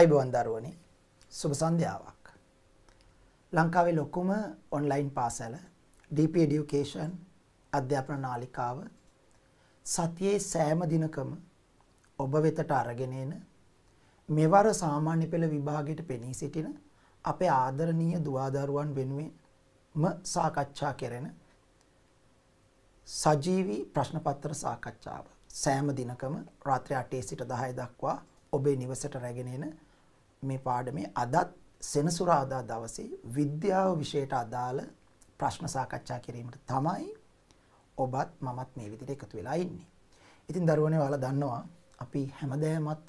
අයිබුවන් දරුවනි සුභ සන්ධ්‍යාවක් ලංකාවේ ලොකුම ඔන්ලයින් පාසල DP Education අධ්‍යාපන නාලිකාව සතියේ සෑම දිනකම ඔබ වෙතට අරගෙන එන මෙවර සාමාන්‍ය පෙළ විභාගයට පෙනී සිටින අපේ ආදරණීය දුවාදරුවන් වෙනුවෙන්ම සාකච්ඡා කෙරෙන සජීවී ප්‍රශ්න පත්‍ර සාකච්ඡාව සෑම දිනකම රාත්‍රී 8 සිට 10 දක්වා ඔබේ නිවසට රැගෙන එන මේ පාඩමේ අදත් සෙනසුරාදා දවසේ විද්‍යාව විෂයට අදාළ ප්‍රශ්න සාකච්ඡා කිරීමට තමයි ඔබත් මමත් මේ විදිහට එකතු වෙලා ඉන්නේ. ඉතින් දරුවනේ ඔයාලා දන්නවා අපි හැමදෑමත්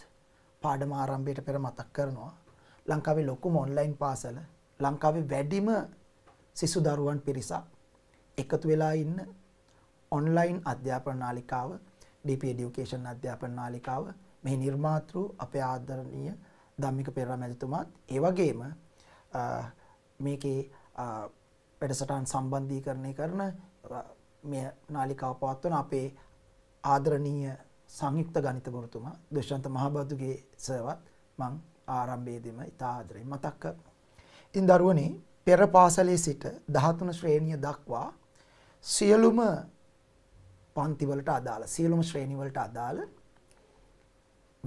පාඩම ආරම්භයට පෙර මතක් කරනවා ලංකාවේ ලොකුම ඔන්ලයින් පාසල ලංකාවේ වැඩිම සිසු දරුවන් පිරිසක් එකතු වෙලා ඉන්න ඔන්ලයින් අධ්‍යාපන නාලිකාව DP Education අධ්‍යාපන නාලිකාව මේ නිර්මාතෘ අපේ ආදරණීය ධම්මික පෙරේරා මැතිතුමාත් ඒ වගේම මේකේ වැඩසටහන් සම්බන්ධීකරණය කරන මේ නාලිකාව පවත්වන අපේ ආදරණීය සංයුක්ත ගණිත ගුරුතුමා දුෂ්‍යන්ත මහබදුගේ සර්වත් මං ආරම්භයේදීම ඉතා ආදරෙන් මතක් කරනවා. ඉතින් දරුවනේ පෙර පාසලේ සිට 13 ශ්‍රේණිය දක්වා සියලුම පන්තිවලට අදාළ සියලුම ශ්‍රේණිවලට අදාළ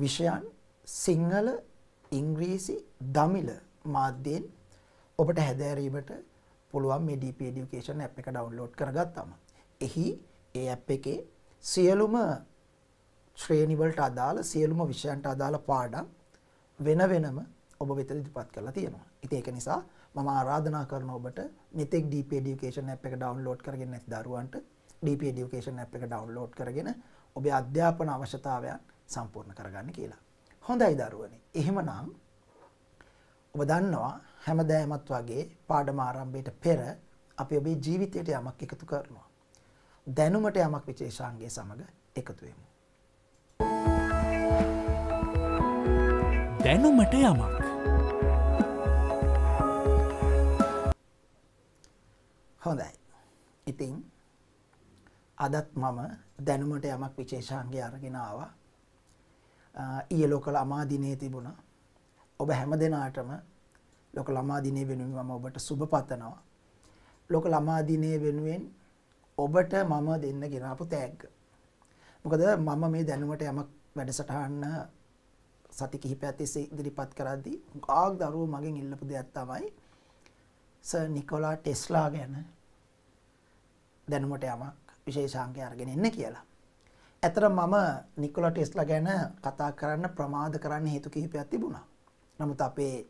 විෂයන් සිංහල ඉංග්‍රීසි දමිල මාධ්‍යයෙන් ඔබට හැදෑරීමට පුළුවන් මේ DP Education app එක ඩවුන්ලෝඩ් කරගත්තම. එහි ඒ app එකේ සියලුම ශ්‍රේණි වලට අදාළ සියලුම විෂයන්ට අදාළ පාඩම් වෙන වෙනම ඔබ වෙත ඉදිරිපත් කරලා තියෙනවා. ඉතින් ඒක නිසා මම ආරාධනා කරන ඔබට මෙතෙක් DP Education app එක ඩවුන්ලෝඩ් කරගෙන නැති දරුවන්ට DP Education app එක ඩවුන්ලෝඩ් කරගෙන ඔබේ අධ්‍යාපන අවශ්‍යතාවයන් සම්පූර්ණ කරගන්න කියලා. හොඳයි දරුවනි. එහෙමනම් ඔබ දන්නවා හැමදෑමත් වගේ පාඩම ආරම්භයට පෙර අපි ඔබේ ජීවිතයට යමක් එකතු කරනවා. දැනුමට යමක් විශේෂාංගය සමග එකතු වෙමු. දැනුමට යමක්. හොඳයි. ඉතින් අදත් මම දැනුමට යමක් විශේෂාංගය අරගෙන ආවා. ඊය ලෝක ළමා දිනේ තිබුණා. ඔබ හැම දෙනාටම ලෝක ළමා දිනේ වෙනුවෙන් මම ඔබට සුබ පතනවා. ලෝක ළමා දිනේ වෙනුවෙන් ඔබට මම දෙන්න ගෙනාපු තෑග්ග. මොකද මම මේ දැනුමට යමක් වැඩසටහන්න සති කිහිපයක් තිස්සේ ඉදිරිපත් කරද්දී ගාක් දරුවෝ මගෙන් ඉල්ලපු දෙයක් තමයි සර් නිකොලා ටෙස්ලා ගැන දැනුමට යමක් විශේෂාංගයක් අරගෙන එන්න කියලා. ඇතර මම නිකොල ටෙස්ලා ගැන කතා කරන්න ප්‍රමාද කරන්න හේතු කිහිපයක් තිබුණා. නමුත් අපේ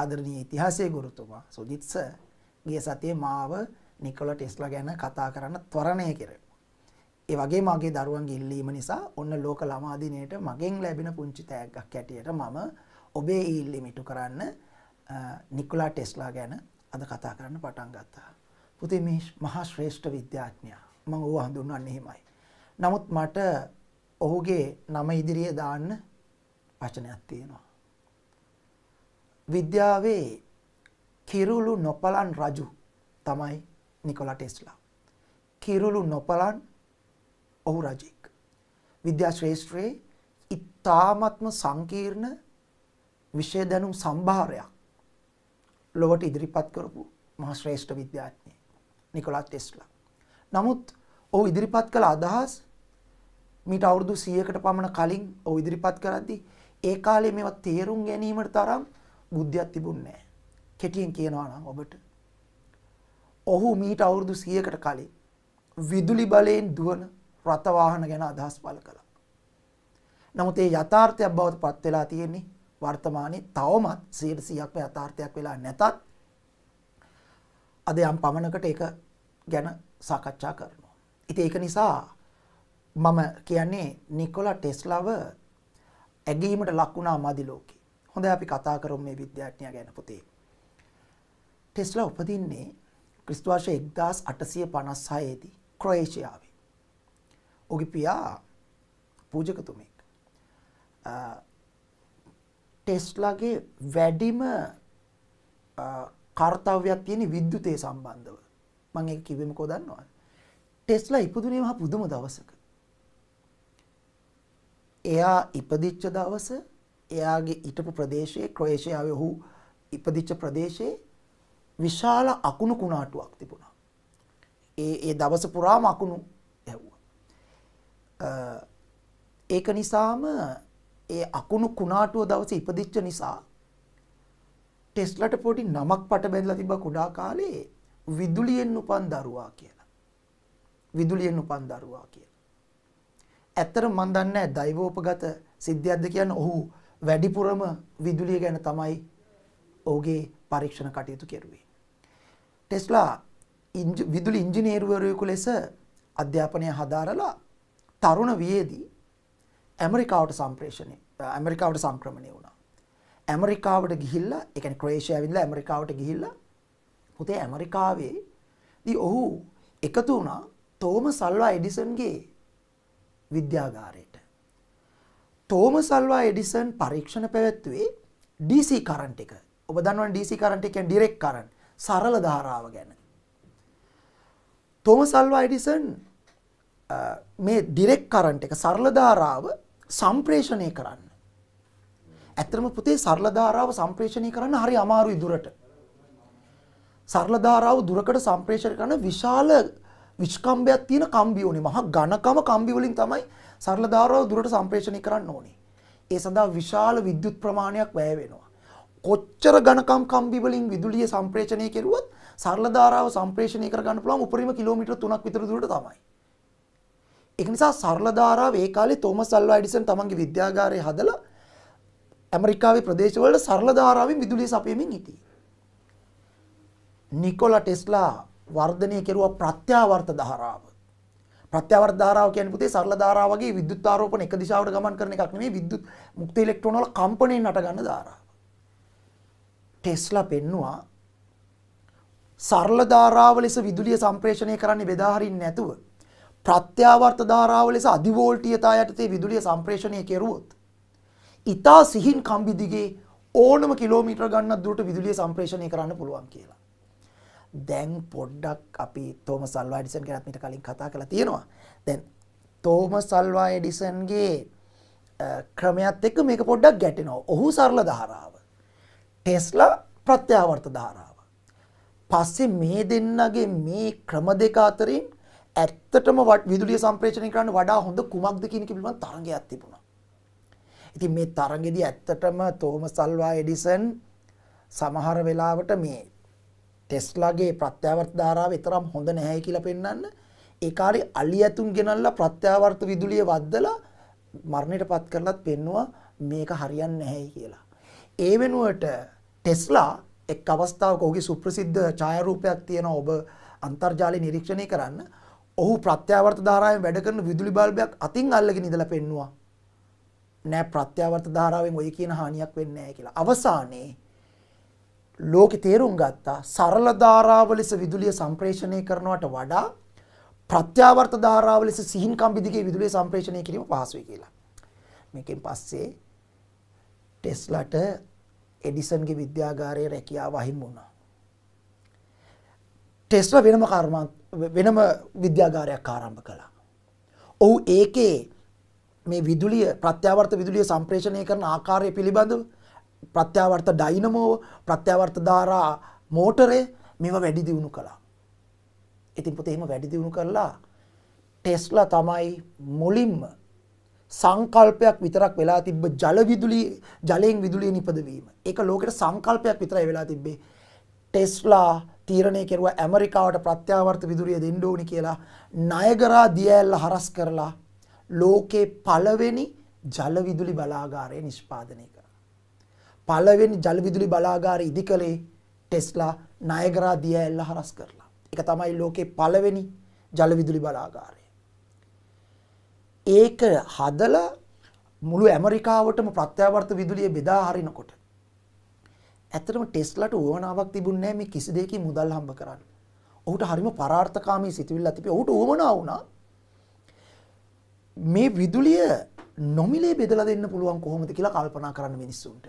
ආදරණීය ඉතිහාසයේ ගුරුතුමා සුජිත්ස ගිය සතියේ මාව නිකොල ටෙස්ලා ගැන කතා කරන්න ත්වරණය කෙරෙව්වා. ඒ වගේ මගේ දරුවන්ගේ ඉල්ලීම නිසා ඔන්න ලෝක ළමා දිනයේට මගෙන් ලැබෙන පුංචි තෑග්ගක් ඇටියට මම ඔබේ ඉල්ලීම ඉටු කරන්න නිකොලා ටෙස්ලා ගැන අද කතා කරන්න පටන් ගත්තා. පුතේ මේ මහා ශ්‍රේෂ්ඨ විද්‍යාඥයා මම ඌව හඳුන්වන්නේ එහෙමයි. නමුත් මට ඔහුගේ නම ඉදිරියේ දාන්න වචනයක් තියෙනවා. විද්‍යාවේ කිරුළු නොපලන් රජු තමයි නිකොලා ටෙස්ලා. කිරුළු නොපලන් ඔහු රජෙක්. විද්‍යා ශ්‍රේෂ්ත්‍රයේ ඉතාමත්ම සංකීර්ණ විෂය දැනුම් සම්භාරයක් ලොවට ඉදිරිපත් කරපු මහ ශ්‍රේෂ්ඨ විද්‍යාඥයෙක් නිකොලා ටෙස්ලා. නමුත් ඔහු ඉදිරිපත් කළ අදහස් මීට අවුරුදු 100කට පමණ කලින් ඔව් ඉදිරිපත් කරද්දී ඒ කාලේ මේවා තේරුම් ගැනීමට තරම් බුද්ධියක් තිබුණේ නැහැ. කෙටියෙන් කියනවා නම් ඔබට ඔහු මීට අවුරුදු 100කට කලින් විදුලි බලයෙන් දුවන රථ වාහන ගැන අදහස් පළ කළා. නමුත් ඒ යථාර්ථයක් බවට පත් වෙලා තියෙන්නේ වර්තමානයේ තවමත් 100%ක්ම යථාර්ථයක් වෙලා නැතත් අද යම් පමණකට ඒක ගැන සාකච්ඡා කරනවා. ඉතින් ඒක නිසා මම කියන්නේ නිකොලා ටෙස්ලාව ඇගීමට ලක් වුණා මදි ලෝකේ. හොඳයි අපි කතා කරමු මේ විද්‍යාඥයා ගැන පුතේ. ටෙස්ලා උපදින්නේ ක්‍රිස්තු වර්ෂ 1856 දී ක්‍රොයේෂියාවේ. ඔහුගේ පියා පූජකතුමෙක්. ටෙස්ලාගේ වැඩිම කාර්තව්‍යයක් තියෙන විද්‍යුතය සම්බන්ධව. මම ඒක කිව්වෙ මොකෝ දන්නවද? ටෙස්ලා ඉපදුනේ මහා පුදුම දවසක. එයා ඉපදිච්ච දවස එයාගේ ඊටපු ප්‍රදේශයේ ක්‍රොේෂියාවේ ඔහු ඉපදිච්ච ප්‍රදේශයේ විශාල අකුණු කුණාටුවක් තිබුණා. ඒ ඒ දවස පුරාම අකුණු ඇහුවා. ඒක නිසාම ඒ අකුණු කුණාටුව දවසේ ඉපදිච්ච නිසා ටෙස්ලට පොඩි නමක් පට බැඳලා තිබ්බා කුඩා කාලේ විදුලියෙන් උපන් දරුවා කියලා. විදුලියෙන් උපන් දරුවා කියලා. ඇත්තටම මම දන්නේ නැහැ දෛවෝපගත සිද්ධියක්ද කියන්නේ ඔහු වැඩිපුරම විදුලිය ගැන තමයි ඔහුගේ පරීක්ෂණ කටයුතු කෙරුවේ. ටෙස්ලා විදුලි ඉංජිනේරුවරයෙකු ලෙස අධ්‍යාපනය හදාරලා තරුණ වියේදී ඇමරිකාවට සම්ප්‍රේෂණය ඇමරිකාවට සංක්‍රමණය වුණා. ඇමරිකාවට ගිහිල්ලා ඒ කියන්නේ ක්‍රොේෂියාව ඉඳලා ඇමරිකාවට ගිහිල්ලා පුතේ ඇමරිකාවේ දී ඔහු එකතු වුණා තෝමස් අල්වා එඩිසන්ගේ විද්‍යාගාරයට. තෝම සල්වා එඩිසන් පරීක්ෂණ පැවැත්වේ DC කරන්ට එක ඔබ දන්වන් DC කරන්ට එකෙන් ඩිරෙක් කරන් සරල ධාරාව ගැන. තෝම සල්වා එඩිසන් මේ ඩිරෙක් කරන්ට එක සරලධාරාව සම්ප්‍රේෂණය කරන්න. ඇතරම පුතේ සරලධාරාව සම්ප්‍රේෂණය කරන්න හරි අමාරු ඉදුරට. සරලධාරාව දුරකට සම්ප්‍රේෂණ කරන විශාල විෂ්කම්භයක් තියෙන කම්බි ඕනේ. මහා ඝනකම කම්බි වලින් තමයි සරල ධාරාව දුරට සම්ප්‍රේෂණය කරන්න ඕනේ. ඒ සඳහා විශාල විද්‍යුත් ප්‍රමාණයක් වැය වෙනවා. කොච්චර ඝනකම් කම්බි වලින් විදුලිය සම්ප්‍රේෂණය කෙරුවත් සරල ධාරාව සම්ප්‍රේෂණය කරගන්න පුළුවන් උපරිම කිලෝමීටර් 3ක් විතර දුරට තමයි. ඒක නිසා සරල ධාරාව ඒ කාලේ තෝමස් අල්වා එඩිසන් තමන්ගේ විද්‍යාගාරයේ හදලා ඇමරිකාවේ ප්‍රදේශවලට සරල ධාරාවෙන් විදුලිය සපයමින් හිටියේ. නිකොලා ටෙස්ලා වර්ධනය කෙරුවා ප්‍රත්‍යාවර්ත ධාරාව. ප්‍රත්‍යවර්ත ධාරාව කියන්නේ පුතේ සරල ධාරාව වගේ විද්‍යුත් ආරෝපණ එක දිශාවකට ගමන් කරන එකක් නෙමෙයි විද්‍යුත් මුක්ත ඉලෙක්ට්‍රෝන වල කම්පණයෙන් හට ගන්න ධාරාව. ටෙස්ලා පෙන්නවා සරල ධාරාව ලෙස විදුලිය සම්ප්‍රේෂණය කරන්නේ බෙදා හරින්නේ නැතුව ප්‍රත්‍යවර්ත ධාරාව ලෙස අධි වෝල්ටීයතා යටතේ විදුලිය සම්ප්‍රේෂණය කෙරුවොත් ඊතා සිහින් කම්බි දිගේ ඕනම කිලෝමීටර ගණනක් දුරට විදුලිය සම්ප්‍රේෂණය කරන්න පුළුවන් කියලා. දැන් පොඩ්ඩක් අපි තෝම සල්වා ඩිසන් ගැනත් මිට කලින් කතා කළ තියෙනවා දැන් තෝම සල්වා එඩිසන්ගේ ක්‍රමයත් එක්ක මේක පොඩ්ඩක් ගැටෙනවා ඔහු සරල ධාරාව ටෙස්ලා ප්‍රත්‍යාවර්ත ධාරාව පස්සේ මේ දෙන්නගේ මේ ක්‍රම දෙක අතරින් ඇත්තටම විදුලිය සම්ප්‍රේෂණය කරන්න වඩා හොඳ කුමක්ද කියන එක පිළිබඳ තරඟයක් තිබුණා. ඉතින් මේ තරඟෙදී ඇත්තටම තෝමස් අල්වා එඩිසන් සමහර වෙලාවට මේ ටෙස්ලාගේ ප්‍රත්‍යාවර්ත ධාරාව තරම් හොඳ නැහැයි කියලා පෙන්වන්න ඒ කාලේ අලි ඇතුන් ගෙනල්ලා ප්‍රත්‍යාවර්ත විදුලිය වද්දලා මරණයට පත් කරලත් පෙන්නවා මේක හරියන්නේ නැහැයි කියලා. ඒ වෙනුවට ටෙස්ලා එක් අවස්ථාවක ඔහුගේ සුප්‍රසිද්ධ ඡායාරූපයක් තියෙනවා ඔබ අන්තර්ජාලය නිරීක්ෂණය කරන්න. ඔහු ප්‍රත්‍යාවර්ත ධාරාවෙන් වැඩ කරන විදුලි බල්බයක් අතින් අල්ලගෙන ඉඳලා පෙන්නවා. නෑ ප්‍රත්‍යාවර්ත ධාරාවෙන් ඔය කියන හානියක් වෙන්නේ නැහැ කියලා. අවසානයේ ලෝකෙ තේරුම් ගත්තා සරල ධාරාව ලෙස විදුලිය සම්ප්‍රේෂණය කරනවට වඩා ප්‍රත්‍යාවර්ත ධාරාව ලෙස සිහින් කම්බි දිගේ විදුලිය සම්ප්‍රේෂණය කිරීම පහසුයි කියලා. මේකෙන් පස්සේ ටෙස්ලාට එඩිසන්ගේ විද්‍යාගාරයේ රැකියාව අහිමි වුණා. ටෙස්ලා වෙනම වෙනම විද්‍යාගාරයක් ආරම්භ කළා. ඔහු ඒකේ මේ විදුලිය ප්‍රත්‍යාවර්ත විදුලිය සම්ප්‍රේෂණය කරන ආකාරය පිළිබඳව ප්‍රත්‍යාවර්ත ඩයිනමෝව ප්‍රත්‍යාවර්ත ධාරා මෝටරය මෙව වැඩි දියුණු කළා. ඉතින් පොත එහෙම වැඩි දියුණු කරලා ටෙස්ලා තමයි මුලින්ම සංකල්පයක් විතරක් වෙලා තිබ්බ ජලවිදුලි ජලයෙන් විදුලිය නිපදවීම. ඒක ලෝකෙට සංකල්පයක් විතරයි වෙලා තිබ්බේ. ටෙස්ලා තීරණය කෙරුවා ඇමරිකාවට ප්‍රත්‍යාවර්ත විදුලිය දෙන්න ඕනි කියලා නයගරා දියඇල්ල හරස් කරලා ලෝකේ පළවෙනි ජලවිදුලි බලාගාරය නිෂ්පාදනය කළා. පළවෙනි ජල විදුලි බලාගාරය ඉදි කළේ ටෙස්ලා නයගරා දිය ඇල්ල හරස් කරලා. ඒක තමයි ලෝකේ පළවෙනි ජල විදුලි බලාගාරය. ඒක හදලා මුළු ඇමරිකාවටම ප්‍රත්‍යවර්ත විදුලිය බෙදා හරිනකොට ඇත්තටම ටෙස්ලාට ඕවනාවක් තිබුණේ නැහැ මේ කිසි දෙයකින් මුදල් හම්බ කරන්න. ඔහුට හරිම පරාර්ථකාමී සිතුවිල්ල තිබේ. ඔහුට ඕමනා වුණා මේ විදුලිය නොමිලේ බෙදලා දෙන්න පුළුවන් කොහොමද කියලා කල්පනා කරන්න මිනිස්සුන්ට.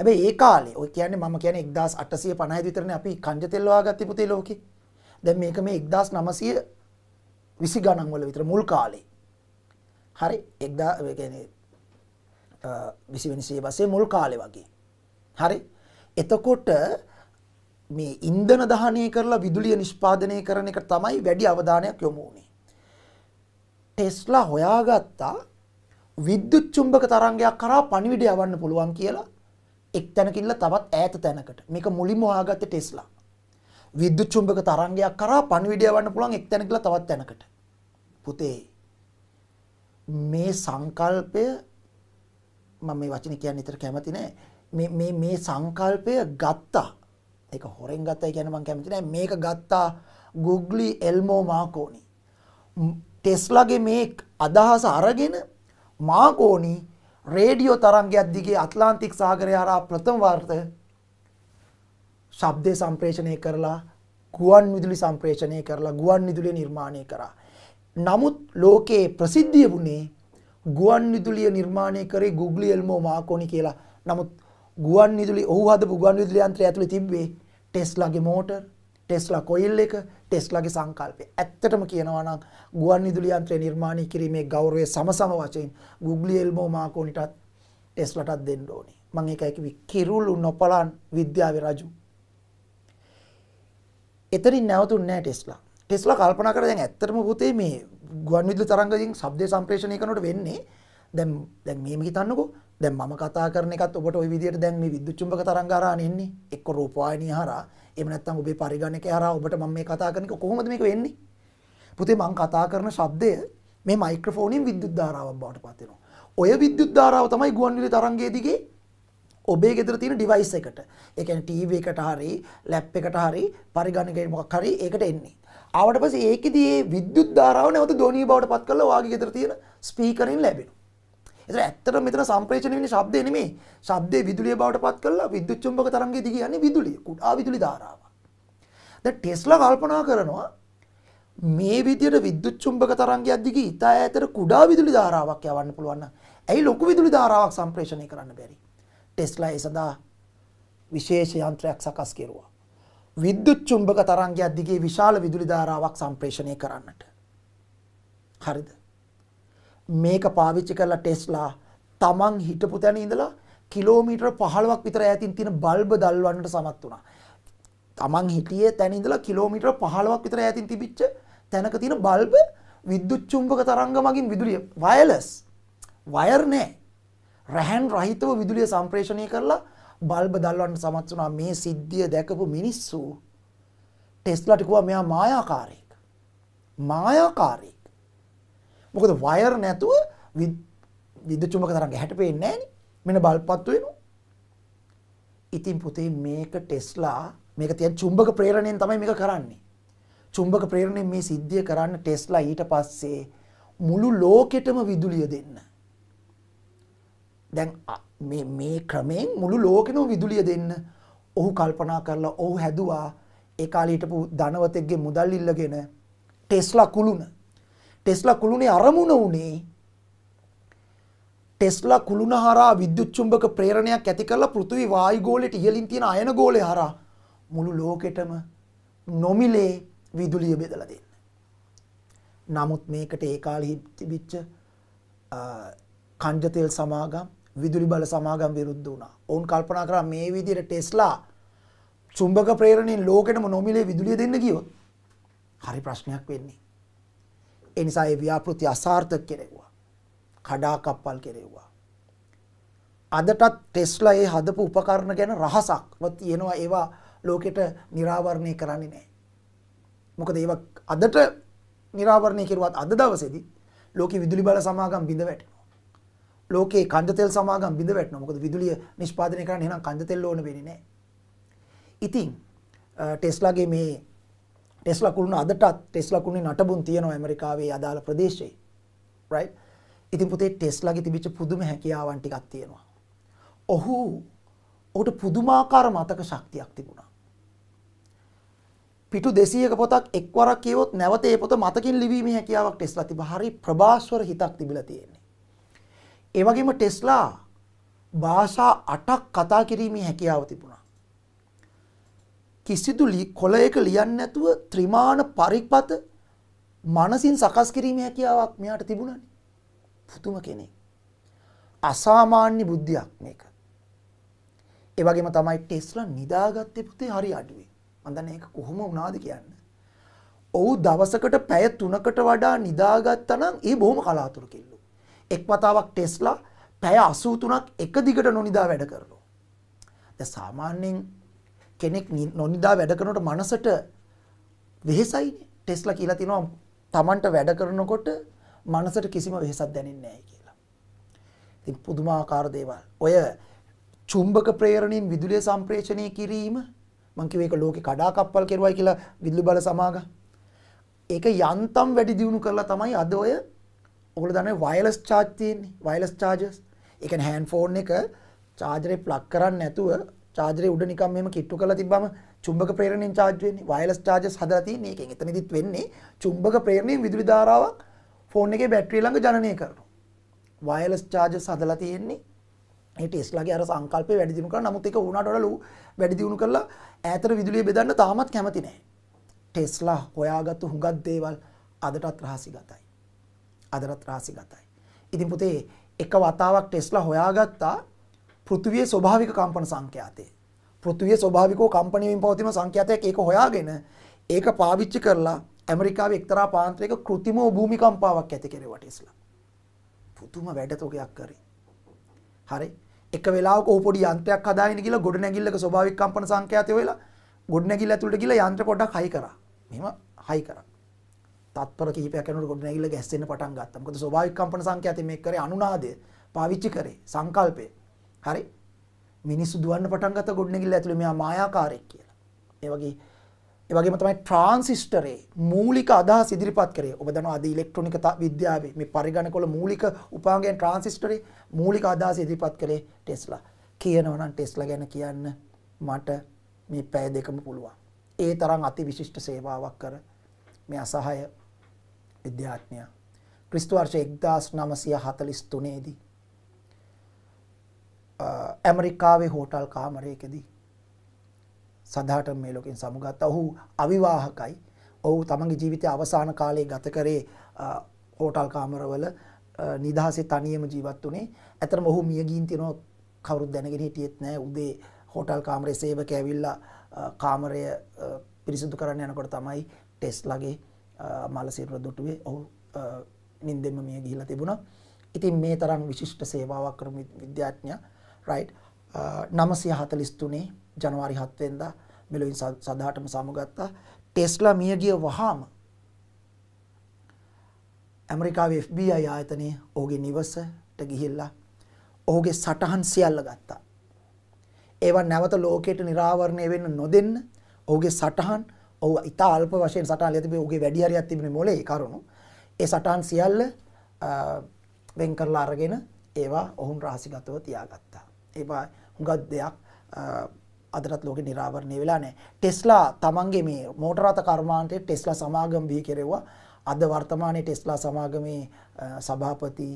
හැබැ ඒ කාලේ ඔය කියන ම කියන එක්දස් අටසය පනයි විතරන අපි කංජතෙල්වා ගත්ත පුතේ ලෝක දැ මේක මේ එක්දස් නමසය විසි ගණන්වල විතර මුල් කාලේ හරි එක්දා විසිවිනිසේ වසේ මුල් කාලෙ වගේ හරි එතකොට මේ ඉන්දන දහනය කරලා විදුලිය නිෂ්පාදනය කරන එක තමයි වැඩි අවධානයක් යොමුුණේ ටෙස්ලා හොයාගත්තා විද්‍යුත් චුම්බක තරංගයක් කරා පණිවිඩ යවන්න පුළුවන් කියලා එක් තැනකින්ලා තවත් ඈත තැනකට. මේක මුලින්ම හොයාගත්තේ ටෙස්ලා. විද්‍යුත් චුම්බක තරංගයක් කරා පණිවිඩය වන්න පුළුවන් එක් තැනකින්ලා තවත් තැනකට. පුතේ මේ සංකල්පය මම මේ වචන කියන්නේ විතර කැමති නෑ. මේ මේ මේ සංකල්පය ගත්තා. ඒක හොරෙන් ගත්තා කියන්නේ මම කැමති නෑ. මේක ගත්තා ගුග්ලි එල්මෝ මාකෝනි. ටෙස්ලාගේ මේ අදහස අරගෙන මාකෝනි රේඩියෝ තරංගයක් දිගේ ඇට්ලාන්ටික් සාගරය හරහා ප්‍රථම වාරත ශබ්දය සම්ප්‍රේෂණය කරලා ගුවන් විදුලි සම්ප්‍රේෂණය කරලා ගුවන් විදුලිය නිර්මාණය කරා. නමුත් ලෝකයේ ප්‍රසිද්ධිය වුණේ ගුවන් විදුලිය නිර්මාණය කරේ ගුග්ලි එල්මෝ මාකෝනි කියලා. නමුත් ගුවන් විදුලි ඔහු හදපු ගුවන් විදුලි යන්ත්‍රය ඇතුලේ තිබ්බේ ටෙස්ලාගේ මෝටර් ටෙස්ලා කොයිල් එක ටෙස්ලාගේ සංකල්පය. ඇත්තටම කියනවා නම් ගුවන් විදුලි යන්ත්‍රය නිර්මාණය කිරීමේ ගෞරවය සමසම වශයෙන් ගුග්ලි එල්මෝ මාකෝනිටත් ටෙස්ලාටත් දෙන්න ඕනේ. මම ඒකයි කිව්වේ කිරුළු නොපලන් විද්‍යාවේ රජු. එතනින් නැවතුන්නේ නැහැ ටෙස්ලා. ටෙස්ලා කල්පනා කරලා දැන් ඇත්තටම පුතේ මේ ගුවන් විදුලි තරංගයෙන් ශබ්ද සම්ප්‍රේෂණය කරනකොට වෙන්නේ දැන් දැන් මෙහෙම හිතන්නකෝ දැන් මම කතා කරන එකත් ඔබට ওই විදිහට දැන් මේ විද්‍යුත් චුම්බක තරංග හරහානේ එන්නේ. එක්ක රූපවාහිනිය හරහා. එහෙම නැත්නම් ඔබේ පරිගණකය හරහා ඔබට මම මේ කතා කරන එක කොහොමද මේක වෙන්නේ? පුතේ මම කතා කරන ශබ්දය මේ මයික්‍රොෆෝනින් විද්‍යුත් ධාරාවක් බවට පත් වෙනවා. ඔය විද්‍යුත් ධාරාව තමයි ගුවන්විදුලි තරංගයේ දිගේ ඔබේ ගෙදර තියෙන ඩිවයිස් එකට. ඒ කියන්නේ ටීවී එකට හරි, ලැප් එකට හරි, පරිගණකයට මොකක් හරි ඒකට එන්නේ. ආවට පස්සේ ඒකෙදී මේ විද්‍යුත් ධාරාව නැවත ධ්වනි බවට පත් කරලා ඔයාගේ ගෙදර තියෙන ස්පීකරෙන් ලැබෙනවා. ඒතර ඇත්තටම මෙතන සම්ප්‍රේෂණය වෙන්නේ ශබ්දේ නෙමෙයි. ශබ්දේ විදුලිය බවට පත් කරලා විද්‍යුත් චුම්බක ਤਰංගයේ දිග යන්නේ විදුලිය. කුඩා විදුලි ධාරාවක්. දැන් ටෙස්ලා කල්පනා කරනවා මේ විදියට විද්‍යුත් චුම්බක තරංගයක් දිගේ ඉතා ඈතට කුඩා විදුලි ධාරාවක් යවන්න පුළුවන් නම් ඇයි ලොකු විදුලි ධාරාවක් සම්ප්‍රේෂණය කරන්න බැරි? ටෙස්ලා ඒ සඳහා විශේෂ යන්ත්‍රයක් සකස් කෙරුවා. විද්‍යුත් චුම්බක තරංගයක් දිගේ විශාල විදුලි ධාරාවක් සම්ප්‍රේෂණය කරන්නට. හරිද? මේක පාවිච්චි කරලා ටෙස්ලා තමන් හිටපු තැන ඉඳලා කිලෝමීටර් 15ක් විතර ඈතින් තියෙන බල්බ දල්වන්නට සමත් වුණා. තමන් හිටියේ තැන ඉඳලා කිලෝමීටර් 15ක් විතර ඈතින් තිබිච්ච තැනක තියෙන බල්බ විද්‍යුත් චුම්බක තරංග මගින් විදුලිය වයර්ලස් වයර් නෑ. රැහන් රහිතව විදුලිය සම්ප්‍රේෂණය කරලා බල්බ දල්වන්න සමත් වුණා මේ සිද්ධිය දැකපු මිනිස්සු ටෙස්ලාට කිව්වා මෙයා මායාකාරයෙක්. මායාකාරයෙක්. මොකද වයර් නැතුව විද්‍යුත් චුම්බක තරංග හැට පේන්නේ නැහනේ. මෙන්න බල්පත්තු වෙනවා. ඉතින් පුතේ මේක ටෙස්ලා මේක තියන් චුම්බක ප්‍රේරණයෙන් තමයි මේක කරන්නේ. චුම්බක ප්‍රේරණයෙන් මේ සිද්ධිය කරන්න ටෙස්ලා ඊට පස්සේ මුළු ලෝකෙටම විදුලිය දෙන්න. දැන් මේ මේ ක්‍රමයෙන් මුළු ලෝකෙටම විදුලිය දෙන්න ඔහු කල්පනා කරලා ඔහු හැදුවා ඒ කාලේ හිටපු ධනවතෙක්ගේ මුදල් ඉල්ලගෙන ටෙස්ලා කුළුණ ටෙස්ලා කුළුණේ අරමුණ වුණේ ටෙස්ලා කුළුණ හරහා විද්‍යුත් චුම්බක ප්‍රේරණයක් ඇති කරලා පෘථිවි වායු ගෝලයට ඉහළින් තියෙන අයන ගෝලය හරහා මුළු ලෝකෙටම නොමිලේ විදුලිය බෙදලා දෙන්න. නමුත් මේකට ඒ කාලේ තිබිච්ච කංජ තෙල් සමාගම් විදුලි බල සමාගම් විරුද්ධ වුණා. ඔවුන් කල්පනා කරා මේ විදිහට ටෙස්ලා චුම්බක ප්‍රේරණයෙන් ලෝකෙටම නොමිලේ විදුලිය දෙන්න ගියොත් හරි ප්‍රශ්නයක් වෙන්නේ. ඒ නිසා ඒ ව්‍යාපෘති අසාර්ථක කෙරෙව්වා. කඩාකප්පල් කෙරෙව්වා. අදටත් ටෙස්ලා ඒ හදපු උපකරණ ගැන රහසක්ම තියෙනවා ඒවා ලෝකෙට නිරාවරණය කරන්නේ නැහැ. මොකද ඒවා අදට නිරාවරණය කෙරුවත් අද දවසේදී ලෝකෙ විදුලි බල සමාගම් බිඳ වැටෙනවා. ලෝකේ කන්ද තෙල් සමාගම් බිඳ වැටෙනවා. මොකද විදුලිය නිෂ්පාදනය කරන්න එහෙනම් කන්ද තෙල් ඕන වෙන්නේ නැහැ. ඉතින් ටෙස්ලාගේ මේ ටෙස් ලකුණු අදටත් ටෙස් ලකුණේ නටබුන් තියෙනවා ඇමරිකාවේ අදාළ ප්‍රදේශයේ. right? ඉතින් පුතේ ටෙස්ලාගේ තිබිච්ච පුදුම හැකියාවන් ටිකක් තියෙනවා. ඔහු ඔහුට පුදුමාකාර මතක ශක්තියක් තිබුණා. පිටු 200ක පොතක් එක්වරක් කියවොත් නැවත ඒ පොත මතකින් ලිවීමේ හැකියාවක් ටෙස්ලා තිබා. හරි ප්‍රභාස්වර හිතක් තිබිලා තියෙන්නේ. ඒ වගේම ටෙස්ලා භාෂා 8ක් කතා කිරීමේ හැකියාව තිබුණා. කිසිදු කොළයක ලියන්න නැතුව ත්‍රිමාණ පරිපත මනසින් සකස් කිරීම හැකියාවක් මෙයාට තිබුණනි. පුතුම කෙනෙක්. අසාමාන්‍ය බුද්ධියක් මේක. ඒවගේම තමයි ටෙස්ලා නිදාගත්තේ පුතේ හරි අඩුවේ. මන්දන ඒක කොහොම වුණාද කියන්න. ඔහු දවසකට පැය තුනකට වඩා නිදාගත්තනම් ඒ බොහොම කලාතුරු කෙල්ලු. එක් වතාවක් ටෙස්ලා පැය අසූතුනක් එක දිගට නොනිදා වැඩ කරනවා. ද සාමාන්‍යයෙන් කෙනෙක් නොනිදා වැඩ කරනකොට මනසට වෙහෙසයිනේ. ටෙස්ලා කියලා තිනවා තමන්ට වැඩ කරනකොට මනසට කිසිම වෙහෙසක් දැනෙන්නේ නැහැ කියලා. ඉතින් පුදුමාකාර දේවල්. ඔය චුම්බක ප්‍රේරණයෙන් විදුලිය සම්ප්‍රේෂණය කිරීම මං කිව්වේ ඒක ලෝකේ කඩාකප්පල් කෙරුවයි කියලා විදුලි බල සමාගම්. ඒක යන්තම් වැඩි දියුණු කරලා තමයි අද ඔය ඔයගොල්ලෝ දන්නේ වයර්ලස් චාර්ජ් තියෙන්නේ. Wireless chargers. ඒ කියන්නේ හෑන්ඩ් ෆෝන් එක චාර්ජරේ ප්ලග් කරන්නේ නැතුව චාර්ජරේ උඩ නිකන් මෙහෙම කිට්ටු කරලා තිබ්බම චුම්බක ප්‍රේරණයෙන් චාර්ජ් වෙන්නේ. වයර්ලස් චාර්ජර්ස් හදලා තියෙන එකෙන්. එතනදිත් වෙන්නේ චුම්බක ප්‍රේරණයෙන් විදුලි ධාරාවක් ෆෝන් එකේ බැටරිය ළඟ ජනනය කරනවා. වයර්ලස් චාර්ජර්ස් හදලා තියෙන්නේ ඒ ටෙස්ලාගේ අර සංකල්පය වැඩි දියුණු කරා. නමුත් ඒක වුණාට වඩා ලු වැඩි දියුණු කරලා ඈතට විදුලිය බෙදන්න තාමත් කැමති නැහැ. ටෙස්ලා හොයාගත්තු හුඟක් දේවල් අදටත් රහසිගතයි. අදටත් රහසිගතයි. ඉතින් පුතේ එක වතාවක් ටෙස්ලා හොයාගත්තා පෘථිවියේ ස්වභාවික කම්පන සංඛ්‍යාතය. පෘථිවියේ ස්වභාවිකව කම්පණය වෙමින් පවතින සංඛ්‍යාතයක් ඒක හොයාගෙන ඒක පාවිච්චි කරලා ඇමරිකාවේ එක්තරා පාන්ත්‍රයක કૃතිම භූමිකම්පාවක් ඇති කෙරෙවට ඉස්ලා. පුදුම වැඩතෝගයක් කරේ. හරි. එක වෙලාවක ඔහු පොඩි යන්ත්‍රයක් හදාගෙන ගිහලා ගොඩ නැගිල්ලක ස්වභාවික කම්පන සංඛ්‍යාතය වෙලා ගොඩ නැගිල්ල ඇතුළට ගිහලා යන්ත්‍ර පොඩක් හයි කරා. මෙහෙම හයි කරා. තත්පර කිහිපයක් යනකොට ගොඩ නැගිල්ල ගැස්සෙන්න පටන් ගත්තා. මොකද ස්වභාවික කම්පන සංඛ්‍යාතය මේක කරේ අනුනාදය පාවිච්චි කරේ සංකල්පේ. හරි මිනිස්සු දුවන්න පටන් ගත්ත ගොඩනැගිල්ල ඇතුළේ මෙයා මායාකාරයෙක් කියලා. ඒ වගේ ඒ වගේම තමයි ට්‍රාන්සිස්ටරේ මූලික අදහස් ඉදිරිපත් කරේ. ඔබ දන්නවා අද ඉලෙක්ට්‍රොනික විද්‍යාවේ මේ පරිගණකවල මූලික උපාංගයන් ට්‍රාන්සිස්ටරේ මූලික අදහස් ඉදිරිපත් කරේ ටෙස්ලා. කියනවා නම් ටෙස්ලා ගැන කියන්න මට මේ පැය දෙකම පුළුවන්. ඒ තරම් අතිවිශිෂ්ට සේවාවක් කර මේ අසහාය විද්‍යාඥයා ක්‍රිස්තු වර්ෂ 1943 දී ඇමරිකාවේ හෝටල් කාමරයකදී සඳහට මේ ලොකින් සමුගත් ඔහු අවිවාහකයි ඔහු තමගේ ජීවිතය අවසාන කාලයේ ගත කරේ හෝටල් කාමරවල නිදහසේ තනියම ජීවත් වුණේ ඇතරම ඔහු මියගින් තියෙනවා කවුරුත් දැනගෙන හිටියෙත් නෑ උදේ හෝටල් කාමරේ සේවක ඇවිල්ලා කාමරය පිරිසිදු කරන්න යනකොට තමයි ටෙස්ලාගේ මලසිරුර දුටුවේ ඔහු නින්දෙම මිය ගිහිලා තිබුණා ඉතින් මේ තරම් විශිෂ්ට සේවාවක් කරපු විද්‍යාඥයා right 943 uh, ජනවාරි 7 වෙනිදා මෙලොවින් සදාටම සමුගත්තා ටෙස්ලා මිය ගිය වහාම ඇමරිකාවේ FBI ආයතනයේ ඔහුගේ නිවසට ගිහිල්ලා ඔහුගේ සටහන් සියල්ල ගත්තා. ඒවා නැවත ලෝකයට निराවරණය වෙන්න නොදෙන්න ඔහුගේ සටහන් ඔහු ඉතා අල්ප වශයෙන් සටහන් ලිය තිබේ ඔහුගේ වැඩි හරියක් තිබුණේ මොලේ ඒ කරුණු. ඒ සටහන් සියල්ල uh, වෙන් කරලා අරගෙන ඒවා ඔවුන් රහසිගතව තියාගත්තා. ඒවා හුඟක් දෙයක් අදරත් ලෝක නිරාවරණය වෙලා නෑ ටෙස්ලා තමන්ගේ මේ මෝටරත කර්මාන්තය ටෙස්ලා සමාගම් බිහි කෙරෙව්වා අද වර්තමානයේ ටෙස්ලා සමාගමේ සභාපති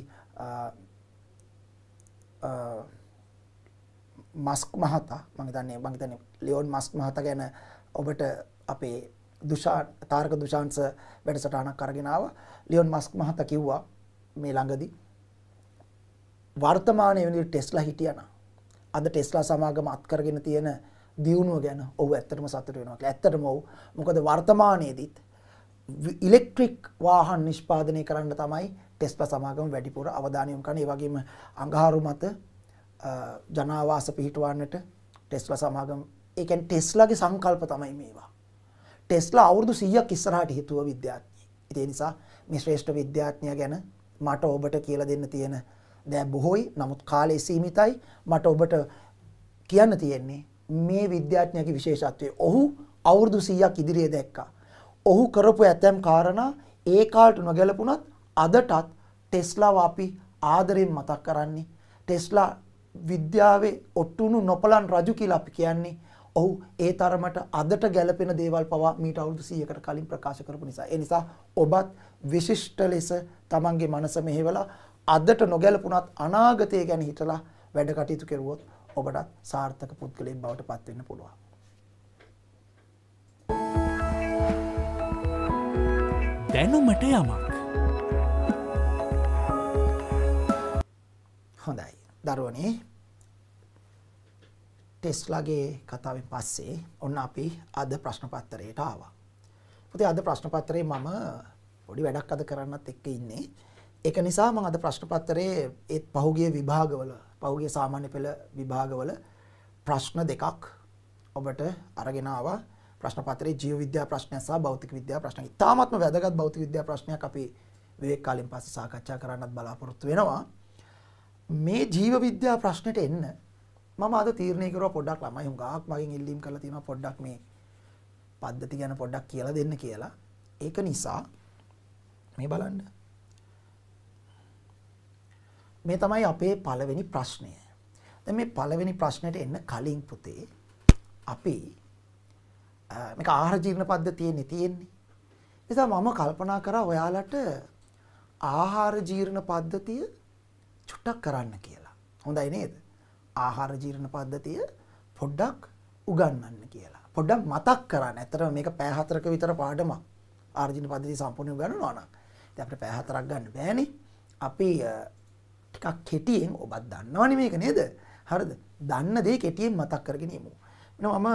මස්ක් මහතා මම හිතන්නේ මම හිතන්නේ ලියෝන් මස්ක් මහතා ගැන ඔබට අපේ දුෂාන් තාරක දුෂාන්ස වැඩසටහනක් අරගෙන ආවා ලියෝන් මස්ක් මහතා කිව්වා මේ ළඟදී වර්තමානයේ වෙනුවට ටෙස්ලා හිටියනම් අද ටෙස්ලා සමාගම අත්කරගෙන තියෙන දියුණුව ගැන ඔහු ඇත්තටම සතුට වෙනවා කියලා. ඇත්තටම ඔහු මොකද වර්තමානයේදීත් ඉලෙක්ට්‍රික් වාහන නිෂ්පාදනය කරන්න තමයි ටෙස්ලා සමාගම වැඩිපුර අවධානය යොමු කරන්නේ. ඒ වගේම අඟහරු මත ජනාවාස පිහිටවන්නට ටෙස්ලා සමාගම ඒ කියන්නේ ටෙස්ලාගේ සංකල්ප තමයි මේවා. ටෙස්ලා අවුරුදු 100ක් ඉස්සරහට හිතුව විද්‍යාඥයෙක්. ඒ නිසා මේ ශ්‍රේෂ්ඨ විද්‍යාඥයා ගැන මට ඔබට කියලා දෙන්න තියෙන දැ බොහෝයි නමුත් කාලේ සීමිතයි මට ඔබට කියන්න තියෙන්නේ මේ විද්‍යාඥයකි විශේෂත්වය ඔහු අවුරුදු සීයක් ඉදිරියේ දැක්කා. ඔහු කරපු ඇතැම් කාරණා ඒ කාල්ට නොගැලපුනත් අදටත් ටෙස්ලාව අපි ආදරයෙන් මතක් කරන්නේ. ටෙස්ලා විද්‍යාවේ ඔට්ටුණු නොපලන් රජු කියලා අපි කියන්නේ ඔහු ඒ තරමට අදට ගැලපෙන දේවල් පවා මීට අවුරුදු 100කට කලින් ප්‍රකාශ කරපු නිසා. ඒ නිසා ඔබත් විශිෂ්ට ලෙස තමන්ගේ මනස මෙහෙवला අදට නොගැලපුණත් අනාගතය ගැන හිතලා වැඩ කටයුතු කෙරුවොත් ඔබටත් සාර්ථක පුද්ගලයෙක් බවට පත් වෙන්න පුළුවන්. දැනුමට යමක්. හොඳයි. දරුවනේ ටෙස්ලාගේ කතාවෙන් පස්සේ ඔන්න අපි අද ප්‍රශ්න පත්‍රයට ආවා. පුතේ අද ප්‍රශ්න පත්‍රේ මම පොඩි වැඩක් අද කරන්නත් එක්ක ඉන්නේ. ඒක නිසා මම අද ප්‍රශ්න පත්‍රයේ ඒ පහුගිය විභාගවල පහුගිය සාමාන්‍ය පෙළ විභාගවල ප්‍රශ්න දෙකක් ඔබට අරගෙන ආවා ප්‍රශ්න පත්‍රයේ ජීව විද්‍යා ප්‍රශ්නය සහ භෞතික විද්‍යා ප්‍රශ්න. ඉතාමත්ම වැදගත් භෞතික විද්‍යා ප්‍රශ්නයක් අපි විවේක කාලෙන් පස්සේ සාකච්ඡා කරන්නත් බලාපොරොත්තු වෙනවා. මේ ජීව විද්‍යා ප්‍රශ්නෙට එන්න මම අද තීරණය කරුවා පොඩ්ඩක් ළමයි හුඟක් මගෙන් ඉල්ලීම් කරලා තියෙනවා පොඩ්ඩක් මේ පද්ධති ගැන පොඩ්ඩක් කියලා දෙන්න කියලා. ඒක නිසා මේ බලන්න මේ තමයි අපේ පළවෙනි ප්‍රශ්නය. දැන් මේ පළවෙනි ප්‍රශ්නයට එන්න කලින් පුතේ අපි මේක ආහාර ජීර්ණ පද්ධතියෙන්නේ තියෙන්නේ. නිසා මම කල්පනා කරා ඔයාලට ආහාර ජීර්ණ පද්ධතිය චුට්ටක් කරන්න කියලා. හොඳයි නේද? ආහාර ජීර්ණ පද්ධතිය පොඩ්ඩක් උගන්වන්න කියලා. පොඩ්ඩක් මතක් කරන්න. ඇත්තටම මේක පෑ හතරක විතර පාඩමක්. ආහාර ජීර්ණ පද්ධතිය සම්පූර්ණයෙන් උගන්වනවා නම්. ඉතින් අපිට පෑ හතරක් ගන්න බෑනේ. අපි ටිකක් කෙටියෙන් ඔබත් දන්නවනේ මේක නේද? හරිද? දන්න දේ කෙටියෙන් මතක් කරගෙන යමු. මම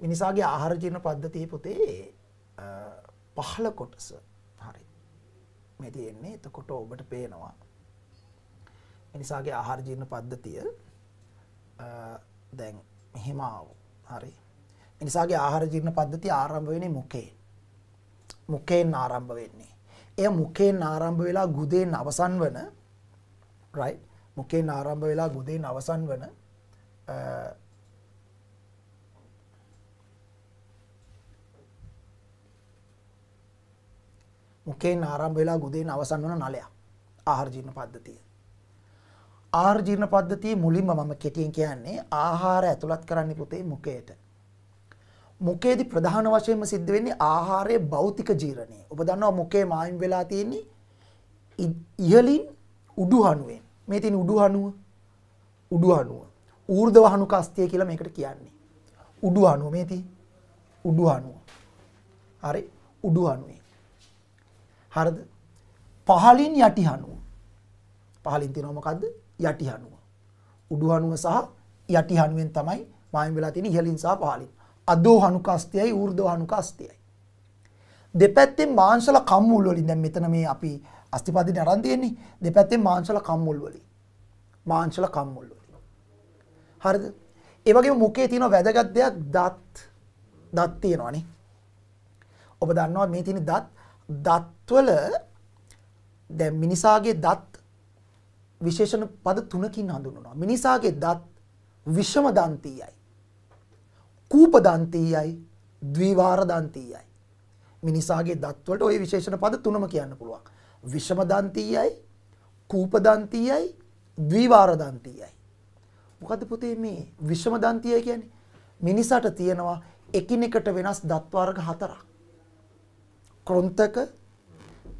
මිනිසාගේ ආහාර ජීර්ණ පද්ධතියේ පොතේ පහළ කොටස හරි. මේ තියෙන්නේ එතකොට ඔබට පේනවා. මිනිසාගේ ආහාර ජීර්ණ පද්ධතිය දැන් මෙහෙම හරි. මිනිසාගේ ආහාර ජීර්ණ පද්ධතිය ආරම්භ වෙන්නේ මොකේ? මොකෙන් ආරම්භ වෙන්නේ? එය මුකෙන් ආරම්භ වෙලා ගුදෙන් අවසන් වන රයි මුකෙන් ආරම්භ වෙලා ගුදෙන් අවසන් වන මුකෙන් ආරම්භ වෙලා ගුදෙන් අවසන් වන නලය ආහාර ජීර්ණ පද්ධතිය. ආහාර ජීර්ණ පද්ධතිය මුලින්ම මම කෙටියෙන් කියන්නේ ආහාර ඇතුළත් කරන්න පුතේ මුකයට. මුකේදී ප්‍රධාන වශයෙන්ම සිද්ධ වෙන්නේ ආහාරයේ භෞතික ජීර්ණය. ඔබ දන්නවා මුකේ මායිම් වෙලා තියෙන්නේ ඉහළින් උඩු හනුවෙන්. මේ තියෙන උඩු හනුව උඩු හනුව ඌර්ධ වහනු කස්තිය කියලා මේකට කියන්නේ. උඩු හනුව මේ තියෙන්නේ. උඩු හනුව. හරි උඩු හනුවේ. හරිද? පහලින් යටි හනුව. පහලින් තියෙනවා මොකද්ද? යටි හනුව. උඩු හනුව සහ යටි හනුවෙන් තමයි මායිම් වෙලා තියෙන ඉහලින් සහ පහලින්. අදෝ හනුකස්තියයි ඌර්ධ හනුකස්තියයි. දෙපැත්තේ මාංශල කම්මුල් වලින් දැන් මෙතන මේ අපි අස්තිපදින අරන් තියෙන්නේ දෙපැත්තේ මාංශල කම්මුල් වලින්. මාංශල කම්මුල් වලින්. හරිද? ඒ වගේම මුඛයේ තියෙන වැදගත් දෙයක් දත්. දත් තියෙනවානේ. ඔබ දන්නවා මේ තියෙන දත් දත්වල දැන් මිනිසාගේ දත් විශේෂණ පද තුනකින් හඳුන්වනවා. මිනිසාගේ දත් විෂම දන්තියයි. කූප දන්තියයි, ද්විවාර දන්තියයි. මිනිසාගේ දත්වලට ওই විශේෂණ පද තුනම කියන්න පුළුවන්. විෂම දන්තීයයි කූප දන්තීයයි ද්විවාර දන්තීයයි මොකද පුතේ මේ විෂම දන්තීය කියන්නේ මිනිසාට තියෙනවා එකිනෙකට වෙනස් දත් වර්ග හතරක් ක්‍රොන්තක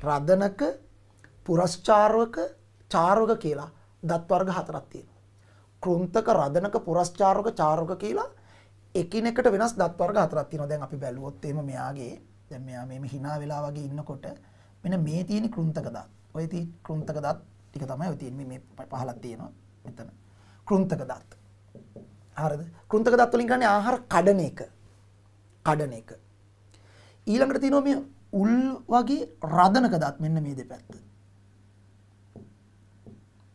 රදනක පුරස්චාරවක චාරවක කියලා දත් වර්ග හතරක් තියෙනවා කෘන්තක රදනක පුරස්චාරවක චාරවක කියලා එකිනෙකට වෙනස් දත් වර්ග හතරක් තියෙනවා දැන් අපි බැලුවොත් එහෙම මෙයාගේ දැන් මෙයා මේ හිනා වෙලා වගේ ඉන්නකොට මෙන්න මේ තියෙන කෘන්තක දත්. ඔය තියෙන කෘන්තක දත් ටික තමයි ඔය තියෙන්නේ මේ පහලක් තියෙනවා මෙතන. කෘන්තක දත්. හරිද? කෘන්තක දත් වලින් කරන්නේ ආහාර කඩන එක. කඩන එක. ඊළඟට තියෙනවා මේ උල් වගේ රදනක දත් මෙන්න මේ දෙපැත්ත.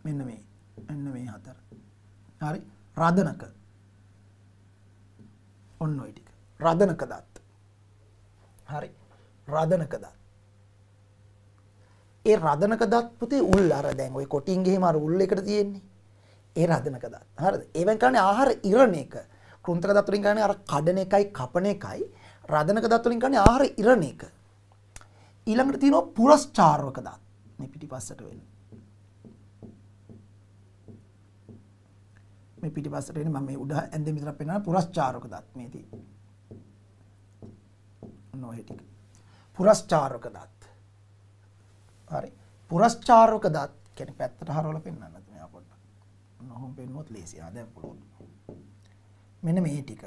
මෙන්න මේ. මෙන්න මේ හතර. හරි? රදනක. ඔන්න ඔය ටික. රදනක දත්. හරි. රදනක දත්. ඒ රදනක දත් පුතේ උල් අර දැන් ওই කොටින් ගිහිම අර උල් එකට තියෙන්නේ. ඒ රදනක දත්. හරිද? ඒවෙන් කරන්නේ ආහාර ඉරණ එක. කෘන්තක දත් වලින් කරන්නේ අර කඩන එකයි කපන එකයි. රදනක දත් වලින් කරන්නේ ආහාර ඉරණ එක. ඊළඟට තියෙනවා පුරස්චාරවක දත්. මේ පිටිපස්සට වෙන්නේ. මේ පිටිපස්සට එන්නේ මම මේ උඩ ඇඳේ විතරක් පෙන්නන පුරස්චාරක දත් මේ තියෙන්නේ. නොහෙටික. පුරස්චාරක දත්. හරි. පුරස්චාරක දත් කියන්නේ පැත්තට හරවලා පෙන්වන්න මෙයා පොඩ්ඩක්. ඔන්න ඔහොම පෙන්වුවොත් ලේසියි. ආ දැන් පුළුවන්. මෙන්න මේ ටික.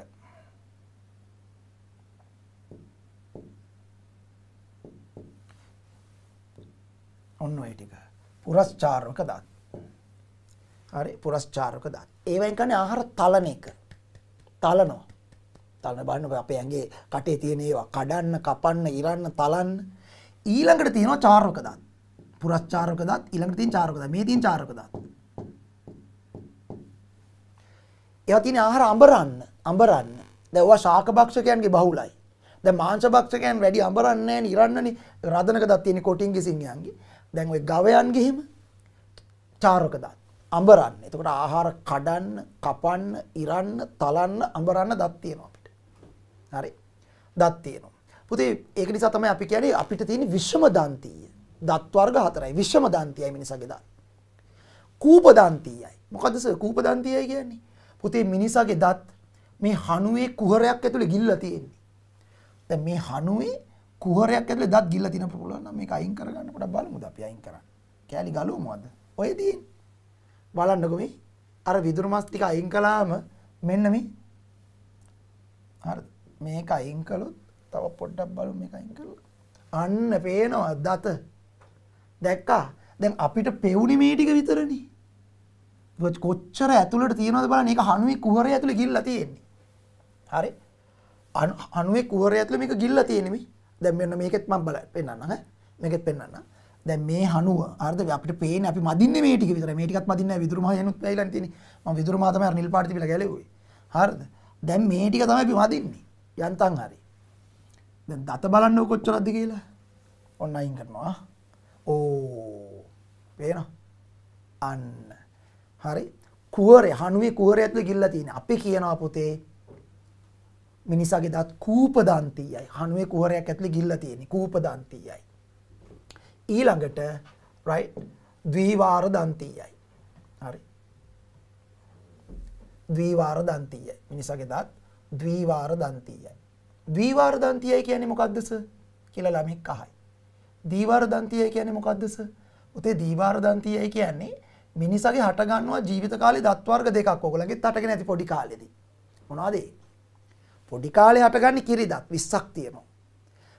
ඔන්න ඔය ටික. පුරස්චාරක දත්. හරි පුරස්චාරක දත්. ඒවෙන් කන්නේ ආහාර තලන එක. තලනවා. තලන බලන්න අපේ ඇඟේ කටේ තියෙන ඒවා කඩන්න, කපන්න, ඉරන්න, තලන්න. ඊළඟට තියෙනවා චාරක දත්. පුරස්චාරක දත් ඊළඟට තියෙන චාරක දත් මේ තියෙන චාරක දත් ඒවා තියෙන ආහාර අඹරන්න අඹරන්න දැන් ඔවා ශාක භක්ෂකයන්ගේ බහුලයි දැන් මාංශ භක්ෂකයන් වැඩි අඹරන්නේ නැහැ ඉරන්නනේ රදනක දත් තියෙන කොටින්ගේ සිංහයන්ගේ දැන් ওই ගවයන්ගේ හිම චාරක දත් අඹරන්න එතකොට ආහාර කඩන්න කපන්න ඉරන්න තලන්න අඹරන්න දත් තියෙනවා අපිට හරි දත් තියෙනවා පුතේ ඒක නිසා තමයි අපි කියන්නේ අපිට තියෙන විශ්ම දන්තිය දත් වර්ග හතරයි. විෂම දන්තියයි මිනිසාගේ දත්. කූප දන්තියයි. මොකද්ද සර් කූප දන්තියයි කියන්නේ? පුතේ මිනිසාගේ දත් මේ හනුවේ කුහරයක් ඇතුලේ ගිල්ලා තියෙන්නේ. දැන් මේ හනුවේ කුහරයක් ඇතුලේ දත් ගිල්ලා තියෙන පුළුවන් නම් මේක අයින් කරගන්න පොඩක් බලමුද අපි අයින් කරන්නේ. කෑලි ගලවමුද? ඔය තියෙන්නේ. බලන්නකෝ මේ අර විදුරු මස් ටික අයින් කළාම මෙන්න මේ හරිද? මේක අයින් කළොත් තව පොඩ්ඩක් බලමු මේක අයින් කළොත්. අන්න පේනවා දත දැක්කා දැන් අපිට පෙවුනේ මේ ටික විතරනේ. කොච්චර ඇතුළට තියෙනවද බලන්න. මේක හනුවේ කුහරය ඇතුළේ ගිල්ලා තියෙන්නේ. හරි. හනුවේ කුහරය ඇතුළේ මේක ගිල්ලා තියෙන්නේ මේ. දැන් මෙන්න මේකෙත් මම බලන්න පෙන්නන්නම් ඈ. මේකෙත් පෙන්නන්නම්. දැන් මේ හනුව හරිද අපිට පේන්නේ අපි මදින්නේ මේ ටික විතරයි. මේ ටිකත් මදින්නේ නැහැ. විදුරු මහ යනුත් ඇවිල්ලා තියෙන්නේ. මම විදුරු මහ තමයි අර නිල් පාට තිබිලා ගැලෙව්වේ. හරිද? දැන් මේ ටික තමයි අපි මදින්නේ. යන්තම් හරි. දැන් දත බලන්න කොච්චරක්ද කියලා. ඔන්න අයින් කරනවා. ඕ ඕ පේනවා අන්න හරි කුවරේ හනුවේ කුවරේ ඇතුළේ ගිල්ලා තියෙන. අපි කියනවා පුතේ මිනිසාගේ දත් කූප දන්තියයි. හනුවේ කුවරයක් ඇතුළේ ගිල්ලා තියෙන. කූප දන්තියයි. ඊළඟට right ද්විවාර දන්තියයි. හරි. ද්විවාර දන්තියයි. මිනිසාගේ දත් ද්විවාර දන්තියයි. ද්විවාර දන්තියයි කියන්නේ මොකක්ද සර්? කියලා ළමෙක් අහයි. දීවාර දන්තියයි කියන්නේ මොකද්ද සර්? ඔතේ දීවාර දන්තියයි කියන්නේ මිනිසාගේ හට ගන්නවා ජීවිත කාලේ දත් වර්ග දෙකක් ඔයගොල්ලන්ගෙත් හටගෙන ඇති පොඩි කාලෙදී. මොනවද ඒ? පොඩි කාලේ හටගන්නේ කිරි දත් 20ක් තියෙනවා.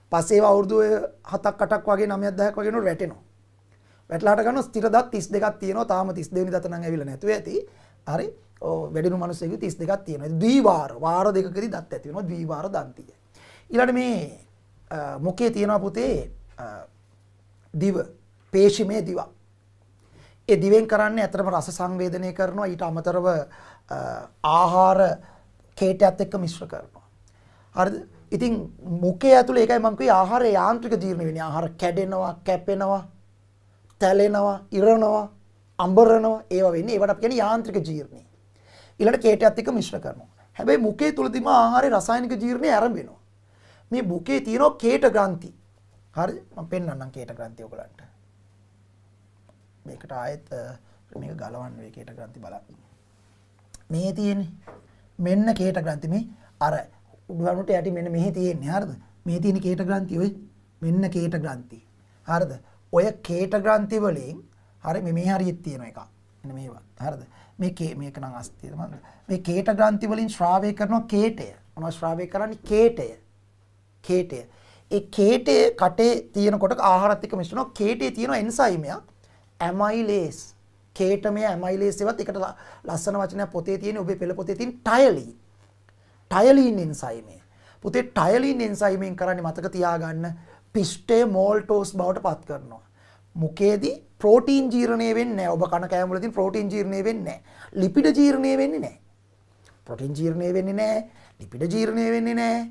පස්සේ ඒවා අවුරුදු 7ක් 8ක් වගේ 9ක් 10ක් වගේ නෝ රැටෙනවා. වැටලා හට ගන්නවා ස්ථිර දත් 32ක් තියෙනවා. තාම 32 වෙනි දත නම් ඇවිල්ලා නැතුව ඇති. හරි. වැඩිනු මිනිස්සුගේ 32ක් තියෙනවා. ද්විවාර වාර දෙකකදී දත් ඇති වෙනවා ද්විවාර දන්තිය. ඊළඟ මේ මොකේ තියෙනවා පුතේ දිව පේශිමේ දිවක්. ඒ දිවෙන් කරන්නේ ඇත්තටම රස සංවේදනය කරනවා ඊට අමතරව ආහාර කේටයත් එක්ක මිශ්‍ර කරනවා. හරිද? ඉතින් මුඛය ඇතුලේ ඒකයි මම කිව්වේ ආහාරය යාන්ත්‍රික ජීර්ණ වෙන්නේ. ආහාර කැඩෙනවා, කැපෙනවා, තැලෙනවා, ඉරනවා, අඹරනවා ඒවා වෙන්නේ. ඒවට අපි කියන්නේ යාන්ත්‍රික ජීර්ණය. ඊළඟට කේටයත් එක්ක මිශ්‍ර කරනවා. හැබැයි මුඛයේ තුලදීම ආහාරයේ රසායනික ජීර්ණය ආරම්භ වෙනවා. මේ මුඛයේ තියෙන කේට ග්‍රන්ථි හරි මම පෙන්වන්නම් කේට ග්‍රන්ථිය ඔයගලන්ට. මේකට ආයෙත් මේක ගලවන්න වේ කේට ග්‍රන්ථි බලන්න. මේ තියෙන්නේ මෙන්න කේට ග්‍රන්ථි මේ අර උඩුහරුට යටි මෙන්න මෙහි තියෙන්නේ හරිද? මේ තියෙන කේට ග්‍රන්ථි ඔය මෙන්න කේට ග්‍රන්ථි. හරිද? ඔය කේට ග්‍රන්ථි වලින් හරි මේ මේ හරියෙත් තියෙන එකක්. එන්න මේවා. හරිද? මේ මේක නම් අස්තියද මන්ද? මේ කේට ග්‍රන්ථි වලින් ශ්‍රාවය කරනවා කේටය. මොනවද ශ්‍රාවය කරන්නේ? කේටය. කේටය. ඒ කේටේ කටේ තියෙනකොට ආහාරත් එක්ක මිශ්‍ර වෙනවා කේටේ තියෙන එන්සයිමයක් ඇමයිලේස් කේටමය ඇමයිලේස් ඒවත් එකට ලස්සන වචනයක් පොතේ තියෙන ඔබේ පෙළ පොතේ තියෙන ටයලීන් ටයලීන් එන්සයිමේ පුතේ ටයලීන් එන්සයිමෙන් කරන්නේ මතක තියාගන්න පිස්ටේ මෝල්ටෝස් බවට පත් කරනවා මුකේදී ප්‍රෝටීන් ජීර්ණය වෙන්නේ ඔබ කන කෑමවලදී ප්‍රෝටීන් ජීර්ණය වෙන්නේ ලිපිඩ ජීර්ණය වෙන්නේ නැහැ ප්‍රෝටීන් ජීර්ණය වෙන්නේ නැහැ ලිපිඩ ජීර්ණය වෙන්නේ නැහැ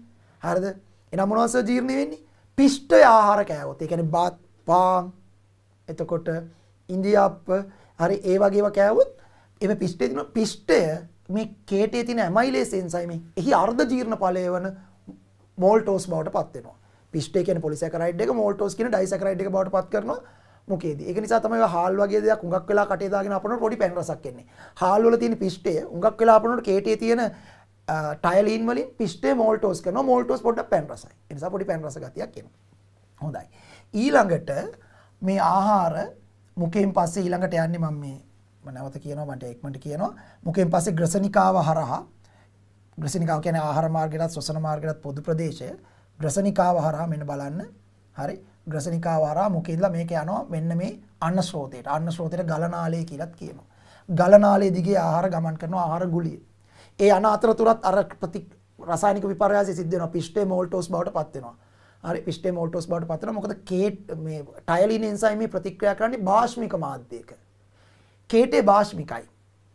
හරිද එනම් මොනවද සර් ජීර්ණ වෙන්නේ? පිෂ්ඨ ආහාර කෑවොත්. ඒ කියන්නේ බත්, පාන්, එතකොට ඉන්දියාප්ප හරි ඒ වගේ ඒවා කෑවොත් එමෙ පිෂ්ඨයේ තියෙන පිෂ්ඨය මේ කේටේ තියෙන ඇමයිලේස් එන්සයිමේ එහි අර්ධ ජීර්ණ ඵලය වන මෝල්ටෝස් බවට පත් වෙනවා. පිෂ්ඨය කියන්නේ පොලිසැකරයිඩ් එක මෝල්ටෝස් කියන ඩයිසැකරයිඩ් එක බවට පත් කරනවා. මොකේදී. ඒක නිසා තමයි හාල් වගේ දෙයක් හුඟක් වෙලා කටේ දාගෙන අපනකොට පොඩි පැන් රසක් එන්නේ. හාල් වල තියෙන පිෂ්ඨය හුඟක් වෙලා අපනකොට කේටේ තියෙන ටයිලීන් වලින් පිස්ටේ මෝල්ටෝස් කරන මෝල්ටෝස් පොඩ්ඩක් පැන් රසයි. ඒ නිසා පොඩි පැන් රස ගතියක් එනවා. හොඳයි. ඊළඟට මේ ආහාර මුඛයෙන් පස්සේ ඊළඟට යන්නේ මම මේ මම නැවත කියනවා මට එක්මන්ට කියනවා මුඛයෙන් පස්සේ ග්‍රසනිකාව හරහා ග්‍රසනිකාව කියන්නේ ආහාර මාර්ගයටත් ශ්වසන මාර්ගයටත් පොදු ප්‍රදේශය ග්‍රසනිකාව හරහා මෙන්න බලන්න. හරි. ග්‍රසනිකාව හරහා මුඛින්දලා මේක යනවා මෙන්න මේ අන්න ස්රෝතයට. අන්න ස්රෝතයට ගලනාලය කියලාත් කියනවා. ගලනාලය දිගේ ආහාර ගමන් කරනවා ආහාර ගුලිය. ඒ යන අතරතුරත් අර රසායනික විපර්යාසය සිද්ධ වෙනවා. පිෂ්ඨේ මෝල්ටෝස් බවට පත් වෙනවා. හරි පිෂ්ඨේ මෝල්ටෝස් බවට පත් වෙනවා. මොකද කේට් මේ ටයලින් එන්සයිම් මේ ප්‍රතික්‍රියා කරන්නේ බාෂ්මික මාධ්‍යයක. කේටේ බාෂ්මිකයි.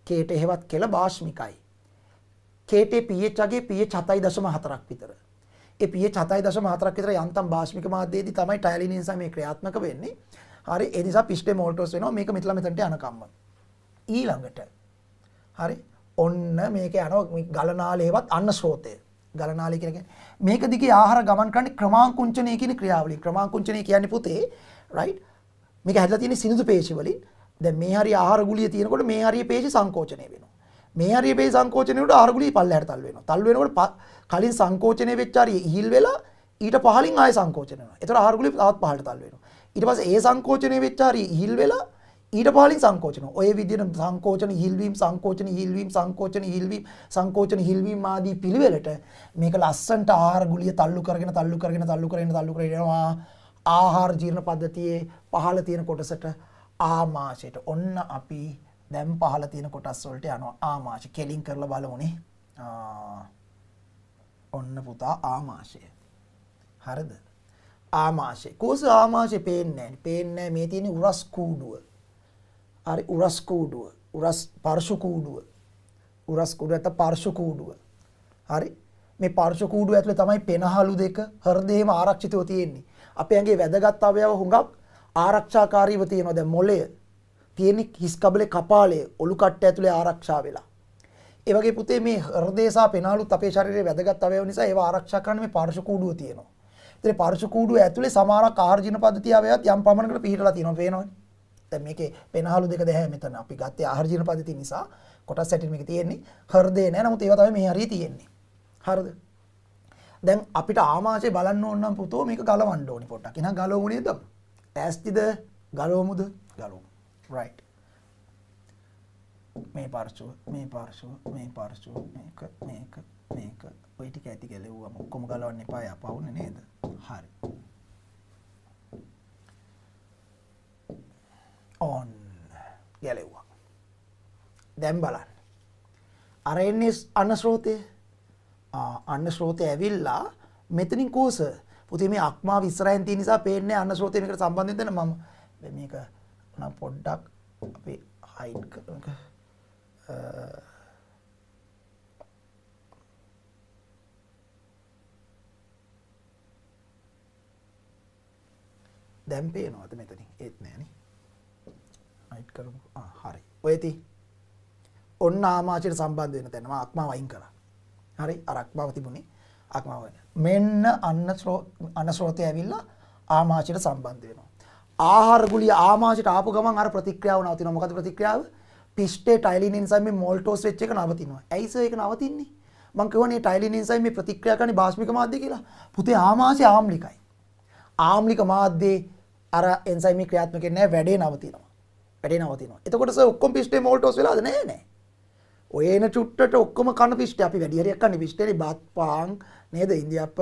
කේට එහෙවත් කෙල බාෂ්මිකයි. කේටේ pH අගේ pH 7.4ක් විතර. ඒ pH 7.4ක් විතර යන්තම් බාෂ්මික මාධ්‍යයේදී තමයි ටයලින් එන්සයිම් මේ ක්‍රියාත්මක වෙන්නේ. හරි ඒ නිසා පිෂ්ඨේ මෝල්ටෝස් වෙනවා මේක මෙතන මෙතනට යනකම්ම. ඊළඟට හරි ඔන්න මේක යනවා ගලනාලේවත් අන්න ස්රෝතය. ගලනාලේ කියන එක මේක දිගේ ආහාර ගමන් කරන්නේ ක්‍රමාංකුංචනය කියන ක්‍රියාවලිය. ක්‍රමාංකුංචනය කියන්නේ පුතේ රයිට් මේක හැදලා තියෙන්නේ සිනිඳු පේශි වලින්. දැන් මේ හරිය ආහාර ගුලිය තියෙනකොට මේ හරිය පේශි සංකෝචනය වෙනවා. මේ හරිය පේශි සංකෝචනය වලට ආහාර ගුලිය පල්ලෙහාට තල් වෙනවා. තල් වෙනකොට කලින් සංකෝචනය වෙච්ච හරිය ඉහිල් වෙලා ඊට පහලින් ආය සංකෝචන වෙනවා. ඒතර ආහාර ගුලිය තවත් පහළට තල් වෙනවා. ඊට පස්සේ ඒ සංකෝචනය වෙච්ච හරිය ඉහිල් වෙලා ඊට පහලින් සංකෝචන. ඔය විදිහට සංකෝචන හිල්වීම සංකෝචන හිල්වීම සංකෝචන හිල්වීම සංකෝචන හිල්වීම ආදී පිළිවෙලට මේක ලස්සන්ට ආහාර ගුලිය තල්ලු කරගෙන තල්ලු කරගෙන තල්ලු කරගෙන තල්ලු කරගෙන යනවා. ආහාර ජීර්ණ පද්ධතියේ පහළ තියෙන කොටසට ආමාශයට. ඔන්න අපි දැන් පහළ තියෙන කොටස් වලට යනවා. ආමාශය කෙලින් කරලා බලමුනේ. ඔන්න පුතා ආමාශය. හරිද? ආමාශය. කොහොස ආමාශය පේන්නේ නැහැ. පේන්නේ නැහැ මේ තියෙන උරස් කූඩුව. හරි උරස් කූඩුව උරස් පර්ශු කූඩුව උරස් කූඩුව ඇත පර්ශු කූඩුව හරි මේ පර්ශු කූඩුව ඇතුලේ තමයි පෙනහලු දෙක හෘදේම ආරක්ෂිතව තියෙන්නේ අපේ ඇඟේ වැදගත් අවයව හුඟක් ආරක්ෂාකාරීව තියෙනවා දැන් මොළය තියෙන හිස් කබලේ කපාලය ඔලු කට්ට ඇතුලේ ආරක්ෂා වෙලා ඒ වගේ පුතේ මේ හෘදේ සහ පෙනහලුත් අපේ ශරීරයේ වැදගත් අවයව නිසා ඒව ආරක්ෂා කරන්න මේ පර්ශු කූඩුව තියෙනවා ඉතින් පර්ශු කූඩුව ඇතුලේ සමහරක් ආහාර ජීන පද්ධති අවයවත් යම් පමණකට පිහිටලා තියෙනවා පේනවනේ දැන් මේකේ පෙනහළු දෙක දෙහැ මෙතන අපි ගත්තේ ආහාර ජීර්ණ පද්ධතිය නිසා කොටස් ඇටින් මේක තියෙන්නේ හෘදේ නෑ නමුත් ඒවා තමයි මේ හරිය තියෙන්නේ හරිද දැන් අපිට ආමාශය බලන්න ඕන නම් පුතෝ මේක ගලවන්න ඕනි පොඩ්ඩක් එහෙනම් ගලවමු නේද ඈස්තිද ගලවමුද ගලවමු රයිට් මේ පාර්ශුව මේ පාර්ශුව මේ පාර්ශුව මේක මේක මේක ඔය ටික ඇති ගැලෙව්වම ඔක්කොම ගලවන්න එපා යපවුනේ නේද හරි ඕන් ගැලෙව්වා දැම් බලන්න අරන්නේ අන්නස්රෝතය අන්න ශ්‍රෝතය ඇවිල්ලා මෙතනින් කෝස පුති මේ අක්මා විස්රයන් තිය නිසා පේන්නේ අන්න ශ්‍රෝතයකට සම්බන්ධතන මම මේක පොඩ්ඩක් අපේ හයිට් කරක දැම්පේ නොවත මෙතනින් ඒත් නෑනේ නයිට් කරමු හරි ඔයති ඔන්න ආමාචයට සම්බන්ධ වෙන තැනවා අක්මා වයින් කර හරි අරක්මාව තිබුණේ අක්මාව මෙන්න අන්න අනස්රෝතය ඇවිල්ලා ආමාචයට සම්බන්ධ වෙනවා ආහරගුලි ආමාචයට ආපු ගමන් අර ප්‍රතික්‍රියාව නවතින මොකද ප්‍රතික්‍රියාව පිස්ටේ ටයිලින් එන්සයිම් මේ මෝල්ටෝස් වෙච්ච එක නවතිනවා ඇයි සර් ඒක නවතින්නේ මං කියවනේ ටයිලින් එන්සයිම් මේ ප්‍රතික්‍රියා කරන්නේ භාෂ්මික මාධ්‍ය කියලා පුතේ ආමාශය ආම්ලිකයි ආම්ලික මාධ්‍යයේ අර එන්සයිම් ක්‍රියාත්මක වෙන්නේ නැහැ වැඩේ නවතිනවා පැටනවතින එතකොට ඔක්කොම පිස්ටේ මෝල්ටෝස් වෙලාද නෑනෑ ඔය එන චුට්ට ඔක්කොම කන පිස්ට අපි වැඩියරයක් කන්න පිස්ටේ බත් පාන් නේද ඉන්දියප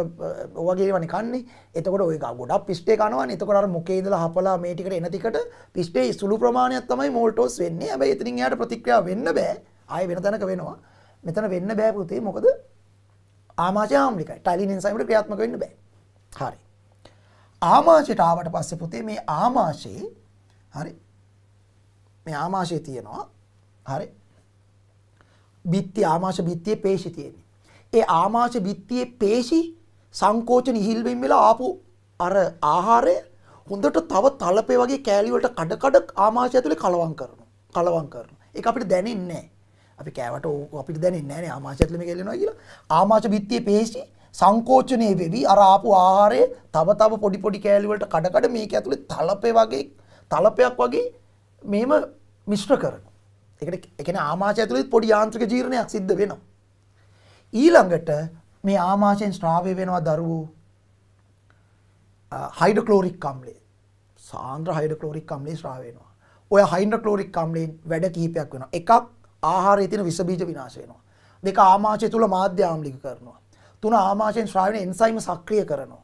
ඔවගේ වනි කන්නේ එතකොට ඔය ගොඩක් පිස්ටේ කනවා එතකොට මොකේදල හපලා මේටිකට එනතිකට පිස්ටේ සුළු ප්‍රමාණයක් තමයි මෝල්ටෝස් වෙන්නේ ඇබ ඉතිරින් යට ප්‍රතික්‍රියා වෙන්න බෑ ආය වෙන තැනක වෙනවා මෙතන වෙන්න බෑපුතේ මොකද ආමාචාමිකයි ටයිලින් සයිමට ක්‍රියාත්මක වෙන්න බෑ හරි ආමාශයට ආවට පස්සේ පුතේ මේ ආමාශයේ හරි මේ ආමාශය තියෙනවා. හරි. බිත්ති ආමාශ බිත්තියේ පේශි තියෙන්නේ. ඒ ආමාශ බිත්තියේ පේශි සංකෝචන ඉහිල් වෙමින් වෙලා ආපු අර ආහාරය හොඳට තව තලපේ වගේ කෑලි වලට කඩ කඩ ආමාශය ඇතුලේ කලවම් කරනවා. කලවම් කරනවා. ඒක අපිට දැනෙන්නේ නැහැ. අපි කෑවට අපිට දැනෙන්නේ නැහැ නේ ආමාශය ඇතුලේ මේක එල්ලෙනවා කියලා. ආමාශ බිත්තියේ පේශි සංකෝචනයේ වෙවි අර ආපු ආහාරය තව තව පොඩි පොඩි කෑලි වලට කඩ කඩ මේක ඇතුලේ තලපේ වගේ තලපයක් වගේ මේම මිශ්‍ර කරන. ඒකට එකන ආමාශය ඇතුළෙත් පොඩි යාන්ත්‍රික ජීර්ණයක් සිද්ධ වෙනවා. ඊළඟට මේ ආමාශයෙන් ස්්‍රාවය වෙනවා දරුවෝ හයිඩකලෝරික් කම්ලේ සාන්ද්‍ර හයිඩකලෝරික් කම්ලේ ශ්‍රාවයනවා. ඔය හයින්ඩකලෝරික් කම්ලෙන් වැඩ කිහිපයක් වෙන එකක් ආහාරය තින විසබීජ විනාශ වෙනවා. දෙක ආමාශය තුළ මාධ්‍යාම්ලික කරනවා. තුන ආමාශයෙන් ශ්‍රාවන එන්සයිම සක්‍රිය කරනවා.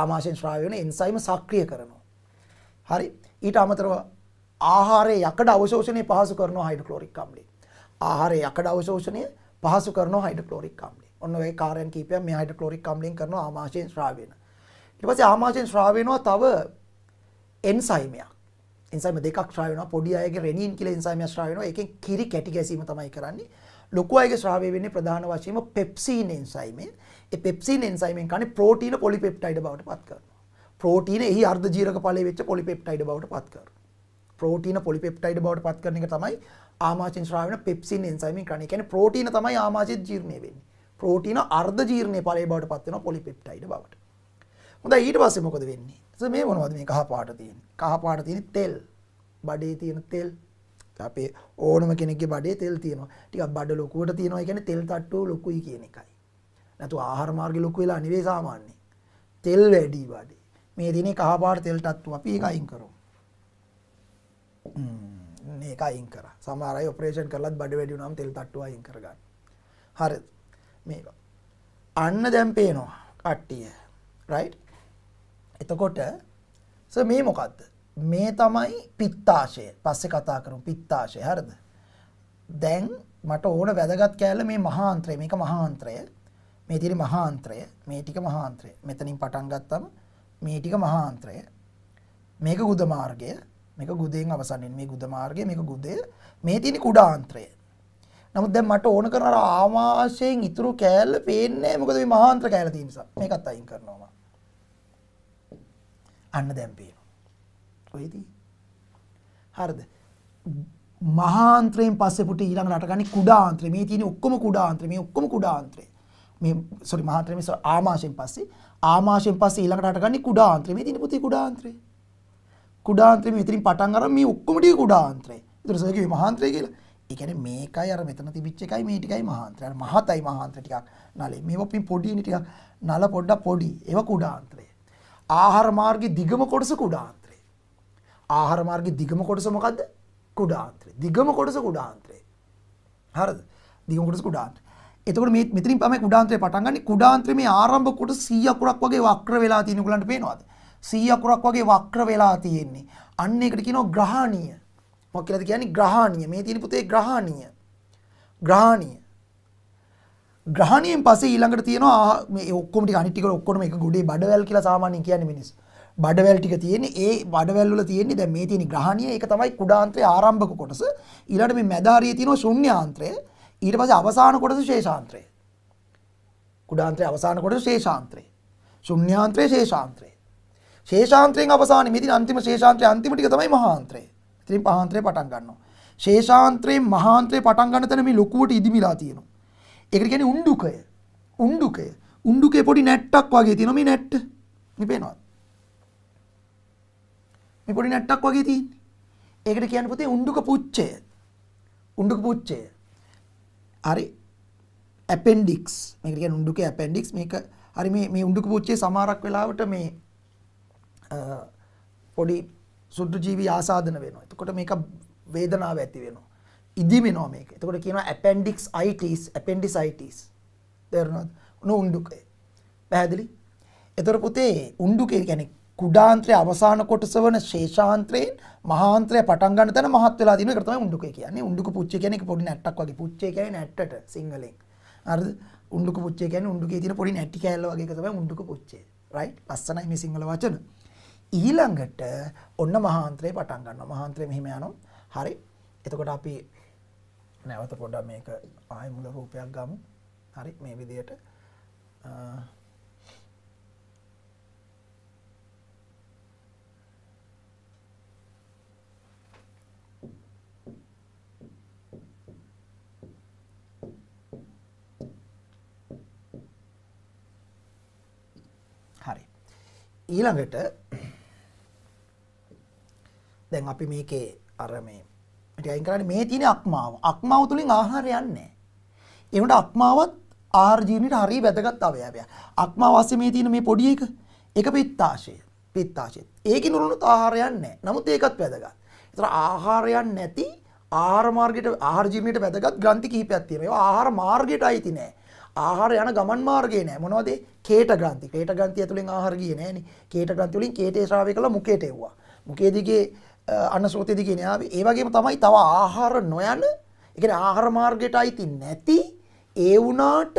ආමාශයෙන් ශ්‍රාවයන එන්සයිම සක්‍රිය කරනවා. හරි ඊට අමතරව ආහාරයේ යකඩ අවශෝෂණය පහසු කරනවා හයිඩ්‍රොක්ලොරික් අම්ලය. ආහාරයේ යකඩ අවශෝෂණය පහසු කරනවා හයිඩ්‍රොක්ලොරික් අම්ලය. ඔන්න ඔය කාර්යයන් කීපයක් මේ හයිඩ්‍රොක්ලොරික් අම්ලයෙන් කරනවා ආමාශයෙන් ස්‍රාව වෙන. ඊට පස්සේ ආමාශයෙන් ස්‍රාව වෙනවා තව එන්සයිමයක්. එන්සයිම දෙකක් ස්‍රාව වෙනවා පොඩි අයගේ රෙනින් කියලා එන්සයිමයක් ස්‍රාව වෙනවා. ඒකෙන් කිරි කැටි ගැසීම තමයි කරන්නේ. ලොකු අයගේ ස්‍රාවය වෙන්නේ ප්‍රධාන වශයෙන්ම පෙප්සින් එන්සයිමෙන්. ඒ පෙප්සින් එන්සයිමෙන් කන්නේ ප්‍රෝටීන පොලිපෙප්ටයිඩ් බවට පත් කරනවා. ප්‍රෝටීන එහි අර්ධ ජීරක ඵලයේ වෙච්ච පොලිපෙප්ටයිඩ් බවට පත් කරනවා. ප්‍රෝටීන පොලිපෙප්ටයිඩ් බවට පත් කරන එක තමයි ආමාශයෙන් ශ්‍රාවන පෙප්සින් එන්සයිමින් කරන්නේ. ඒ කියන්නේ ප්‍රෝටීන තමයි ආමාශයෙන් ජීර්ණය වෙන්නේ. ප්‍රෝටීන අර්ධ ජීර්ණයේ ඵලයේ බවට පත් වෙනවා පොලිපෙප්ටයිඩ් බවට. හොඳයි ඊට පස්සේ මොකද වෙන්නේ? ඉතින් මේ මොනවද මේ කහ පාට තියෙන්නේ? කහ පාට තියෙන තෙල්. බඩේ තියෙන තෙල්. අපේ ඕනම කෙනෙක්ගේ බඩේ තෙල් තියෙනවා. ටිකක් බඩ ලොකුවට තියෙනවා. ඒ කියන්නේ තෙල් තට්ටුව ලොකුයි කියන එකයි. නැතු ආහාර මාර්ගෙ ලොකු වෙලා නෙවෙයි සාමාන්‍යයෙන්. තෙල් වැඩි බඩේ. මේ දිනේ කහ පාට තෙල් තට්ටුව අපි ඒක අයින් කරමු. ඒක අයින් කර සමාරයි ඔපරේෂන් කරලත් බඩ වැඩි නම් තෙල් තට්ටුව අයින් කරගන්න හරි මේ අන්න දැන් පේනවා කට්ටිය රයිට් එතකොට ස මේ මොකක්ද මේ තමයි පිත්තාශය පස්සෙ කතා කරු පිත්තාශය හරද දැන් මට ඕන වැදගත් කෑල්ල මේ මහාන්ත්‍රය මේක මහාන්ත්‍රය මේ තිරි මහාන්ත්‍රය මේ ටික මහාන්ත්‍රය මෙතනින් පටන් ගත්තම මේ ටික මහාන්ත්‍රය මේක ගුද මාර්ගය මේක ගුදයෙන් අවසන් වෙන මේ ගුද මාර්ගය මේක ගුදය මේ තියෙන කුඩාන්ත්‍රය නමුත් දැන් මට ඕන කරන අර ආමාශයෙන් ඉතුරු කෑල්ල පේන්නේ මොකද මේ මහාන්ත්‍ර කෑල්ල තියෙන නිසා මේකත් අයින් කරනවා අන්න දැන් පේනවා ඔයදී හරිද මහාන්ත්‍රයෙන් පස්සේ පුටි ඊළඟ රට ගන්නේ කුඩාන්ත්‍රය මේ තියෙන ඔක්කොම කුඩාන්ත්‍රය මේ ඔක්කොම කුඩාන්ත්‍රය මේ සොරි මහාන්ත්‍රය මේ ආමාශයෙන් පස්සේ ආමාශයෙන් පස්සේ ඊළඟ රට ගන්නේ කුඩාන්ත්‍රය මේ තියෙන පුතේ කුඩාන්ත්‍රය කුඩාන්ත්‍රය මෙතරින් පටන් අරන් මේ ඔක්කොම ටික කුඩාන්ත්‍රය. ඒතර සර්ගේ මහාන්ත්‍රය කියලා. ඒ කියන්නේ මේකයි අර මෙතන තිබිච්ච එකයි මේ ටිකයි මහාන්ත්‍රය. අර මහතයි මහාන්ත්‍ර ටිකක් නලේ. මේවා පින් පොඩිනේ ටිකක් නල පොඩ්ඩක් පොඩි. ඒවා කුඩාන්ත්‍රය. ආහාර මාර්ගයේ දිගම කොටස කුඩාන්ත්‍රය. ආහාර මාර්ගයේ දිගම කොටස මොකද්ද? කුඩාන්ත්‍රය. දිගම කොටස කුඩාන්ත්‍රය. හරිද? දිගම කොටස කුඩාන්ත්‍රය. එතකොට මේ මෙතනින් තමයි කුඩාන්ත්‍රය පටන් ගන්නේ. කුඩාන්ත්‍රයේ මේ ආරම්භ කොටස 100 අකුරක් වගේ වක්‍ර වෙලා තියෙන උගලන්ට පේනවාද? 100 අකුරක් වගේ වක්‍ර වෙලා තියෙන්නේ. අන්න ඒකට කියනවා ග්‍රහණීය. මොකක් කියලාද කියන්නේ ග්‍රහණීය. මේ තියෙන පුතේ ග්‍රහණීය. ග්‍රහණීය. ග්‍රහණීයෙන් පස්සේ ඊළඟට තියෙනවා මේ ඔක්කොම ටික අනිත් ටික ඔක්කොම එක ගොඩේ බඩවැල් කියලා සාමාන්‍යයෙන් කියන්නේ මිනිස්සු. බඩවැල් ටික තියෙන්නේ ඒ බඩවැල් වල තියෙන්නේ දැන් මේ තියෙන ග්‍රහණීය ඒක තමයි කුඩාන්ත්‍රයේ ආරම්භක කොටස. ඊළඟට මේ මැද හරියේ තියෙනවා ශුන්‍යාන්ත්‍රය. ඊට පස්සේ අවසාන කොටස ශේෂාන්ත්‍රය. කුඩාන්ත්‍රයේ අවසාන කොටස ශේෂාන්ත්‍රය. ශුන්‍යාන්ත්‍රයේ ශේෂාන්ත්‍රය. ශේෂාන්ත්‍රයෙන් අවසානයේ මේ දින අන්තිම ශේෂාන්ත්‍රය අන්තිම ටික තමයි මහාන්ත්‍රය. ඉතින් පහාන්ත්‍රය පටන් ගන්නවා. ශේෂාන්ත්‍රයෙන් මහාන්ත්‍රය පටන් ගන්න තැන මේ ලොකුවට ඉදිමිලා තියෙනවා. ඒකට කියන්නේ උණ්ඩුකය. උණ්ඩුකය. උණ්ඩුකේ පොඩි නැට්ටක් වගේ තියෙනවා මේ නැට්ට. මේ පේනවා. මේ පොඩි නැට්ටක් වගේ තියෙන්නේ. ඒකට කියන්නේ පුතේ උණ්ඩුක පුච්චය. උණ්ඩුක පුච්චය. හරි. appendix. මේකට කියන්නේ උණ්ඩුකේ appendix. මේක හරි මේ මේ උණ්ඩුක පුච්චේ සමහරක් වෙලාවට මේ පොඩි සුද්දු ජීවි ආසාධන වෙනවා. එතකොට මේක වේදනාව ඇති වෙනවා. ඉදිමිනවා මේක. එතකොට කියනවා appendix itis appendicitis. තේරුණාද? උණු උණ්ඩුකය. පැහැදිලි? එතකොට පුතේ උණ්ඩුකය කියන්නේ කුඩාන්ත්‍රයේ අවසාන කොටස වන ශේෂාන්ත්‍රයෙන් මහාන්ත්‍රය පටන් ගන්න තැන මහත් වෙලා දිනන එක තමයි උණ්ඩුක කියන්නේ. උණ්ඩුක පුච්චය කියන්නේ පොඩි නැට්ටක් වගේ. පුච්චය කියන්නේ නැට්ටට සිංහලෙන්. හරිද? උණ්ඩුක පුච්චය කියන්නේ උණ්ඩුකේ තියෙන පොඩි නැටි කෑල්ල වගේ එක තමයි උණ්ඩුක පුච්චය. රයිට්? ලස්සනයි මේ සිංහල වචන. ඊළඟට ඔන්න මහන්ත්‍රය පටන් ගන්න මහන්ත්‍රය මෙහිම යනම් හරි එතකොට අපි නැවත පොඩ මේක ආය මුල රූපයක් ගමු හරි මේ විදියට ඊළඟට දැන් අපි මේකේ අර මේ ට අයින් කරන්න මේ තියෙන අක්මාව අක්මාව තුළින් ආහාර යන්නේ එවට අක්මාවත් ආර්ජීනයට හරි වැදගත් අවයවය අක්මා වස්සේ මේ තියෙන මේ පොඩි එක එක පිත්තාශය පිත්තාශය ඒක නුරුණු ආහාරයන් නෑ නමුත් ඒකත් වැදගත් එතර ආහාරයන් නැති ආර්මාර්ගයට ආර්ජීනයට වැදගත් ග්‍රන්ථි කීපයක් තියෙන ආහාර මාර්ගයට අයිති නෑ ආහාර යන ගමන් මාර්ගය නෑ මොනවද කේට ග්‍රන්ථි කේට ග්‍රන්ථිය තුලින් ආහාර ගියේ නෑනේ කේට ග්‍රන්ථි වලින් කේටේ ශ්‍රාවය කළා මුකේට එව්වා මුකේදීගේ අන්න සූතිදි කියන ආවේ. ඒ වගේම තමයි තව ආහාර නොයන, ඒ කියන්නේ ආහාර මාර්ගයට අයිති නැති ඒ වුණාට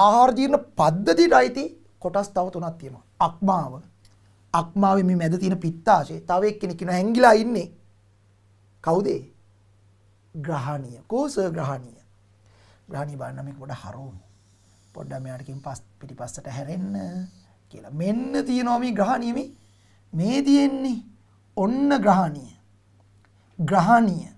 ආහාර ජීර්ණ පද්ධතියට අයිති කොටස් තව තුනක් තියෙනවා. අක්මාව. අක්මාවේ මේ මැද තියෙන පිත්තාශය. තව එක්කෙනෙක් ඉන්න හැංගිලා ඉන්නේ. කවුද? ග්‍රහණීය. කෝස ග්‍රහණීය. ග්‍රහණීය බලන්න මේක පොඩ හරවමු. පොඩ්ඩක් මෙයාට කිම් පස් පිටිපස්සට හැරෙන්න කියලා. මෙන්න තියෙනවා මේ ග්‍රහණීය මේ තියෙන්නේ. ඔන්න ග්‍රහණීය. ග්‍රහණීය.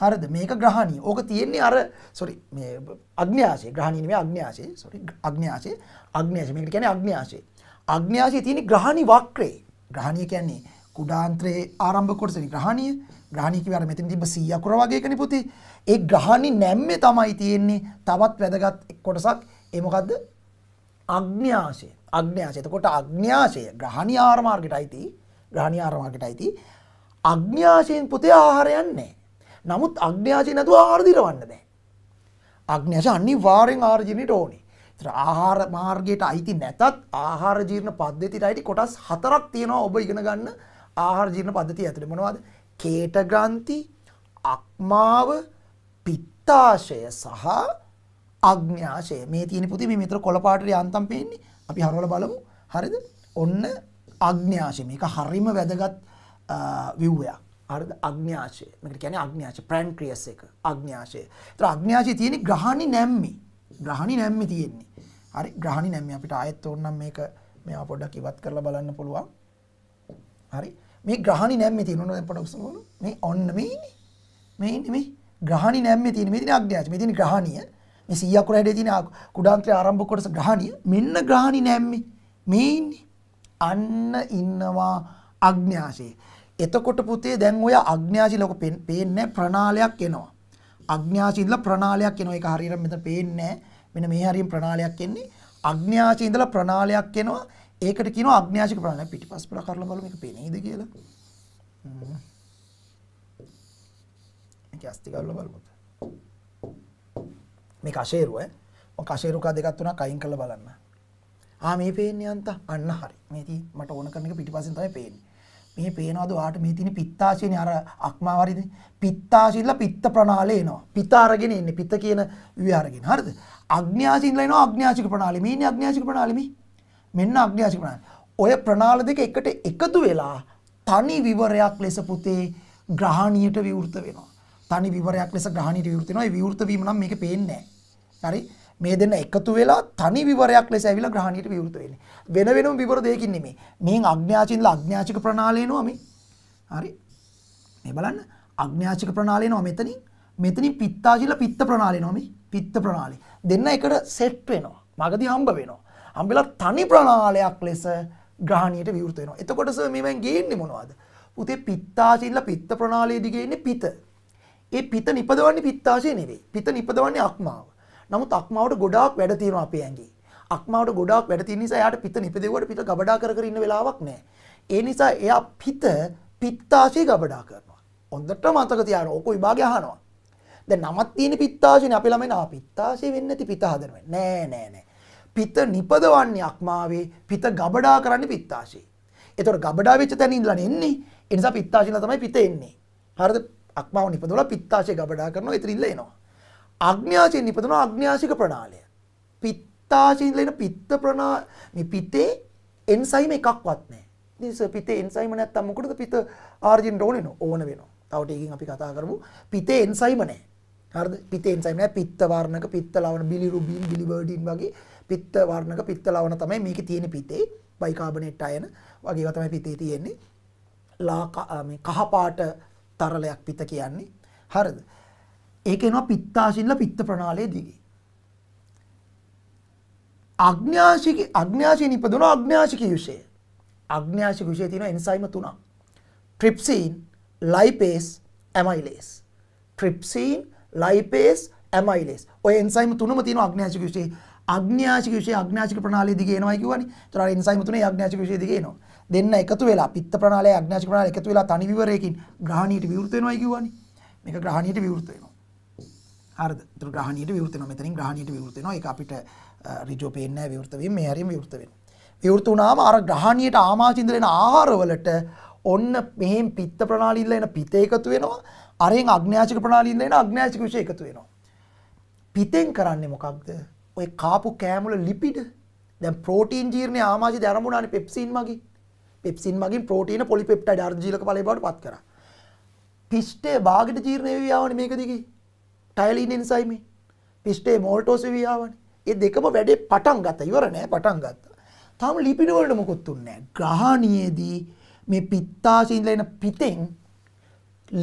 හරිද? මේක ග්‍රහණීය. ඕක තියෙන්නේ අර sorry මේ අග්න්‍යාශය. ග්‍රහණීය නෙමෙයි අග්න්‍යාශය. sorry අග්න්‍යාශය. අග්න්‍යාශය. මේකට කියන්නේ අග්න්‍යාශය. අග්න්‍යාශය තියෙන්නේ ග්‍රහණී වක්‍රේ. ග්‍රහණීය කියන්නේ කුඩාන්තරයේ ආරම්භ කොටසනේ ග්‍රහණීය. ග්‍රහණීය කියව අර මෙතන තිබ්බ 100 අකුර වගේ එකනේ පුතේ. ඒ ග්‍රහණී නැම්මේ තමයි තියෙන්නේ තවත් වැදගත් කොටසක්. ඒ මොකද්ද? අග්න්‍යාශය. අග්න්‍යාශය. එතකොට අග්න්‍යාශය ග්‍රහණීය ආරමාර්ගයටයි තියෙන්නේ. ග්‍රහණය ආරමකට අයිති අග්‍යාශයෙන් පොතේ ආහාරයන්නේ. නමුත් අග්‍යාශය නැතු ආර්දිරවන්න බෑ. අග්‍යාශ අනි වාරෙන් ආර්ජිනයට ඕනේ ආහාර මාර්ගයට අයිති නැතත් ආහාරජීර්ණ පද්ධතිට අයිති කොටස් හතරක් තියෙනවා ඔබ ඉගෙන ගන්න ආහාරජීර්ණ පද්ධති ඇතුළේ මොනවද කේටග්‍රන්ති අක්මාව පිත්තාශය සහ අග්ඥාශය මේ තියන පුති මේ මිතර කොළපාටට අන්තම් පෙන්නේ අපි හරවල බලමු හරිද ඔන්න අග්‍යාශය මේක හරිම වැදගත් විව්වයක් අර්ද අග්‍යාශය මට කියන අග්‍යාශ ප්‍රන්ට්‍රියස් එක අග්‍යාශය තර අග්‍යාශය තියෙන ග්‍රහණි නැම්මි ග්‍රහණි නැම්මි තියෙන්නේ හරි ග්‍රහණි නැම්මි අපිට ආයෙත් ඕනනම් මේක මෙයා පොඩ්ඩක් ඉවත් කරලා බලන්න පුළුවන් හරි මේ ග්‍රහණි නැම්මි තියෙනවා දැන් පොඩ්ඩක් උස්සන මේ ඔන්න මේ ඉන්නේ මේ ඉන්නේ මේ ග්‍රහණි නැම්මි තියෙන මේ තියෙන අග්‍යාශය මේ තියෙන ග්‍රහණිය මේ 100 අකුරේ තියෙන කුඩාන්ත්‍රය ආරම්භ කොටස ග්‍රහණිය මෙන්න ග්‍රහණි නැම්මි මේ ඉන්නේ අන්න ඉන්නවා අඥ්ඥාසේ. එතකොට පුතේ දැන් ඔය අඥ්ඥාසි ලොක පේන්නේ ප්‍රනාලයක් එනවා. අඥ්ඥාසිදල ප්‍රනාලයක් එනවා එක හරිරම් මෙත පේන්නේ මෙන මේ හරිම් ප්‍රනාලයක් එන්නේ අඥ්ඥාසිීන්දල ප්‍රනාලයක් එනවා ඒකට කියන අඥ්ඥාසික ප්‍රණය පිටි පස් පර කරල බලම එක පෙනෙයිද කියලා ඇස්තිකල්ල බලමුද මේ කශේරුව කශේරුකා දෙකත් වුණා කයින් කළ බලන්න ආ මේ පේන්නේ අන්ත අන්න හරි. මේ තියෙන මට ඕන කරන එක පිටිපස්සෙන් තමයි පේන්නේ. මේ පේනවාද ඔයාට මේ තියෙන පිත්තාශයනේ අර අක්මාවරිනේ. පිත්තාශිල්ලා පිත්ත ප්‍රණාලේ එනවා. පිත අරගෙන ඉන්නේ පිත කියන විවි අරගෙන. හරිද? අග්න්‍යාශින්ලා එනවා අග්න්‍යාශික ප්‍රණාලේ. මේ ඉන්නේ අග්න්‍යාශික ප්‍රණාලේ මේ. මෙන්න අග්න්‍යාශික ප්‍රණාලේ. ඔය ප්‍රණාල දෙක එකට එකතු වෙලා තනි විවරයක් ලෙස පුතේ ග්‍රහණියට විවෘත වෙනවා. තනි විවරයක් ලෙස ග්‍රහණයට විවෘත වෙනවා. ඒ විවෘත වීම නම් මේක පේන්නේ නැහැ. හරි? මේ දෙන්න එකතු වෙලා තනි විවරයක් ලෙස ඇවිල්ලා ග්‍රහණයට විවෘත වෙන්නේ. වෙන වෙනම විවර දෙයකින් නෙමෙයි. මෙහෙන් අඥාචින්ලා අඥාචික ප්‍රණාලය එනවා මේ. හරි. මේ බලන්න අඥාචික ප්‍රණාලය එනවා මෙතනින්. මෙතනින් පිත්තාචින්ලා පිත්ත ප්‍රණාලය එනවා මේ. පිත්ත ප්‍රණාලය. දෙන්න එකට සෙට් වෙනවා. මගදී හම්බ වෙනවා. හම්බෙලා තනි ප්‍රණාලයක් ලෙස ග්‍රහණයට විවෘත වෙනවා. එතකොට සර් මේවෙන් ගේන්නේ මොනවද? පුතේ පිත්තාචින්ලා පිත්ත ප්‍රණාලය දිගේ ඉන්නේ පිත. ඒ පිත නිපදවන්නේ පිත්තාශය නෙවෙයි. පිත නිපදවන්නේ අක්මාව. නමුත් අක්මාවට ගොඩාක් වැඩ තියෙනවා අපේ ඇඟේ. අක්මාවට ගොඩාක් වැඩ තියෙන නිසා එයාට පිට නිපදෙව්වට පිට ගබඩා කර කර ඉන්න වෙලාවක් නැහැ. ඒ නිසා එයා පිට පිත්තාශය ගබඩා කරනවා. හොඳට මතක තියාගන්න. ඕක විභාගේ අහනවා. දැන් නමක් තියෙන පිත්තාශයනේ අපේ ළමයි නා පිත්තාශය වෙන්නේ නැති පිත හදනවා. නෑ නෑ නෑ. පිත නිපදවන්නේ අක්මාවේ පිත ගබඩා කරන්නේ පිත්තාශේ. එතකොට ගබඩා වෙච්ච තැන ඉඳලා එන්නේ. ඒ නිසා පිත්තාශේ තමයි පිත එන්නේ. හරිද? අක්මාව නිපදවලා පිත්තාශේ ගබඩා කරනවා. එතන ඉඳලා එනවා. අග්න්‍යාශයෙන් ඉපදෙනවා අග්න්‍යාශික ප්‍රණාලය. පිත්තාශයෙන් ලෙන පිත්ත ප්‍රණා මේ පිතේ එන්සයිම එකක්වත් නැහැ. ඉතින් පිතේ එන්සයිම නැත්තම් මොකටද පිත ආර්ජින් ඕනෙන ඕන වෙනවා. තවට ඒකින් අපි කතා කරමු. පිතේ එන්සයිම නැහැ. හරිද? පිතේ එන්සයිම නැහැ. පිත්ත වර්ණක පිත්ත ලවණ බිලිරුබින් බිලිවර්ඩින් වගේ පිත්ත වර්ණක පිත්ත ලවණ තමයි මේකේ තියෙන පිතේ. බයිකාබනේට් අයන වගේ තමයි පිතේ තියෙන්නේ. ලා කහ පාට තරලයක් පිත කියන්නේ. හරිද? ඒක එනවා පිත්තාසිල්ල පිත්ත ප්‍රණාලයේ දිගේ. අඥාසික අඥාසික නිපදවන අඥාසික යුෂය. අඥාසික යුෂයේ තියෙන එන්සයිම තුනක්. Trypsin, lipase, amylase. Trypsin, lipase, amylase. ඔය එන්සයිම තුනම තියෙන අඥාසික යුෂයේ අඥාසික විශේෂ අඥාසික ප්‍රණාලය දිගේ එනවා කියවනේ. ඒතර අර එන්සයිම් තුනේ අඥාසික විශේෂ දිගේ එනවා. දෙන්න එකතු වෙලා පිත්ත ප්‍රණාලය අඥාසික ප්‍රණාලය එකතු වෙලා තනි විවරයකින් ග්‍රහණීයට විවෘත වෙනවායි කියවනේ. මේක ග්‍රහණීයට විවෘත වෙනවා. හරිද? ඒතර ග්‍රහණියට විවෘත වෙනවා. මෙතනින් ග්‍රහණියට විවෘත වෙනවා. ඒක අපිට ඍජුව පේන්නේ නැහැ විවෘත වීම. මේ හැරීම විවෘත වෙනවා. විවෘත වුණාම අර ග්‍රහණියට ආමාශින්ද වෙන ආහාරවලට ඔන්න මෙහෙන් පිත්ත ප්‍රණාලීන්ලා එන පිත එකතු වෙනවා. අරෙන් අග්න්‍යාශික ප්‍රණාලීන්ලා එන අග්න්‍යාශික විශේෂ එකතු වෙනවා. පිතෙන් කරන්නේ මොකක්ද? ඔය කාපු කෑම වල ලිපිඩ. දැන් ප්‍රෝටීන් ජීර්ණය ආමාශයද ආරම්භ වුණානේ පෙප්සින් මගින්. පෙප්සින් මගින් ප්‍රෝටීන පොලිපෙප්ටයිඩ් අර්ධජීලක ඵලයේ බවට පත් කරා. පිෂ්ඨය බාගෙට ජීර්ණය වෙවි ආවනේ මේක දිගේ. ටයිලින් එන්සයිමේ පිස්ටේ මෝල්ටෝසිවියාවනේ. ඒ දෙකම වැඩේ පටන් ගත්තා. ඉවර නෑ පටන් ගත්තා. තාම ලිපින වලට මොකුත් තුන්නේ නෑ. ග්‍රහණියේදී මේ පිත්තාශීල එන පිතෙන්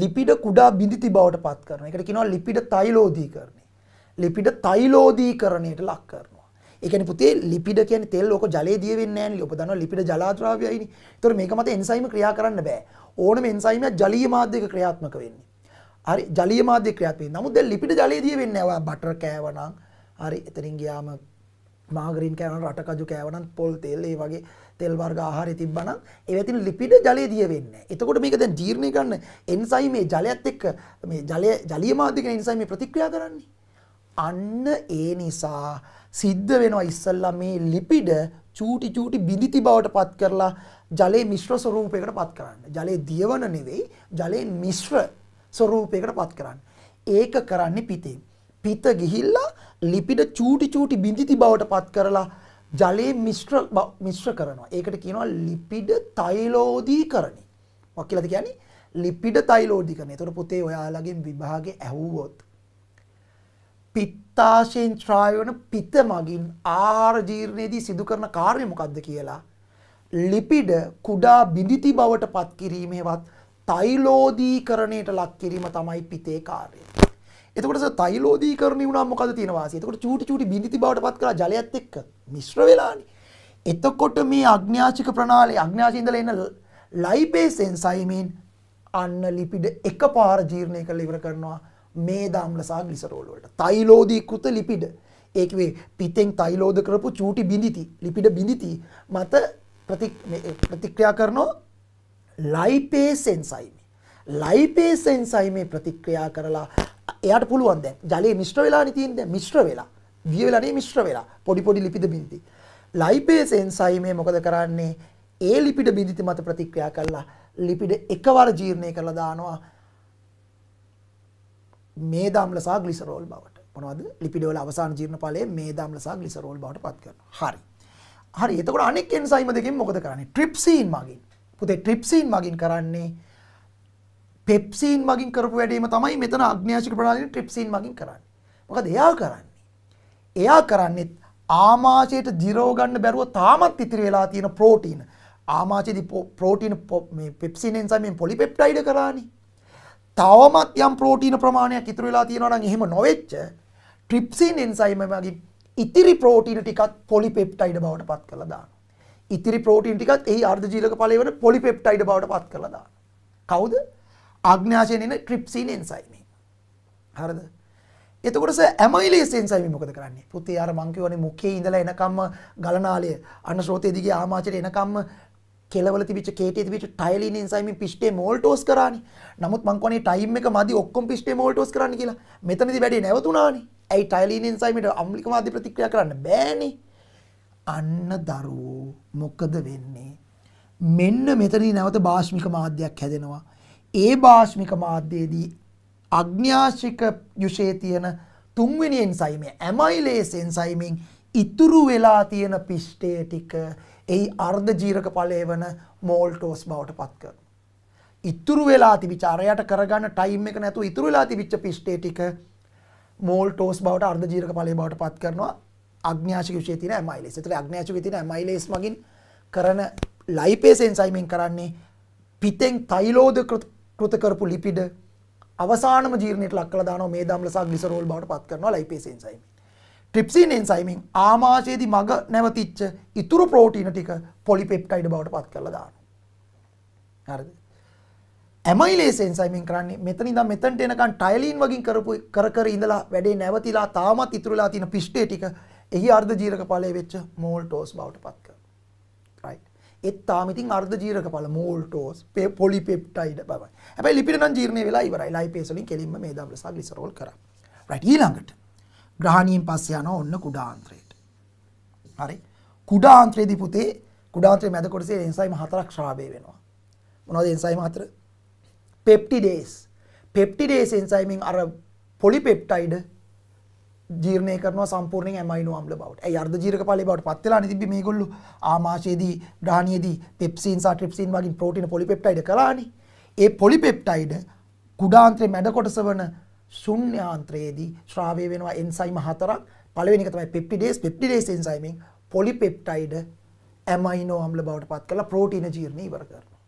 ලිපිඩ කුඩා බිඳිති බවට පත් කරන. ඒකට කියනවා ලිපිඩ තෛලෝදීකරණය. ලිපිඩ තෛලෝදීකරණයට ලක් කරනවා. එකන පුතේ ලිපිඩ කියන තෙල් ලෝක ජලය දිය වෙන්නේ නැහැ ඔබ දන්නවා ලිපිඩ ජලාද්‍රාවයයිනේ. ඒතර මේක මත එන්සයිම ක්‍රියා කරන්න බෑ. ඕනම එන්සයිමයක් ජලීය මාධ්‍යයක ක්‍රියාත්මක වෙන්නේ. හරි ජලීය මාධ්‍ය ක්‍රියාත්මක. නමුත් දැන් ලිපිට ජලය දිය වෙන්නේ නැහැ. බටර් කෑවනම් හරි එතනින් ගියාම මාගරින් කෑවනම් රට කජු කෑවනම් පොල් තෙල් ඒ වගේ තෙල් වර්ග ආහාරය තිබ්බනම් ඒවතින් ලිපිඩ ජලය දිය වෙන්නේ. එතකොට මේක දැන් ජීර්ණය ගන්න එන්සයිම් මේ ජලයත් එක්ක මේ ජලය ජලීය මාධ්‍ය කියන එන්සයිම් මේ ප්‍රතික්‍රියා කරන්නේ. අන්න ඒ නිසා සිද්ධ වෙනවා ඉස්සල්ලා මේ ලිපිඩ චූටි චූටි බිඳිති බවට පත් කරලා ජලයේ මිශ්‍ර ස්වරූපයකට පත් කරන්න. ජලයේ දියවන නෙවෙයි ජලයේ මිශ්‍ර ස්වરૂපයකට පත් කරන්න. ඒක කරන්නේ පිතේ. පිත ගිහිල්ලා ලිපිඩ චූටි චූටි බිඳිති බවට පත් කරලා ජලයේ මිශ්‍ර මිශ්‍ර කරනවා. ඒකට කියනවා ලිපිඩ තෛලෝදීකරණය. මොකක් කියලාද කියන්නේ? ලිපිඩ තෛලෝදීකරණය. ඒතකොට පුතේ ඔයාලගෙන් විභාගේ ඇහුවොත් පිත්තාශයෙන් ත්‍රාය වන පිත මගින් ආහාර ජීර්ණයේදී සිදු කරන කාර්යය මොකක්ද කියලා ලිපිඩ කුඩා බිඳිති බවට පත් කිරීමේවත් තෛලෝදීකරණයට ලක් කිරීම තමයි පිතේ කාර්යය. එතකොට තෛලෝදීකරණය වුණා මොකද තියෙන වාසිය? එතකොට චූටි චූටි බිඳිති බවට පත් කරලා ජලයත් එක්ක මිශ්‍ර වෙලානේ. එතකොට මේ අග්න්‍යාශික ප්‍රණාලය අග්න්‍යාශයේ ඉඳලා එන ලයිපේස් එන්සයිමෙන් අන්න ලිපිඩ එකපාර ජීර්ණය කරලා ඉවර කරනවා මේ දාම්ල සහ ග්ලිසරෝල් වලට. තෛලෝදීකృత ලිපිඩ. ඒකේ පිතෙන් තෛලෝද කරපු චූටි බිඳිති ලිපිඩ බිඳිති මත ප්‍රතික්‍රියා කරනවා ලයිපේස් එන්සයිම. ලයිපේස් එන්සයිමේ ප්‍රතික්‍රියා කරලා එයාට පුළුවන් දැන් ජලයේ මිශ්‍ර වෙලා නිතින් දැන් මිශ්‍ර වෙලා දිය වෙලා නේ මිශ්‍ර වෙලා පොඩි පොඩි ලිපිද බිඳි. ලයිපේස් එන්සයිමේ මොකද කරන්නේ? ඒ ලිපිඩ බිඳිති මත ප්‍රතික්‍රියා කරලා ලිපිඩ එකවර ජීර්ණය කරලා දානවා මේ දම්ල සහ ග්ලිසරෝල් බවට. මොනවද? ලිපිඩ වල අවසාන ජීර්ණ ඵලයේ මේ දම්ල සහ ග්ලිසරෝල් බවට පත් කරනවා. හරි. හරි. එතකොට අනෙක් එන්සයිම දෙකෙන් මොකද කරන්නේ? ට්‍රිප්සීන් මගින් පුතේ ට්‍රිප්සින් මගින් කරන්නේ පෙප්සින් මගින් කරපු වැඩීම තමයි මෙතන අග්න්‍යාශික ප්‍රණාලින ට්‍රිප්සින් මගින් කරන්නේ. මොකද එයා කරන්නේ. එයා කරන්නේත් ආමාශයට ජිරෝ ගන්න බැරුව තාමත් ඉතිරි වෙලා තියෙන ප්‍රෝටීන. ආමාශයේදී ප්‍රෝටීන මේ පෙප්සින් එන්සයිමෙන් පොලිපෙප්ටයිඩ් කරානේ. තවමත් යම් ප්‍රෝටීන ප්‍රමාණයක් ඉතුරු වෙලා තියෙනවා නම් එහෙම නොවෙච්ච ට්‍රිප්සින් එන්සයිම මගින් ඉතිරි ප්‍රෝටීන ටිකත් පොලිපෙප්ටයිඩ් බවට පත් කරලා දානවා. ඉතිරි ප්‍රෝටීන් ටිකත් එහි අර්ධජීවක ඵලයේ වන පොලිපෙප්ටයිඩ් බවට පත් කරලා දානවා. කවුද? අග්නාශයෙන් එන ට්‍රිප්සින් එන්සයිම්. හරිද? එතකොට සර් ඇමයිලේස් එන්සයිම් මොකද කරන්නේ? පුතේ අර මං කියවනේ මුඛයේ ඉඳලා එනකම්ම ගලනාලය අනශෝතයේ දිගේ ආමාශයට එනකම්ම කෙලවල තිබිච්ච කේටේ තිබිච්ච ටයිලින් එන්සයිමින් පිෂ්ටේ මෝල්ටෝස් කරානේ. නමුත් මං කොනේ ටයිම් එක මදි ඔක්කොම පිෂ්ටේ මෝල්ටෝස් කරන්න කියලා. මෙතනදී වැඩේ නැවතුණානේ. ඇයි ටයිලින් එන්සයිමට අම්ලික මාධ්‍ය ප්‍රතික්‍රියා කරන්න බෑනේ. අන්න දරුවෝ මොකද වෙන්නේ. මෙන්න මෙතනී නැවත භාෂ්මික මාධ්‍යයක් හැදෙනවා. ඒ භාෂ්මික මාධ්‍යයේදී අග්‍යාශික යුෂේ තියෙන තුන්වෙනියෙන් සයිමේ ඇමයිලේසෙන් සයිමින් ඉතුරු වෙලා තියෙන පිෂ්ටය ටික එයි අර්ධ ජීරක පලේ වන මෝල්ටෝස් බවට පත් කර. ඉතුරු වෙලා තිබිචාරයට කරගන්න ටයිම් එක නැතු ඉතුරු වෙලා තිබිච්ච පිෂ්ටේ ටික මෝල්ටෝස් බවට අර්ධ ජීරක පලේ බවට පත් කරනවා අග්න්‍යාශික විශේෂය තියෙන ඇමයිලේස්. ඒතර අග්න්‍යාශිකේ තියෙන ඇමයිලේස් මගින් කරන ලයිපේස් එන්සයිමෙන් කරන්නේ පිතෙන් තෛලෝද කෘත කරපු ලිපිඩ අවසානම ජීර්ණයට ලක් කරලා දානවා මේ දම්ලසක් ග්ලිසරෝල් බවට පත් කරනවා ලයිපේස් එන්සයිමෙන්. ට්‍රිප්සින් එන්සයිමෙන් ආමාශයේදී මග නැවතිච්ච ඉතුරු ප්‍රෝටීන ටික පොලිපෙප්ටයිඩ් බවට පත් කරලා දානවා. හරිද? ඇමයිලේස් එන්සයිමෙන් කරන්නේ මෙතන ඉඳන් මෙතනට එනකන් ටයලින් වගේ කරපු කර කර ඉඳලා වැඩේ නැවතිලා තාමත් ඉතුරුලා තියෙන පිෂ්ඨය ටික එහි අර්ධ ජීරක ඵලයේ වෙච්ච මෝල්ටෝස් බවට පත් කරනවා. right. ඒත් තාම ඉතින් අර්ධ ජීරක ඵල මෝල්ටෝස් පොලිපෙප්ටයිඩ් බවයි. හැබැයි ලිපිඩ නම් ජීර්ණය වෙලා ඉවරයි. ලයිපේස් වලින් කෙලින්ම මේ දම්ලස ග්ලිසරෝල් කරා. right ඊළඟට ග්‍රහණියෙන් පස්සේ යනවා ඔන්න කුඩාන්ත්‍රයට. හරි. කුඩාන්ත්‍රයේදී පුතේ කුඩාන්ත්‍රයේ මැද කොටසේ එන්සයිම් හතරක් ශ්‍රාවය වෙනවා. මොනවද එන්සයිම් හතර? පෙප්ටිඩේස්. පෙප්ටිඩේස් එන්සයිමෙන් අර පොලිපෙප්ටයිඩ් ජීර්ණය කරනවා සම්පූර්ණයෙන් ඇමයිනෝ අම්ල බවට. ඒ අර්ධ ජීරක ඵලයේ බවට පත් වෙලා තිබ්බේ මේගොල්ලෝ ආමාශයේදී ඩාහණියේදී පෙප්සින් සහ ට්‍රිප්සින් වගේ ප්‍රෝටීන පොලිපෙප්ටයිඩ් කළානේ. ඒ පොලිපෙප්ටයිඩ් කුඩාන්ත්‍රයේ මැද කොටස වන ශුන්‍යාන්ත්‍රයේදී ශ්‍රාවය වෙනවා එන්සයිම හතරක්. පළවෙනි එක තමයි පෙප්ටිඩේස්. පෙප්ටිඩේස් එන්සයිමෙන් පොලිපෙප්ටයිඩ් ඇමයිනෝ අම්ල බවට පත් කරලා ප්‍රෝටීන ජීර්ණය ඉවර කරනවා.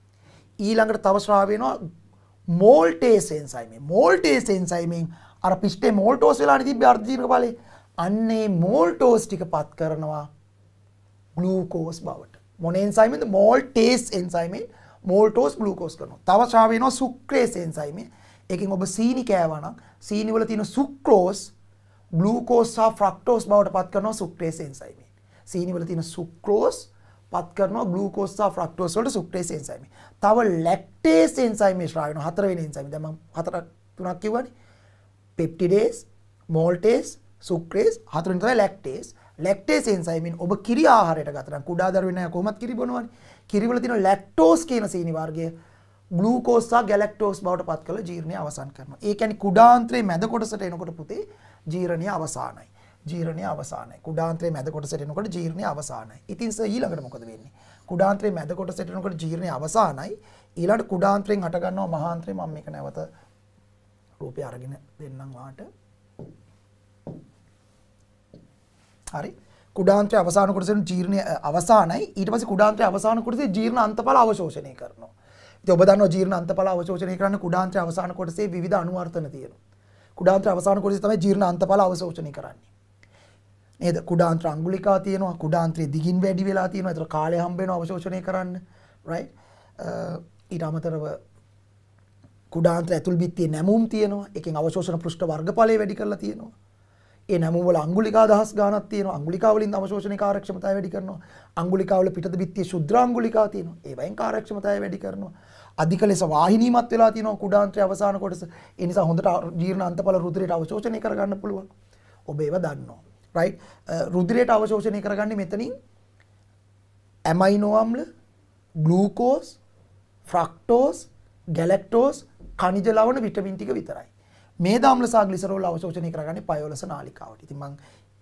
ඊළඟට තව ශ්‍රාව වෙනවා මෝල්ටේස් එන්සයිමෙන්. මෝල්ටේස් එන්සයිමෙන් අර පිස්ටේ මෝල්ටෝස් වෙලානි තිබ්බේ අර්ධදීර්ඝ ඵලයේ. අන්නේ මෝල්ටෝස් ටික පත් කරනවා ග්ලූකෝස් බවට. මොන එන්සයිමෙන්ද? මෝල්ටේස් එන්සයිමෙන් මෝල්ටෝස් ග්ලූකෝස් කරනවා. තව ශ්‍රාව වෙනවා සුක්‍රේස් එන්සයිමෙන්. ඒකෙන් ඔබ සීනි කෑවා නම් සීනි වල තියෙන සුක්‍රෝස් ග්ලූකෝස් සහ ෆ්‍රක්ටෝස් බවට පත් කරනවා සුක්‍රේස් එන්සයිමෙන්. සීනි වල තියෙන සුක්‍රෝස් පත් කරනවා ග්ලූකෝස් සහ ෆ්‍රක්ටෝස් වලට සුක්‍රේස් එන්සයිමෙන්. තව ලැක්ටේස් එන්සයිමෙන් ශ්‍රාව වෙනවා හතර වෙනි එන්සයිමෙන්. දැන් මම හතර තුනක් කිව්වනේ. පෙප්ටිඩේස් මෝල්ටේස් සුක්‍රේස් හතුරින් තමයි ලැක්ටේස් ලැක්ටේස් එන්සයිමින් ඔබ කිරි ආහාරයට ගත නම් කුඩා දරුවෙන් අය කොහොමත් කිරි බොනවනේ කිරිවල තියෙන ලැක්ටෝස් කියන සීනි වර්ගය ග්ලූකෝස් සහ ගැලැක්ටෝස් බවට පත් කරලා ජීර්ණය අවසන් කරනවා. ඒ කියන්නේ කුඩාන්ත්‍රයේ මැද කොටසට එනකොට පුතේ ජීර්ණය අවසానයි. ජීර්ණය අවසානයි. කුඩාන්ත්‍රයේ මැද කොටසට එනකොට ජීර්ණය අවසානයි. ඉතින් සර් ඊළඟට මොකද වෙන්නේ? කුඩාන්ත්‍රයේ මැද කොටසට එනකොට ජීර්ණය අවසානයි. ඊළඟට කුඩාන්ත්‍රයෙන් අට ගන්නවා මහාන්ත්‍රය මම මේක නැවත රූපය අරගෙන දෙන්නම් වාට. හරි. කුඩාන්ත්‍රය අවසාන කොටසෙන් ජීර්ණය අවසానයි. ඊට පස්සේ කුඩාන්ත්‍රය අවසාන කොටසේ ජීර්ණ අන්තඵල අවශෝෂණය කරනවා. ඉතින් ඔබ දන්නවා ජීර්ණ අන්තඵල අවශෝෂණය කරන්න කුඩාන්ත්‍රය අවසාන කොටසේ විවිධ අනුවර්තන තියෙනවා. කුඩාන්ත්‍ර අවසාන කොටසේ තමයි ජීර්ණ අන්තඵල අවශෝෂණය කරන්නේ. නේද? කුඩාන්ත්‍ර අඟුලිකා තියෙනවා. කුඩාන්ත්‍රය දිගින් වැඩි වෙලා තියෙනවා. ඒතර කාලය හම්බ වෙනවා අවශෝෂණය කරන්න. right? ඊට අමතරව කුඩාන්තර ඇතුල් බිත්තියේ නැමුම් තියෙනවා. ඒකෙන් අවශෝෂණ පෘෂ්ඨ වර්ගඵලය වැඩි කරලා තියෙනවා. ඒ නැමුම් වල අඟුලිකා දහස් ගාණක් තියෙනවා. අඟුලිකා වලින් අවශෝෂණේ කාර්යක්ෂමතාවය වැඩි කරනවා. අඟුලිකා වල පිටත බිත්තියේ ශුද්‍රාඟුලිකා තියෙනවා. ඒවෙන් කාර්යක්ෂමතාවය වැඩි කරනවා. අධික ලෙස වාහිනීමත් වෙලා තියෙනවා කුඩාන්ත්‍රයේ අවසාන කොටස. ඒ නිසා හොඳට ජීර්ණ අන්තඵල රුධිරයට අවශෝෂණය කරගන්න පුළුවන්. ඔබ ඒව දන්නවා. රයිට්? රුධිරයට අවශෝෂණය කරගන්නේ මෙතනින් ඇමයිනෝ අම්ල, ග්ලූකෝස්, ෆ්‍රක්ටෝස්, ගැලැක්ටෝස් කනිජ ලවණ විටමින් ටික විතරයි. මේ දාම්ල සහ ග්ලිසරෝල් අවශෝෂණය කරගන්නේ පයෝලස නාලිකාවට. ඉතින් මං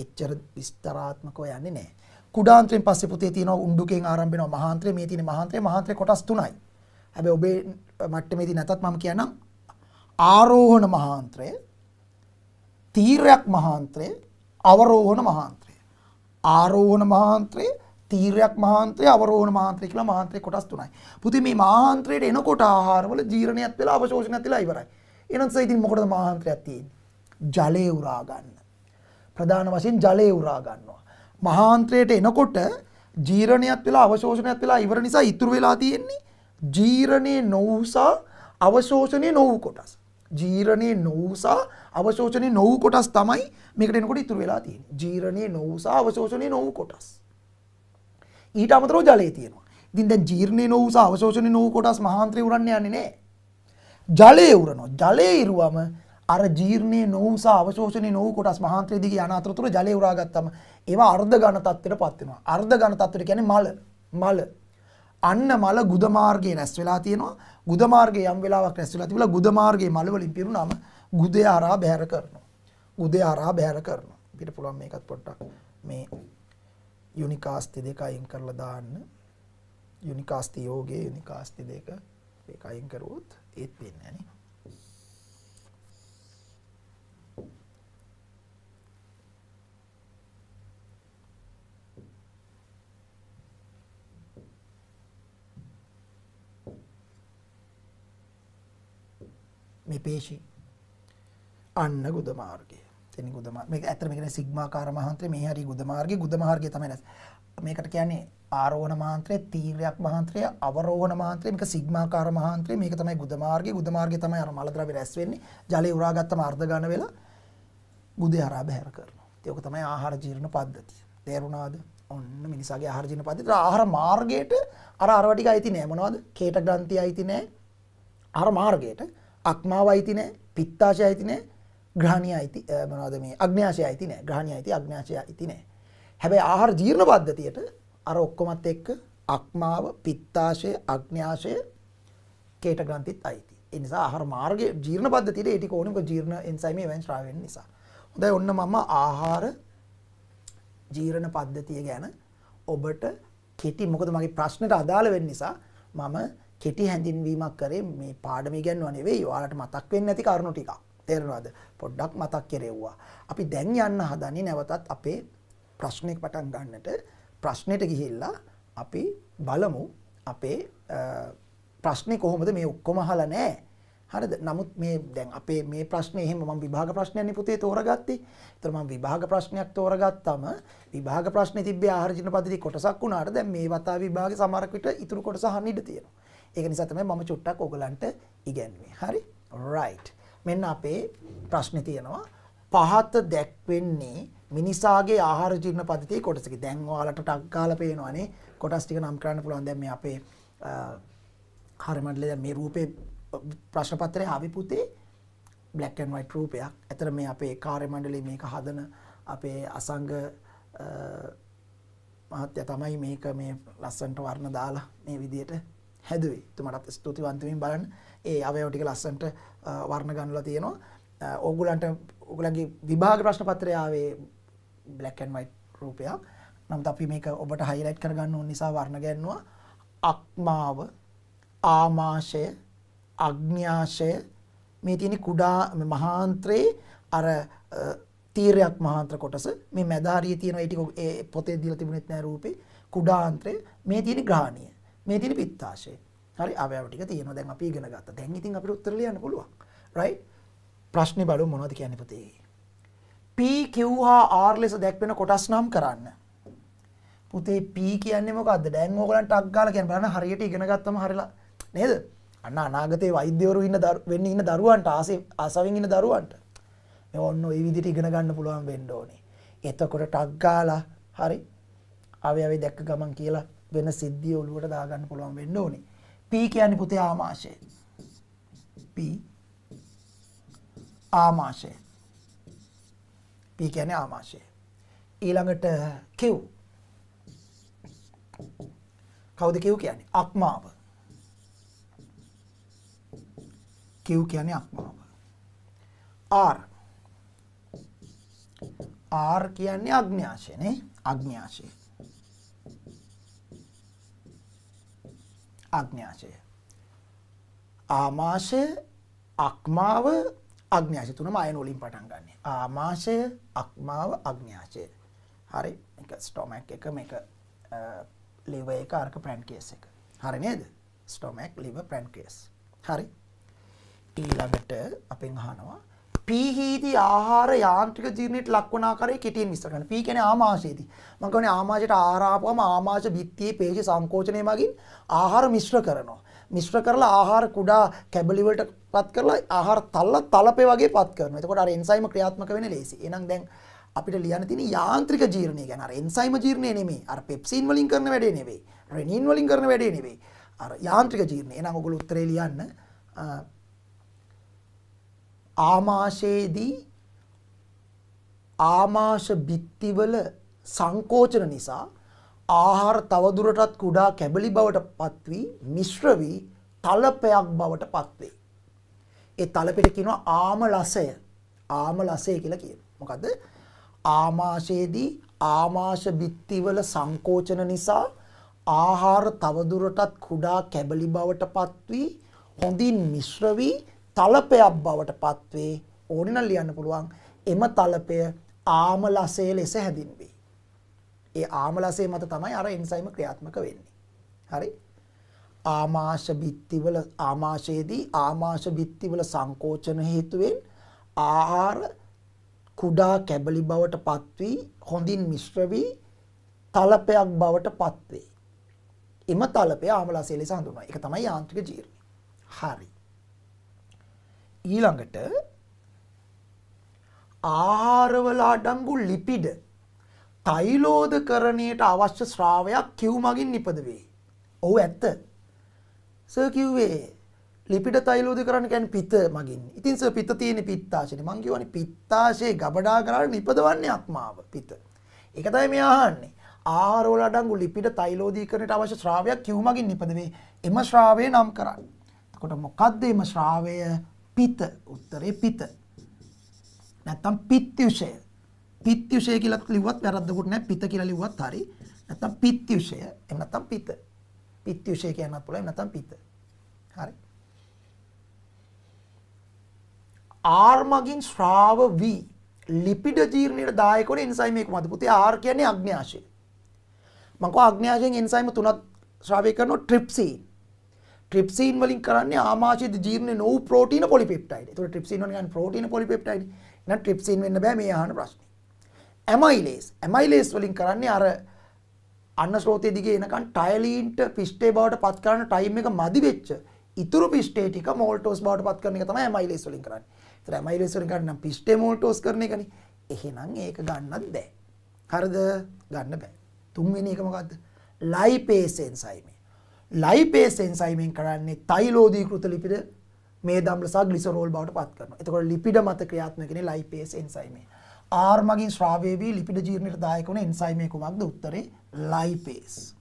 එච්චර විස්තරාත්මකව යන්නේ නැහැ. කුඩාන්ත්‍රයෙන් පස්සේ පුතේ තියෙනවා උණ්ඩුකෙන් ආරම්භ වෙනවා මහාන්ත්‍රය. මේ තියෙන මහාන්ත්‍රය මහාන්ත්‍රය කොටස් තුනයි. හැබැයි ඔබේ මට්ටමේදී නැතත් මම කියන්නම් ආරෝහණ මහාන්ත්‍රය, තීරයක් මහාන්ත්‍රය, අවරෝහණ මහාන්ත්‍රය. ආරෝහණ මහාන්ත්‍රයේ තීරයක් මාන්ත්‍රය අවරෝණ මාන්ත්‍රය කියලා මාන්ත්‍රය කොටස් තුනයි. පුතින් මේ මාන්ත්‍රයට එනකොට ආහාරවල ජීර්ණයත් වෙලා අවශෝෂණයත් වෙලා ඉවරයි. එහෙනම් සයිතින් මොකටද මාන්ත්‍රයක් තියෙන්නේ? ජලය උරා ගන්න. ප්‍රධාන වශයෙන් ජලය උරා ගන්නවා. මහාන්ත්‍රයට එනකොට ජීර්ණයත් වෙලා අවශෝෂණයත් වෙලා ඉවර නිසා ඉතුරු වෙලා තියෙන්නේ ජීර්ණේ නොවුසා අවශෝෂණේ නොවු කොටස්. ජීරණය නොවසා අවශෝෂණය නොවූ කොටස් තමයි මේකට එනකොට ඉතුර වෙලා තියෙන ජීරණය නොවසා අවශෝෂණය නොවූ කොටස්. ඊට අමතරව ජලය තියෙනවා. ඉතින් දැන් ජීර්ණය නොවූ සහ අවශෝෂණය නොවූ කොටස් මහාන්තරේ උරන්න යන්නේ නැහැ. ජලය උරනවා. ජලය ඉරුවම අර ජීර්ණය නොවූ සහ අවශෝෂණය නොවූ කොටස් මහාන්තරේ දිගේ යන අතරතුර ජලය උරා ගත්තම ඒවා අර්ධ ඝන තත්ත්වයටපත් වෙනවා. අර්ධ ඝන තත්ත්වයට කියන්නේ මල. මල. අන්න මල ගුද මාර්ගයේ රැස් වෙලා තියෙනවා. ගුද මාර්ගයේ යම් වෙලාවක් රැස් වෙලා තිබිලා ගුද මාර්ගයේ මල වලින් පිරුණාම ගුදේ හරහා බැහැර කරනවා. ගුදේ හරහා බැහැර කරනවා. අපිට පුළුවන් මේකත් පොඩ්ඩක් මේ යුනිකාස්ති දෙක අයින් කරලා දාන්න යුනිකාස්ති යෝගයේ යුනිකාස්ති දෙක ඒක අයින් කරුවොත් ඒත් පේන්නේ නැහැ මේ පේශි අන්න ගුද මාර්ගය එතන ගුද මේ ඇතර මේ සිග්මා කාර මහන්ත්‍රය මේ හරි ගුද මාර්ගයේ ගුද මාර්ගය තමයි රැස් මේකට කියන්නේ ආරෝහණ මාන්ත්‍රය තීර්යක් මාන්ත්‍රය අවරෝහණ මාන්ත්‍රය මේක සිග්මාකාර මාන්ත්‍රය මේක තමයි ගුද මාර්ගය ගුද මාර්ගය තමයි අර මලද්‍රව්‍ය රැස් වෙන්නේ ජලය උරා ගත්තම අර්ධ ඝන වෙලා ගුදේ හරහා බැහැර කරනවා ඉතින් ඔක තමයි ආහාර ජීර්ණ පද්ධතිය තේරුණාද ඔන්න මිනිසාගේ ආහාර ජීර්ණ පද්ධතිය ආහාර මාර්ගයට අර අරව ටික අයිති නෑ මොනවද කේට ග්‍රන්ථිය අයිති නෑ ආහාර මාර්ගයට අක්මාව අයිති නෑ පිත්තාශය අයිති නෑ ග්‍රහණය අයිති මොනවද මේ අග්න්‍යාශය අයිති නෑ ග්‍රහණය අයිති අග්න්‍යාශය අයිති නෑ හැබැයි ආහාර ජීර්ණ පද්ධතියට අර ඔක්කොමත් එක්ක අක්මාව පිත්තාශය අග්න්‍යාශය කේට ග්‍රන්ථිත් අයිති එනිසා ආහාර මාර්ගයේ ජීර්ණ පද්ධතියට ඒ ටික ඕනේ මොකද ජීර්ණ එන්සයිම් එවෙන් ස්රාව වෙන නිසා හොඳයි ඔන්න මම ආහාර ජීර්ණ පද්ධතිය ගැන ඔබට කෙටි මොකද මගේ ප්‍රශ්නට අදාළ වෙන්න නිසා මම කෙටි හැඳින්වීමක් කරේ මේ පාඩම ඉගැන්වුවා නෙවෙයි ඔයාලට මතක් වෙන්නේ නැති කරුණු ටිකක් තේරෙනවද? පොඩ්ඩක් මතක් කෙරෙව්වා. අපි දැන් යන්න හදන්නේ නැවතත් අපේ ප්‍රශ්නේ පටන් ගන්නට ප්‍රශ්නෙට ගිහිල්ලා අපි බලමු අපේ ප්‍රශ්නේ කොහොමද මේ ඔක්කොම අහලා නැහැ. හරිද? නමුත් මේ දැන් අපේ මේ ප්‍රශ්නේ එහෙම මම විභාග ප්‍රශ්නයන්නේ පුතේ තෝරගත්තේ. ඒතර මම විභාග ප්‍රශ්නයක් තෝරගත්තම විභාග ප්‍රශ්නේ තිබ්බේ ආහාරජන පද්ධති කොටසක් වුණාට දැන් මේ වතා විභාගේ සමහරක් විට ඉතුරු කොටස අහන්න ඉඩ තියෙනවා. ඒක නිසා තමයි මම චුට්ටක් ඔයගලන්ට ඉගැන්වුවේ. හරි? right මෙන්න අපේ ප්‍රශ්නේ තියෙනවා පහත දැක්වෙන්නේ මිනිසාගේ ආහාර ජීර්ණ පද්ධතියේ කොටසකි. දැන් ඔයාලට ටක් ගාලා පේනවනේ කොටස් ටික නම් කරන්න පුළුවන්. දැන් මේ අපේ හරි මණ්ඩලේ දැන් මේ රූපේ ප්‍රශ්න පත්‍රයේ ආවි පුතේ black and white රූපයක්. ඇතර මේ අපේ කාර්ය මණ්ඩලයේ මේක හදන අපේ අසංග මහත්තයා තමයි මේක මේ ලස්සන්ට වර්ණ දාලා මේ විදියට හැදුවේ. එතුමාටත් ස්තුතිවන්ත වෙමින් බලන්න. ඒ අවයව ටික ලස්සන්ට වර්ණ ගන්නලා තියෙනවා ඕගොල්ලන්ට ඔගලන්ගේ විභාග ප්‍රශ්න පත්‍රය ආවේ බ්ලැක් ඇන් වයිට් රූපයක් නමුත් අපි මේක ඔබට හයිලයිට් කරගන්න ඕන නිසා වර්ණ ගන්නවා අක්මාව ආමාශය අග්න්‍යාශය මේ තියෙන කුඩා මහාන්ත්‍රේ අර තීරයක් මහාන්ත්‍ර කොටස මේ මැද හරියේ තියෙන ඒ ටික ඒ පොතේ දීලා තිබුණෙත් නෑ රූපේ කුඩාන්ත්‍රය මේ තියෙන ග්‍රහණීය මේ තියෙන පිත්තාශය හරි අවයව ටික තියෙනවා දැන් අපි ඉගෙන ගත්තා. දැන් ඉතින් අපිට උත්තර ලියන්න පුළුවන්. right? ප්‍රශ්නේ බලමු මොනවද කියන්නේ පුතේ. P Q හා R ලෙස දැක්වෙන කොටස් නම් කරන්න. පුතේ P කියන්නේ මොකද්ද? දැන් ඕගලන්ට අක් ගාලා කියන්න බලන්න හරියට ඉගෙන ගත්තම හරියලා නේද? අන්න අනාගතේ වෛද්‍යවරු ඉන්න වෙන්න ඉන්න දරුවන්ට ආසේ ආසාවෙන් ඉන්න දරුවන්ට මේ ඔන්න ওই විදිහට ඉගෙන ගන්න පුළුවන් වෙන්න ඕනේ. එතකොට ටක් ගාලා හරි අවයවය දැක්ක ගමන් කියලා වෙන සිද්ධිය ඔළුවට දාගන්න පුළුවන් වෙන්න ඕනේ. P කියන්නේ පුතේ ආමාශය. P ආමාශය. P කියන්නේ ආමාශය. ඊළඟට Q කවුද Q කියන්නේ? අක්මාව. Q කියන්නේ අක්මාව. R R කියන්නේ අග්න්‍යාශය නේ? අග්න්‍යාශය. අඥාශය. ආමාශය අක්මාව අඥාශය තුනම අයන වලින් පටන් ගන්න. ආමාශය අක්මාව අඥාශය. හරි එක ස්ටෝමැක් එක මේක ලිව එක අර්ක ප්‍රැන්කේස් එක. හරි නේද? ස්ටෝමැක් ලිව ප්‍රැන්කේස්. හරි. ඊළඟට අපෙන් අහනවා පීහිදී ආහාර යාන්ත්‍රික ජීර්ණයට ලක්වන ආකාරය කෙටියෙන් විස්තර කරන්න. පී කියන්නේ ආමාශයේදී. මම කියන්නේ ආමාශයට ආහාර ආපුවම ආමාශ भित्तिයේ පේශි සංකෝචනය මගින් ආහාර මිශ්‍ර කරනවා. මිශ්‍ර කරලා ආහාර කුඩා කැබලි වලටපත් කරලා ආහාර තල්ල තලපේ වගේපත් කරනවා. එතකොට අර එන්සයිම ක්‍රියාත්මක වෙන්නේ ලේසි. එහෙනම් දැන් අපිට ලියන්න තියෙන යාන්ත්‍රික ජීර්ණය ගැන අර එන්සයිම ජීර්ණය නෙමෙයි. අර පෙප්සින් වලින් කරන වැඩේ නෙවෙයි. රෙනින් වලින් කරන වැඩේ නෙවෙයි. අර යාන්ත්‍රික ජීර්ණය. එහෙනම් ඔගොල්ලෝ උත්තරේ ලියන්න. ආමාශයේදී ආමාශ බිත්තිවල සංකෝචන නිසා ආහාර තවදුරටත් කුඩා කැබලි බවට පත්වී මිශ්‍ර වී තලපයක් බවට පත්වේ. ඒ තලපෙට කියනවා ආම ලසය. ආම ලසය කියලා කියනවා. මොකද ආමාශයේදී ආමාශ බිත්තිවල සංකෝචන නිසා ආහාර තවදුරටත් කුඩා කැබලි බවට පත්වී හොඳින් මිශ්‍ර වී තලපයක් බවට පත්වේ ඕනනල් ලියන්න පුළුවන් එම තලපය ආමලසය ලෙස හැඳින්වේ. ඒ ආමලසේ මත තමයි අර එන්සයිම ක්‍රියාත්මක වෙන්නේ. හරි ආමාශ බිත්තිවල ආමාශයේදී ආමාශ බිත්තිවල සංකෝචන හේතුවෙන් ආහාර කුඩා කැබලි බවට පත්වී හොඳින් මිශ්‍ර වී තලපයක් බවට පත්වේ. එම තලපය ආමලසය ලෙස හඳුනනවා. ඒක තමයි යාන්ත්‍රික ජීර්ණය. හරි. ඊළඟට ආහාරවල අඩංගු ලිපිඩ තෛලෝදකරණයට අවශ්‍ය ශ්‍රාවයක් කිව් මගින් නිපද වේ. ඔහු ඇත්ත. සර් කිව්වේ ලිපිඩ තෛලෝදකරණ කියන්නේ පිත මගින්. ඉතින් සර් පිත තියෙන පිත්තාශයනේ. මං කියවනේ පිත්තාශයේ ගබඩා කරලා නිපදවන්නේ අක්මාව පිත. ඒක තමයි මේ අහන්නේ. ආහාරවල අඩංගු ලිපිඩ තෛලෝදීකරණයට අවශ්‍ය ශ්‍රාවයක් කිව් මගින් නිපද වේ. එම ශ්‍රාවය නම් කරන්නේ. එතකොට මොකද්ද එම ශ්‍රාවය? පිත උත්තරේ පිත නැත්තම් පිත්තිුෂය පිත්තිුෂය කියලා ලිව්වත් වැරද්දකුත් නැහැ පිත කියලා ලිව්වත් හරි නැත්තම් පිත්තිුෂය එහෙම නැත්තම් පිත පිත්තිුෂය කියන්නත් පුළුවන් නැත්තම් පිත හරි ආර් මගින් ශ්‍රාව වී ලිපිඩ ජීර්ණයට දායක වන එන්සයිම් එකක් මත පුතේ ආර් කියන්නේ අග්න්‍යාශය මම කෝ අග්න්‍යාශයෙන් එන්සයිම් තුනක් ශ්‍රාවය කරනවා ට්‍රිප්සින් ට්‍රිප්සින් වලින් කරන්නේ ආමාශයේද ජීර්ණ නොවූ ප්‍රෝටීන පොලිපෙප්ටයිඩ්. ඒතකොට ට්‍රිප්සින් වලින් ගන්න ප්‍රෝටීන පොලිපෙප්ටයිඩ්. එහෙනම් ට්‍රිප්සින් වෙන්න බෑ මේ අහන ප්‍රශ්නේ. ඇමයිලේස්. ඇමයිලේස් වලින් කරන්නේ අර අන්න ස්රෝතයේ දිගේ එනකන් ටයලීන්ට පිෂ්ඨේ බවට පත් කරන ටයිම් එක මදි වෙච්ච ඉතුරු පිෂ්ඨේ ටික මෝල්ටෝස් බවට පත් කරන එක තමයි ඇමයිලේස් වලින් කරන්නේ. ඒතර ඇමයිලේස් වලින් ගන්න නම් පිෂ්ඨේ මෝල්ටෝස් කරන එකනේ. එහෙනම් ඒක ගන්නත් බෑ. හරිද? ගන්න බෑ. තුන්වෙනි එක මොකද්ද? ලයිපේස් එන්සයිම. ලයිපේස් එන්සයිමෙන් කරන්නේ තයිලෝදීකෘත ලිපිඩ මේ දම්ලසා ගලිසරෝල් බවට පත් කරන. එතකොට ලිපිඩ මත ක්‍රියාත්මක වෙන ලයිපේස් එන්සයිමේ. R මගින් ශ්‍රාවය වී ලිපිඩ ජීර්ණයට දායක වන එන්සයිමේ කුමක්ද? උත්තරේ ලයිපේස්.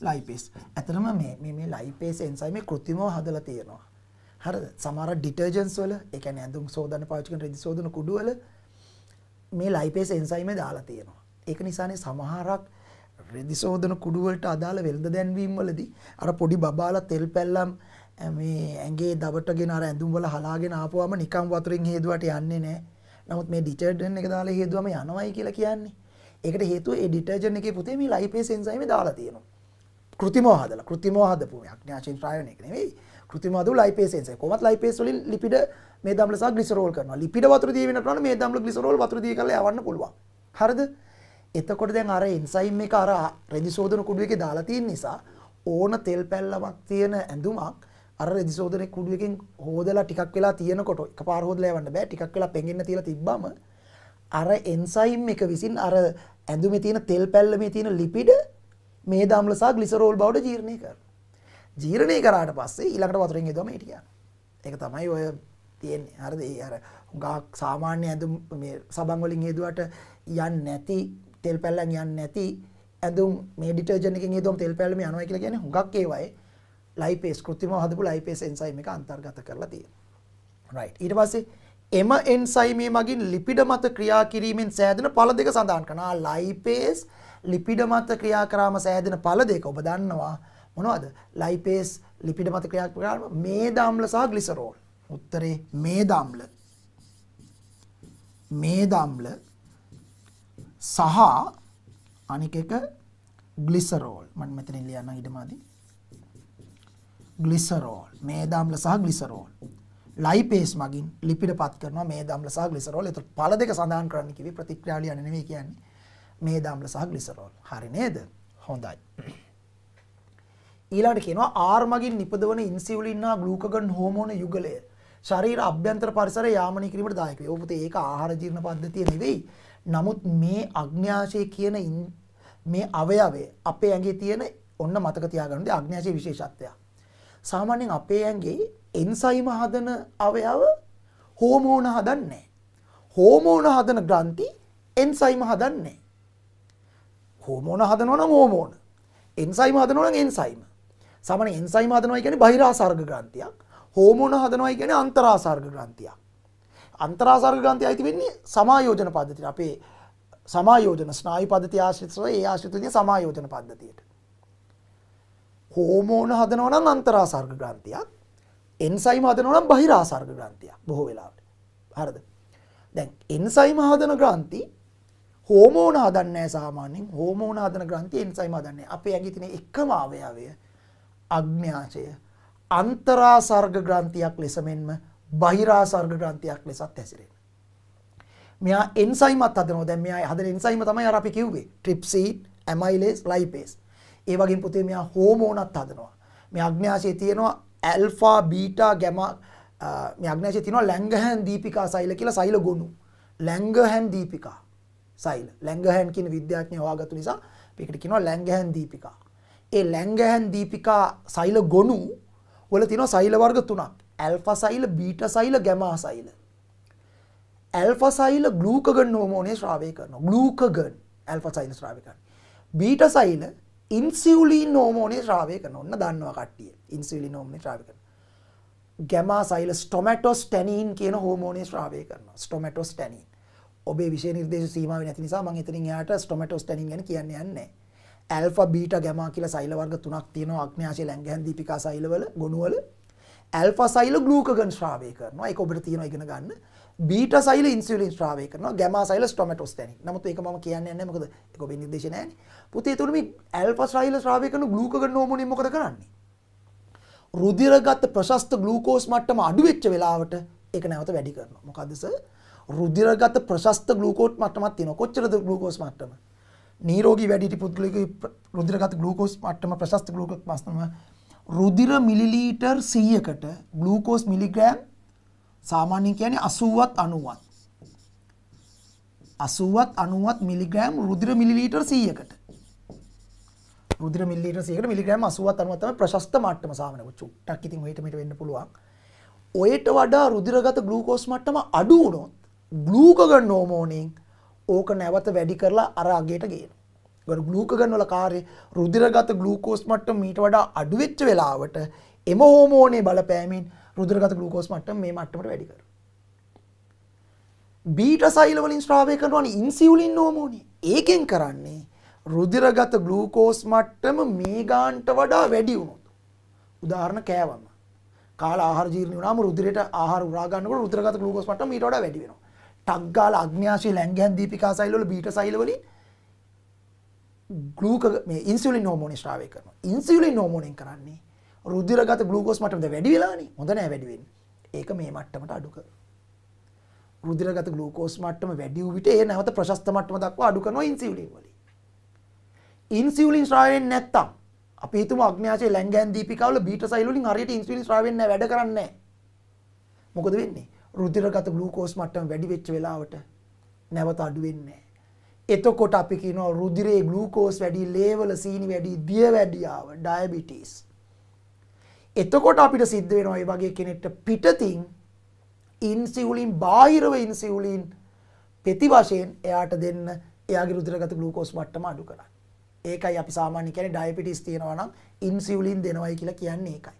ලයිපේස්. ඇත්තටම මේ මේ මේ ලයිපේස් එන්සයිමේ કૃතිමව හදලා තියෙනවා. හරිද? සමහර ඩිටර්ජන්ට්ස් වල, ඒ කියන්නේ ඇඳුම් සෝදන පාවිච්චි කරන රෙදි සෝදන කුඩු වල මේ ලයිපේස් එන්සයිමේ දාලා තියෙනවා. ඒක නිසානේ සමහරක් රෙදි සෝදන කුඩුවලට අදාළ වෙළඳ දැන්වීම් වලදී අර පොඩි බබාලා තෙල් පැල්ලම් මේ ඇඟේ දබටගෙන අර ඇඳුම් වල හලාගෙන ආපුවම නිකම් වතුරෙන් හේදුවට යන්නේ නැහැ. නමුත් මේ ඩිටර්ජන්ට් එක දාලා හේදුවම යනවයි කියලා කියන්නේ. ඒකට හේතුව ඒ ඩිටර්ජන්ට් එකේ පුතේ මේ ලයිපේස් එන්සයිම දාලා තියෙනවා. කෘතිමව හදලා කෘතිමව හදපු මේ අඥාචින් රායනික නෙවෙයි. කෘතිමව හදපු ලයිපේස් එන්සයිම. කොහොමත් ලයිපේස් වලින් ලිපිඩ මේ දම්ල සහ ග්ලිසරෝල් කරනවා. ලිපිඩ වතුර දී වෙනට මේ දම්ල ග්ලිසරෝල් වතුර දී කරලා යවන්න පුළුවන්. හරිද? එතකොට දැන් අර එන්සයිම් එක අර රෙදිසෝදන කුඩු එකේ දාලා තියෙන නිසා ඕන තෙල් පැල්ලමක් තියෙන ඇඳුමක් අර රෙදිසෝදන කුඩු එකෙන් හොදලා ටිකක් වෙලා තියෙනකොට එකපාර හොදලා යවන්න බෑ ටිකක් වෙලා පෙඟෙන්න තියලා තිබ්බම අර එන්සයිම් එක විසින් අර ඇඳුමේ තියෙන තෙල් පැල්ලමේ තියෙන ලිපිඩ මේ දාම්ල සහ ග්ලිසරෝල් බවට ජීර්ණය කරනවා. ජීර්ණය කරාට පස්සේ ඊළඟට වතුරෙන් යදවම ඒක යනවා. ඒක තමයි ඔය තියෙන්නේ. හරිද? ඒ අර හුඟක් සාමාන්‍ය ඇඳුම් මේ සබන් වලින් හේදුවට යන්නේ නැති තෙල් පැල්ලන් යන්නේ නැති ඇඳුම් මේ ඩිටර්ජන් එකකින් හේතුවම තෙල් පැල්ලම යනවා කියලා කියන්නේ හුඟක් ඒවයේ ලයිපේස් කෘත්‍රිමව හදපු ලයිපේස් එන්සයිම් එක අන්තර්ගත කරලා තියෙනවා. රයිට්. ඊට පස්සේ එම එන්සයිමේ මගින් ලිපිඩ මත ක්‍රියා කිරීමෙන් සෑදෙන ඵල දෙක සඳහන් කරනවා. ලයිපේස් ලිපිඩ මත ක්‍රියා කරාම සෑදෙන ඵල දෙක ඔබ දන්නවා. මොනවද? ලයිපේස් ලිපිඩ මත ක්‍රියා කරාම මේදාම්ල සහ ග්ලිසරෝල්. උත්තරේ මේදාම්ල. මේදාම්ල සහ අනික එක ග්ලිසරෝල් මම මෙතනින් ලියන්න ඊටමදි ග්ලිසරෝල් මේ දාම්ල සහ ග්ලිසරෝල් ලයිපේස් මගින් ලිපිඩපත් කරනවා මේ දාම්ල සහ ග්ලිසරෝල්. ඒතර පළ දෙක සඳහන් කරන්න කිව්වේ ප්‍රතික්‍රියා ලියන්න නෙමෙයි කියන්නේ මේ දාම්ල සහ ග්ලිසරෝල්. හරි නේද? හොඳයි. ඊළඟට කියනවා R මගින් නිපදවන ඉන්සියුලින් හා ග්ලූකගන් හෝමෝන යුගලය ශරීර අභ්‍යන්තර පරිසරය යාමනය කිරීමට දායක වේ. ඔබට ඒක ආහාර ජීර්ණ පද්ධතිය නෙවෙයි. නමුත් මේ අග්න්‍යාශය කියන මේ අවයවය අපේ ඇඟේ තියෙන ඔන්න මතක තියාගන්න අග්න්‍යාශය විශේෂත්වයක්. සාමාන්‍යයෙන් අපේ ඇඟේ එන්සයිම හදන අවයව හෝමෝන හදන්නේ. හෝමෝන හදන ග්‍රන්ථි එන්සයිම හදන්නේ. හෝමෝන හදනවන හෝමෝන එන්සයිම හදනවන එන්සයිම සමන එන්සයිම හදනවා ගැන බහිරාසාර්ග ග්‍රන්තියක් හෝමෝන හදනවා ගැන අන්තරාසාර්ග ග්‍රන්තියක් අන්තරාසර්ග ග්‍රන්ථය අයිති වෙන්නේ සමායෝජන පද්ධතිට අපේ සමායෝජන ස්නායු පද්ධති ආශ්‍රිතව ඒ ආශ්‍රිතතිය සමායෝජන පද්ධතියට. හෝමෝන හදනවනම් අන්තරාසර්ග ග්‍රන්ථයක් එන්සයිම හදනවනම් බහිරාසර්ග ග්‍රන්ථයක් බොහෝ වෙලාවට. හරිද? දැන් එන්සයිම හදන ග්‍රන්ථි හෝමෝන හදන්නේ සාමාන්‍යයෙන් හෝමෝන හදන ග්‍රන්ථි එන්සයිම හදන්නේ. අපේ ඇඟේ තියෙන එකම අවයවය අග්න්‍යාශය අන්තරාසර්ග ග්‍රන්ථියක් ලෙස මෙන්ම බහිරා සර්ග ග්‍රන්ථියක් ලෙසත් හැසිරෙන. මෙයා එන්සයිමත් හදනවා. දැන් මෙයා හදන එන්සයිම තමයි අර අපි කිව්වේ. ට්‍රිප්සීන්, ඇමයිලේස්, ලයිපේස්. ඒ වගේම පුතේ මෙයා හෝමෝනත් හදනවා. මේ අග්න්‍යාශයේ තියෙනවා ඇල්ෆා, බීටා, ගැමා මේ අග්න්‍යාශයේ තියෙනවා ලැංගහැන් දීපිකා සෛල කියලා සෛල ගොනු. ලැංගහැන් දීපිකා සෛල. ලැංගහැන් කියන විද්‍යාඥය හොයාගත්තු නිසා මේකට කියනවා ලැංගහැන් දීපිකා. ඒ ලැංගහැන් දීපිකා සෛල ගොනු වල තියෙනවා සෛල වර්ග තුනක්. ඇල්ෆා සෛල, බීටා සෛල, ගැමා සෛල. ඇල්ෆා සෛල ග්ලූකගන් හෝමෝනය ශ්‍රාවය කරනවා. ග්ලූකගන් ඇල්ෆා සෛල ශ්‍රාවය කරනවා. බීටා සෛල ඉන්සියුලින් හෝමෝනය ශ්‍රාවය කරනවා. ඔන්න දන්නවා කට්ටිය. ඉන්සියුලින් හෝමෝනය ශ්‍රාවය කරනවා. ගැමා සෛල ස්ටොමැටෝස්ටැනින් කියන හෝමෝනය ශ්‍රාවය කරනවා. ස්ටොමැටෝස්ටැනින්. ඔබේ විශේෂ නිර්දේශ සීමාව නැති නිසා මම එතනින් එහාට ස්ටොමැටෝස්ටැනින් ගැන කියන්න යන්නේ නැහැ. ඇල්ෆා බීටා ගැමා කියලා සෛල වර්ග තුනක් තියෙනවා අග්න්‍යාශය ලැංගහැන් දීපිකා සෛලවල ගොනුවල ඇල්ෆා සෛල ග්ලූකගන් ශ්‍රාවය කරනවා ඒක ඔබට තියෙනවා ඉගෙන ගන්න බීට සෛල ඉන්සියුලින් ශ්‍රාවය කරනවා ගැමා සෛල ස්ටොමැටොස්ටැනික් නමුත් ඒක මම කියන්නේ නැහැ මොකද ඒක ඔබේ නිර්දේශය නැහැනේ පුතේ එතකොට මේ ඇල්ෆා සෛල ශ්‍රාවය කරන ග්ලූකගන් හෝමෝනි මොකද කරන්නේ රුධිරගත ප්‍රශස්ත ග්ලූකෝස් මට්ටම අඩු වෙච්ච වෙලාවට ඒක නැවත වැඩි කරනවා. මොකද්ද සර්? රුධිරගත ප්‍රශස්ත ග්ලූකෝස් මට්ටමක් තියෙනවා. කොච්චරද ග්ලූකෝස් මට්ටම? නිරෝගී වැඩිහිටි පුද්ගලයෙකුගේ රුධිරගත ග්ලූකෝස් මට්ටම ප්‍රශස්ත ග්ලූකෝස් මට්ටම රුධිර මිලිලීටර් 100කට ග්ලූකෝස් මිලිග්‍රෑම් සාමාන්‍යයෙන් කියන්නේ 80ත් 90ත් 80ත් 90ත් මිලිග්‍රෑම් රුධිර මිලිලීටර් 100කට රුධිර මිලිලීටර් 100කට මිලිග්‍රෑම් 80ත් 90ත් තමයි ප්‍රශස්ත මට්ටම සාමාන්‍යයෙන් චුට්ටක් ඉතින් ඔය හිට වෙන්න පුළුවන් ඔයට වඩා රුධිරගත ග්ලූකෝස් මට්ටම අඩු වුණොත් ග්ලූකගන් නෝමෝනින් ඕක නැවත වැඩි කරලා අර අගේට ගේන ගලූකගන්වල කාරය රුදිරගත ගලූකෝස් මට්ට මීට වඩා අඩුවෙච්ච වෙලාවට එම හෝමෝනේ බලපෑමින් රුදරගත ගලූකෝස් මට්ට මේ මට්ටමට වැඩිකර. බීට සයිලවලින් ශ්‍රාවය කරනවන ඉන්සිවලින් නෝමෝනි ඒකෙන් කරන්නේ රුදිරගත ගලූකෝස් මට්ටම මේ ගාන්ට වඩා වැඩි වුණුතු. උදාහරණ කෑවම කාල ආහරජීරණ වනාම රුදිරට ආහර රාගන්නක රුදරගත ගලූකෝස් මට මීට වැඩි වෙන. ටක්ගාල අග්‍යාශී ලැංගයන් දීපිකා සයිල්ල බීට සයිලවලින් ගලූක ඉන්සුලින් හෝමෝන ශ්‍රාවය කරන ඉන්සුලින් හෝමෝනෙන් කරන්නේ රුද්දිරගත ගලූකෝස් මටමද වැඩි වෙලානේ හොඳ නෑ වැඩිවෙන් ඒක මේ මට්ටමට අඩු කර රුදිරගත ගලූකෝස් මට්ටම වැඩි වූ විට ඒ නැවත ප්‍රශස්ත මට්ටම දක්වා අඩු කරනවා ඉන්සියුලින් වලින් ඉන්සියුලින් ස්‍රාව වෙන්නේ නැත්තම් අපි හිතමු අග්න්‍යාශයේ ලැංගෑන් දීපිකාවල බීටා සෛල් වලින් හරියට ඉන්සියුලින් ස්‍රාව වෙන්නේ නැහැ වැඩ කරන්නේ නැහැ මොකද වෙන්නේ රුධිරගත ග්ලූකෝස් මට්ටම වැඩි වෙච්ච වෙලාවට නැවත අඩු වෙන්නේ නැහැ එතකොට අපි කියනවා රුධිරේ ග්ලූකෝස් වැඩි, ලේවල සීනි වැඩි, දිය වැඩි ආව, ඩයබටිස්. එතකොට අපිට සිද්ධ වෙනවා මේ වගේ කෙනෙක්ට පිටතින් ඉන්සියුලින් බාහිරව ඉන්සියුලින් පෙති වශයෙන් එයාට දෙන්න එයාගේ රුධිරගත ග්ලූකෝස් මට්ටම අඩු කරන්න. ඒකයි අපි සාමාන්‍ය කියන්නේ ඩයබටිස් තියෙනවා නම් ඉන්සියුලින් දෙනවයි කියලා කියන්නේ ඒකයි.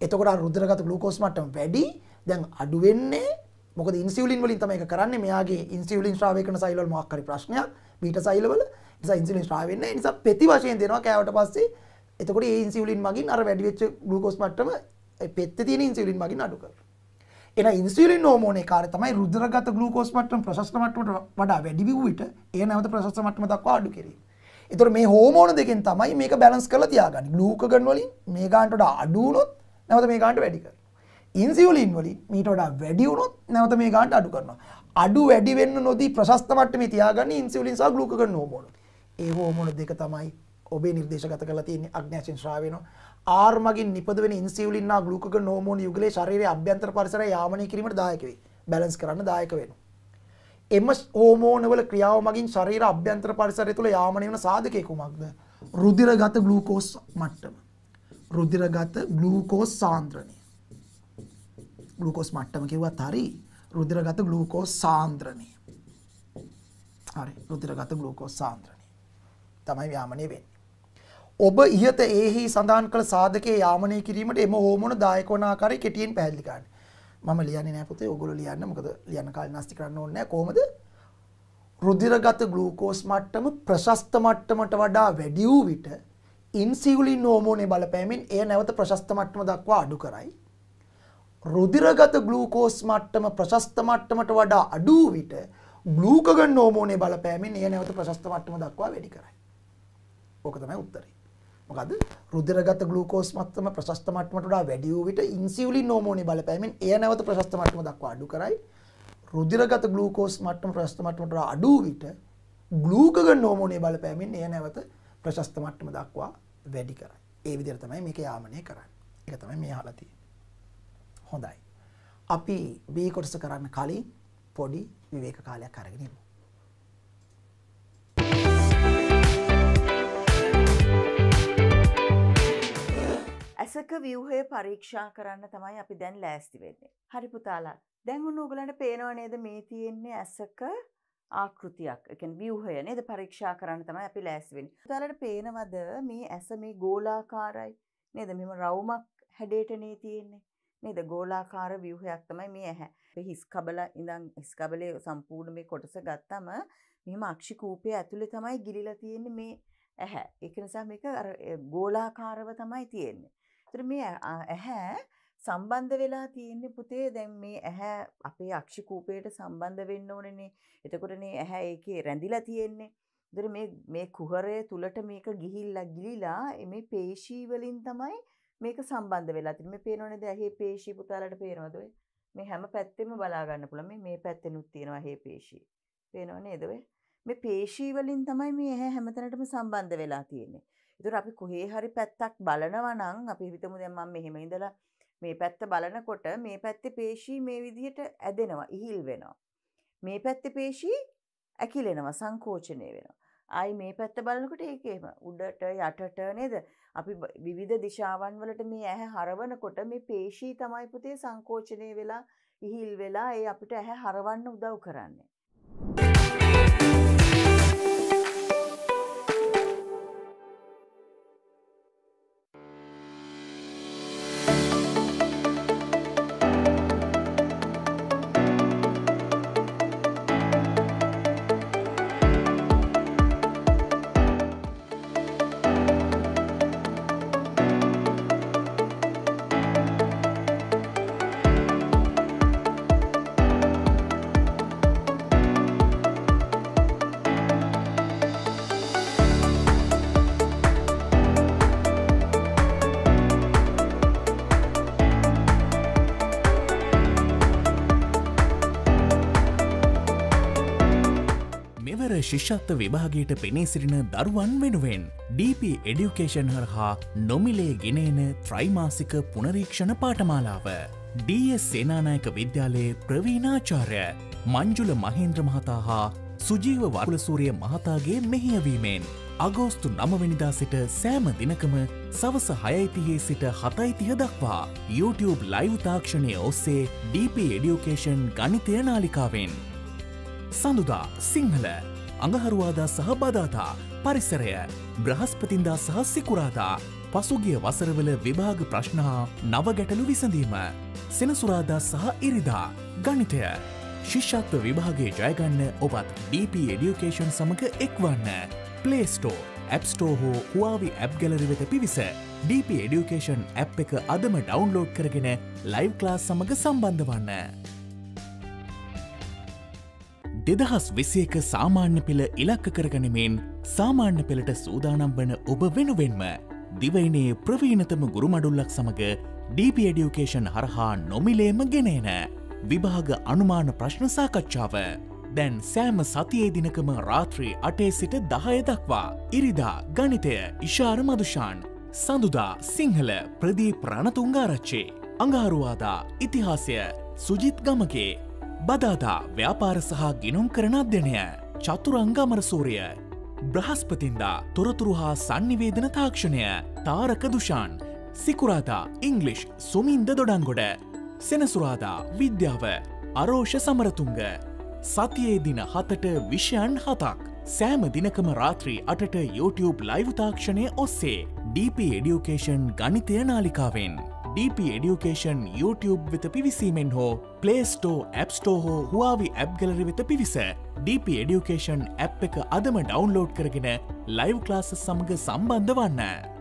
එතකොට අර රුධිරගත ග්ලූකෝස් මට්ටම වැඩි දැන් අඩු වෙන්නේ මොකද ඉන්සියුලින් වලින් තමයි ඒක කරන්නේ. මෙයාගේ ඉන්සියුලින් ශ්‍රාවය කරන සෛලවල මොකක් හරි ප්‍රශ්නයක් බීට සයිලවල නිසා ඉන්සියුලින් ස්ටා වෙන්නේ නැහැ. නිසා පෙති වශයෙන් දෙනවා කෑවට පස්සේ. එතකොට ඒ ඉන්සියුලින් මගින් අර වැඩි වෙච්ච ග්ලූකෝස් මට්ටම පෙත්තේ තියෙන ඉන්සියුලින් මගින් අඩු කරනවා. එහෙනම් ඉන්සියුලින් හෝමෝනේ කාර්ය තමයි රුධිරගත ග්ලූකෝස් මට්ටම ප්‍රශස්ත මට්ටමට වඩා වැඩි වූ විට ඒ නැවත ප්‍රශස්ත මට්ටම දක්වා අඩු කිරීම. ඒතර මේ හෝමෝන දෙකෙන් තමයි මේක බැලන්ස් කරලා තියාගන්නේ. ග්ලූකගන් වලින් මේ ගානට වඩා අඩු වුණොත් නැවත මේ ගානට වැඩි කරනවා. ඉන්සියුලින් වලින් මීට වඩා වැඩි වුණොත් නැවත මේ ගානට අඩු කරනවා. අඩු වැඩි වෙන්න නොදී ප්‍රශස්ත මට්ටමේ තියාගන්න ඉන්සියුලින් සහ ග්ලූකෝගන් හෝමෝන. ඒ හෝමෝන දෙක තමයි ඔබේ නිර්දේශගත කරලා තියෙන්නේ අග්නෑසින් ශ්‍රාවයන. R මගින් නිපද වෙන ඉන්සියුලින් හා ග්ලූකෝගන් හෝමෝන යුගලේ ශරීරයේ අභ්‍යන්තර පරිසරය යාමනය කිරීමට දායක වේ. බැලන්ස් කරන්න දායක වෙනවා. එම හෝමෝන වල ක්‍රියාව මගින් ශරීර අභ්‍යන්තර පරිසරය තුළ යාමනය වන සාධකය කුමක්ද? රුධිරගත ග්ලූකෝස් මට්ටම. රුධිරගත ග්ලූකෝස් සාන්ද්‍රණය. ග්ලූකෝස් මට්ටම කිව්වත් හරියි. රුධිරගත ග්ලූකෝස් සාන්ද්‍රණය. හරි රුධිරගත ග්ලූකෝස් සාන්ද්‍රණය. තමයි ව්‍යාමනය වෙන්නේ. ඔබ ඉහත ඒහි සඳහන් කළ සාධකයේ යාමනය කිරීමට එම හෝමෝන දායක වන ආකාරය කෙටියෙන් පැහැදිලි කරන්න. මම ලියන්නේ නැහැ පුතේ. ඔයගොල්ලෝ ලියන්න. මොකද ලියන්න කාලේ නාස්ති කරන්න ඕනේ නැහැ. කොහොමද? රුධිරගත ග්ලූකෝස් මට්ටම ප්‍රශස්ත මට්ටමට වඩා වැඩි වූ විට ඉන්සියුලින් හෝමෝනේ බලපෑමෙන් එය නැවත ප්‍රශස්ත මට්ටම දක්වා අඩු කරයි. රුදිරගත ගලූකෝස් මට්ටම ප්‍රශස්ත මට්ටමට වඩා අඩූ විට ගලූකගන් නෝමෝනේ බලපෑමෙන් එය නැවත ප්‍රශස්ත මට්ටම දක්වා වැඩි කරයි. ඕක තමයි උත්තරේ. මොකද රුදිරගත ගලූකෝස් මට්ටම ප්‍රශස්ත මට්ටමට වඩා වැඩි වූ විට ඉන්සියුලින් නෝමෝනේ බලපෑමෙන් එය නැවත ප්‍රශස්ත මට්ටම දක්වා අඩු කරයි. රුදිරගත ගලූකෝස් මට්ටම ප්‍රශස්ත මට්ටමට වඩා අඩු විට ගලූකගන් නෝමෝනේ බලපෑමෙන් එය නැවත ප්‍රශස්ත මට්ටම දක්වා වැඩි කරයි. ඒ විදිහට තමයි මේක යාමනය කරන්නේ. ඒක තමයි මේ අහලා තියෙන්නේ. හොඳයි. අපි B කොටස කරන්න කලින් පොඩි විවේක කාලයක් අරගෙන ඉමු. ඇසක ව්‍යවහය පරීක්ෂා කරන්න තමයි අපි දැන් ලෑස්ති වෙන්නේ. හරි පුතාලා. දැන් ඔන්න ඔයගලන්ට පේනව නේද මේ තියෙන්නේ ඇසක ආකෘතියක් එකෙන් ව්‍යවහය නේද පරීක්ෂා කරන්න තමයි අපි ලෑස්ති වෙන්නේ. පුතාලට පේනවද මේ ඇස මේ ගෝලාකාරයි නේද? මෙහෙම රවුමක් හැඩයටනේ තියෙන්නේ. නේද ගෝලාකාර ව්‍යුහයක් තමයි මේ ඇහැ. මේ හිස් කබල ඉඳන් හිස් කබලේ සම්පූර්ණ මේ කොටස ගත්තම මෙහිම අක්ෂි කූපය ඇතුලේ තමයි ගිලිලා තියෙන්නේ මේ ඇහැ. ඒක නිසා මේක අර ගෝලාකාරව තමයි තියෙන්නේ. ඒතර මේ ඇහැ සම්බන්ධ වෙලා තියෙන්නේ පුතේ දැන් මේ ඇහැ අපේ අක්ෂි කූපයට සම්බන්ධ වෙන්න ඕනනේ. එතකොටනේ ඇහැ ඒකේ රැඳිලා තියෙන්නේ. දර මේ මේ කුහරය තුලට මේක ගිහිල්ලා ගිලිලා මේ පේශී වලින් තමයි මේක සම්බන්ධ වෙලා තින් මේ පේනවනේද ඇහි පේශී පුතාලට පේනවද ඔය මේ හැම පැත්තෙම බලා ගන්න පුළුවන් මේ මේ පැත්තෙනුත් තියෙනවා ඇහි පේශී පේනව නේද ඔය මේ පේශී වලින් තමයි මේ ඇහැ හැමතැනටම සම්බන්ධ වෙලා තියෙන්නේ ඉතුර අපි කොහේ හරි පැත්තක් බලනවා නම් අපි හිතමු දැන් මම මෙහෙම ඉඳලා මේ පැත්ත බලනකොට මේ පැත්තේ පේශී මේ විදිහට ඇදෙනවා ඉහිල් වෙනවා මේ පැත්තේ පේශී ඇකිලෙනවා සංකෝචනය වෙනවා ආයි මේ පැත්ත බලනකොට ඒක එහෙම උඩට යටට නේද අපි විවිධ දිශාවන් වලට මේ ඇහැ හරවනකොට මේ පේශී තමයි පුතේ සංකෝචනය වෙලා ඉහිල් වෙලා ඒ අපිට ඇහැ හරවන්න උදව් කරන්නේ. ශිෂත්ව විභාගයට පෙනී සිරින දරුවන් වෙනුවෙන්. DP එඩියුකේෂන් හරහා නොමිලේ ගෙනේන ත්‍රයිමාසික පුනරීක්ෂණ පාටමාලාව. DS සේනානායක විද්‍යාලයේ ප්‍රවීනාචාරය මංජුල මහින්ද්‍ර මහතා හා සුජීව වර්ලසූරිය මහතාගේ මෙහියවීමෙන්. අගෝස්තු නමවැනිදා සිට සෑම දිනකම සවස හයයිතියේ සිට හතයිතිය දක්වා YouTube ලයිව් තාක්ෂණය ඔස්සේ DP එඩියෝකේෂන් ගනිතය නාලිකාවෙන්. සඳුදා සිංහල අඟහරුවාදා සහ බදාතා පරිසරය බ්‍රහස්පතින්දා සහ සිකුරාදා පසුගිය වසරවල විභාග ප්‍රශ්න හා නව ගැටලු විසඳීම සෙනසුරාදා සහ ඉරිදා ගණිතය ශිෂ්‍යත්ව විභාගේ ජයගන්න ඔබත් DP එඩියුකේෂන් සමඟ එක්වන්න පලේස්ටෝ ඇප්ස්ටෝ හෝ හවාවි ඇප් ගැලරි වෙත පිවිස DP එඩියුකේෂන් ඇ් එක අදම ඩවන්ලෝඩ් කරගෙන ලයිව් ක්ලාස් සමඟ සම්බන්ධ වන්න. දෙදහස් විසියක සාමාන්‍ය පෙළ ඉලක්ක කරගනිමෙන් සාමාන්‍ය පෙළට සූදානම් වන ඔබ වෙනුවෙන්ම දිවයිනේ ප්‍රවීණතම ගුරුමඩුල්ලක් සමඟ DP ඩියුකේෂන් හරහා නොමිලේම ගෙනේන විභාග අනුමාන ප්‍රශ්න සාකච්ඡාව දැන් සෑම සතියේ දිනකම රාත්‍රී අටේ සිට දහය දක්වා. ඉරිදා ගනිතය ඉශාර මදුෂාන්. සඳුදා සිංහල ප්‍රදී ප්‍රණතුංගාරච්චේ. අඟහරුවාදා ඉතිහාසය සුජිත් ගමගේ බදාදා ව්‍යාපාර සහ ගිනුම් කරන අධ්‍යනය චතුරංගමරසූරය බ්‍රහස්පතින්දා තොරතුරු හා සංනිවේදන තාක්ෂණය තාරක දුෂාන් සිකුරාදා ඉංගලිෂ් සුමින්ද දොඩන්ගොඩ සෙනසුරාදා විද්‍යාව අරෝෂ සමරතුංග සතියේ දින හතට විෂයන් හතක් සෑම දිනකම රාත්‍රී අටට YouTube ලයිවතාක්ෂණය ඔස්සේ DP එඩියෝකේෂන් ගනිතය නාලිකාවෙන්. DP Education YouTube වෙත පිවිසීමෙන් හෝ පලේස්ටෝ ඇප්ස්ටෝ හෝ හවාවි ඇප්ගලරි වෙත පිවිස DP Education ඇ් එක අදම ඩවන්ලෝඩ් කරගෙන ලයිව් ක්ලාස සමඟ සම්බන්ධ වන්න.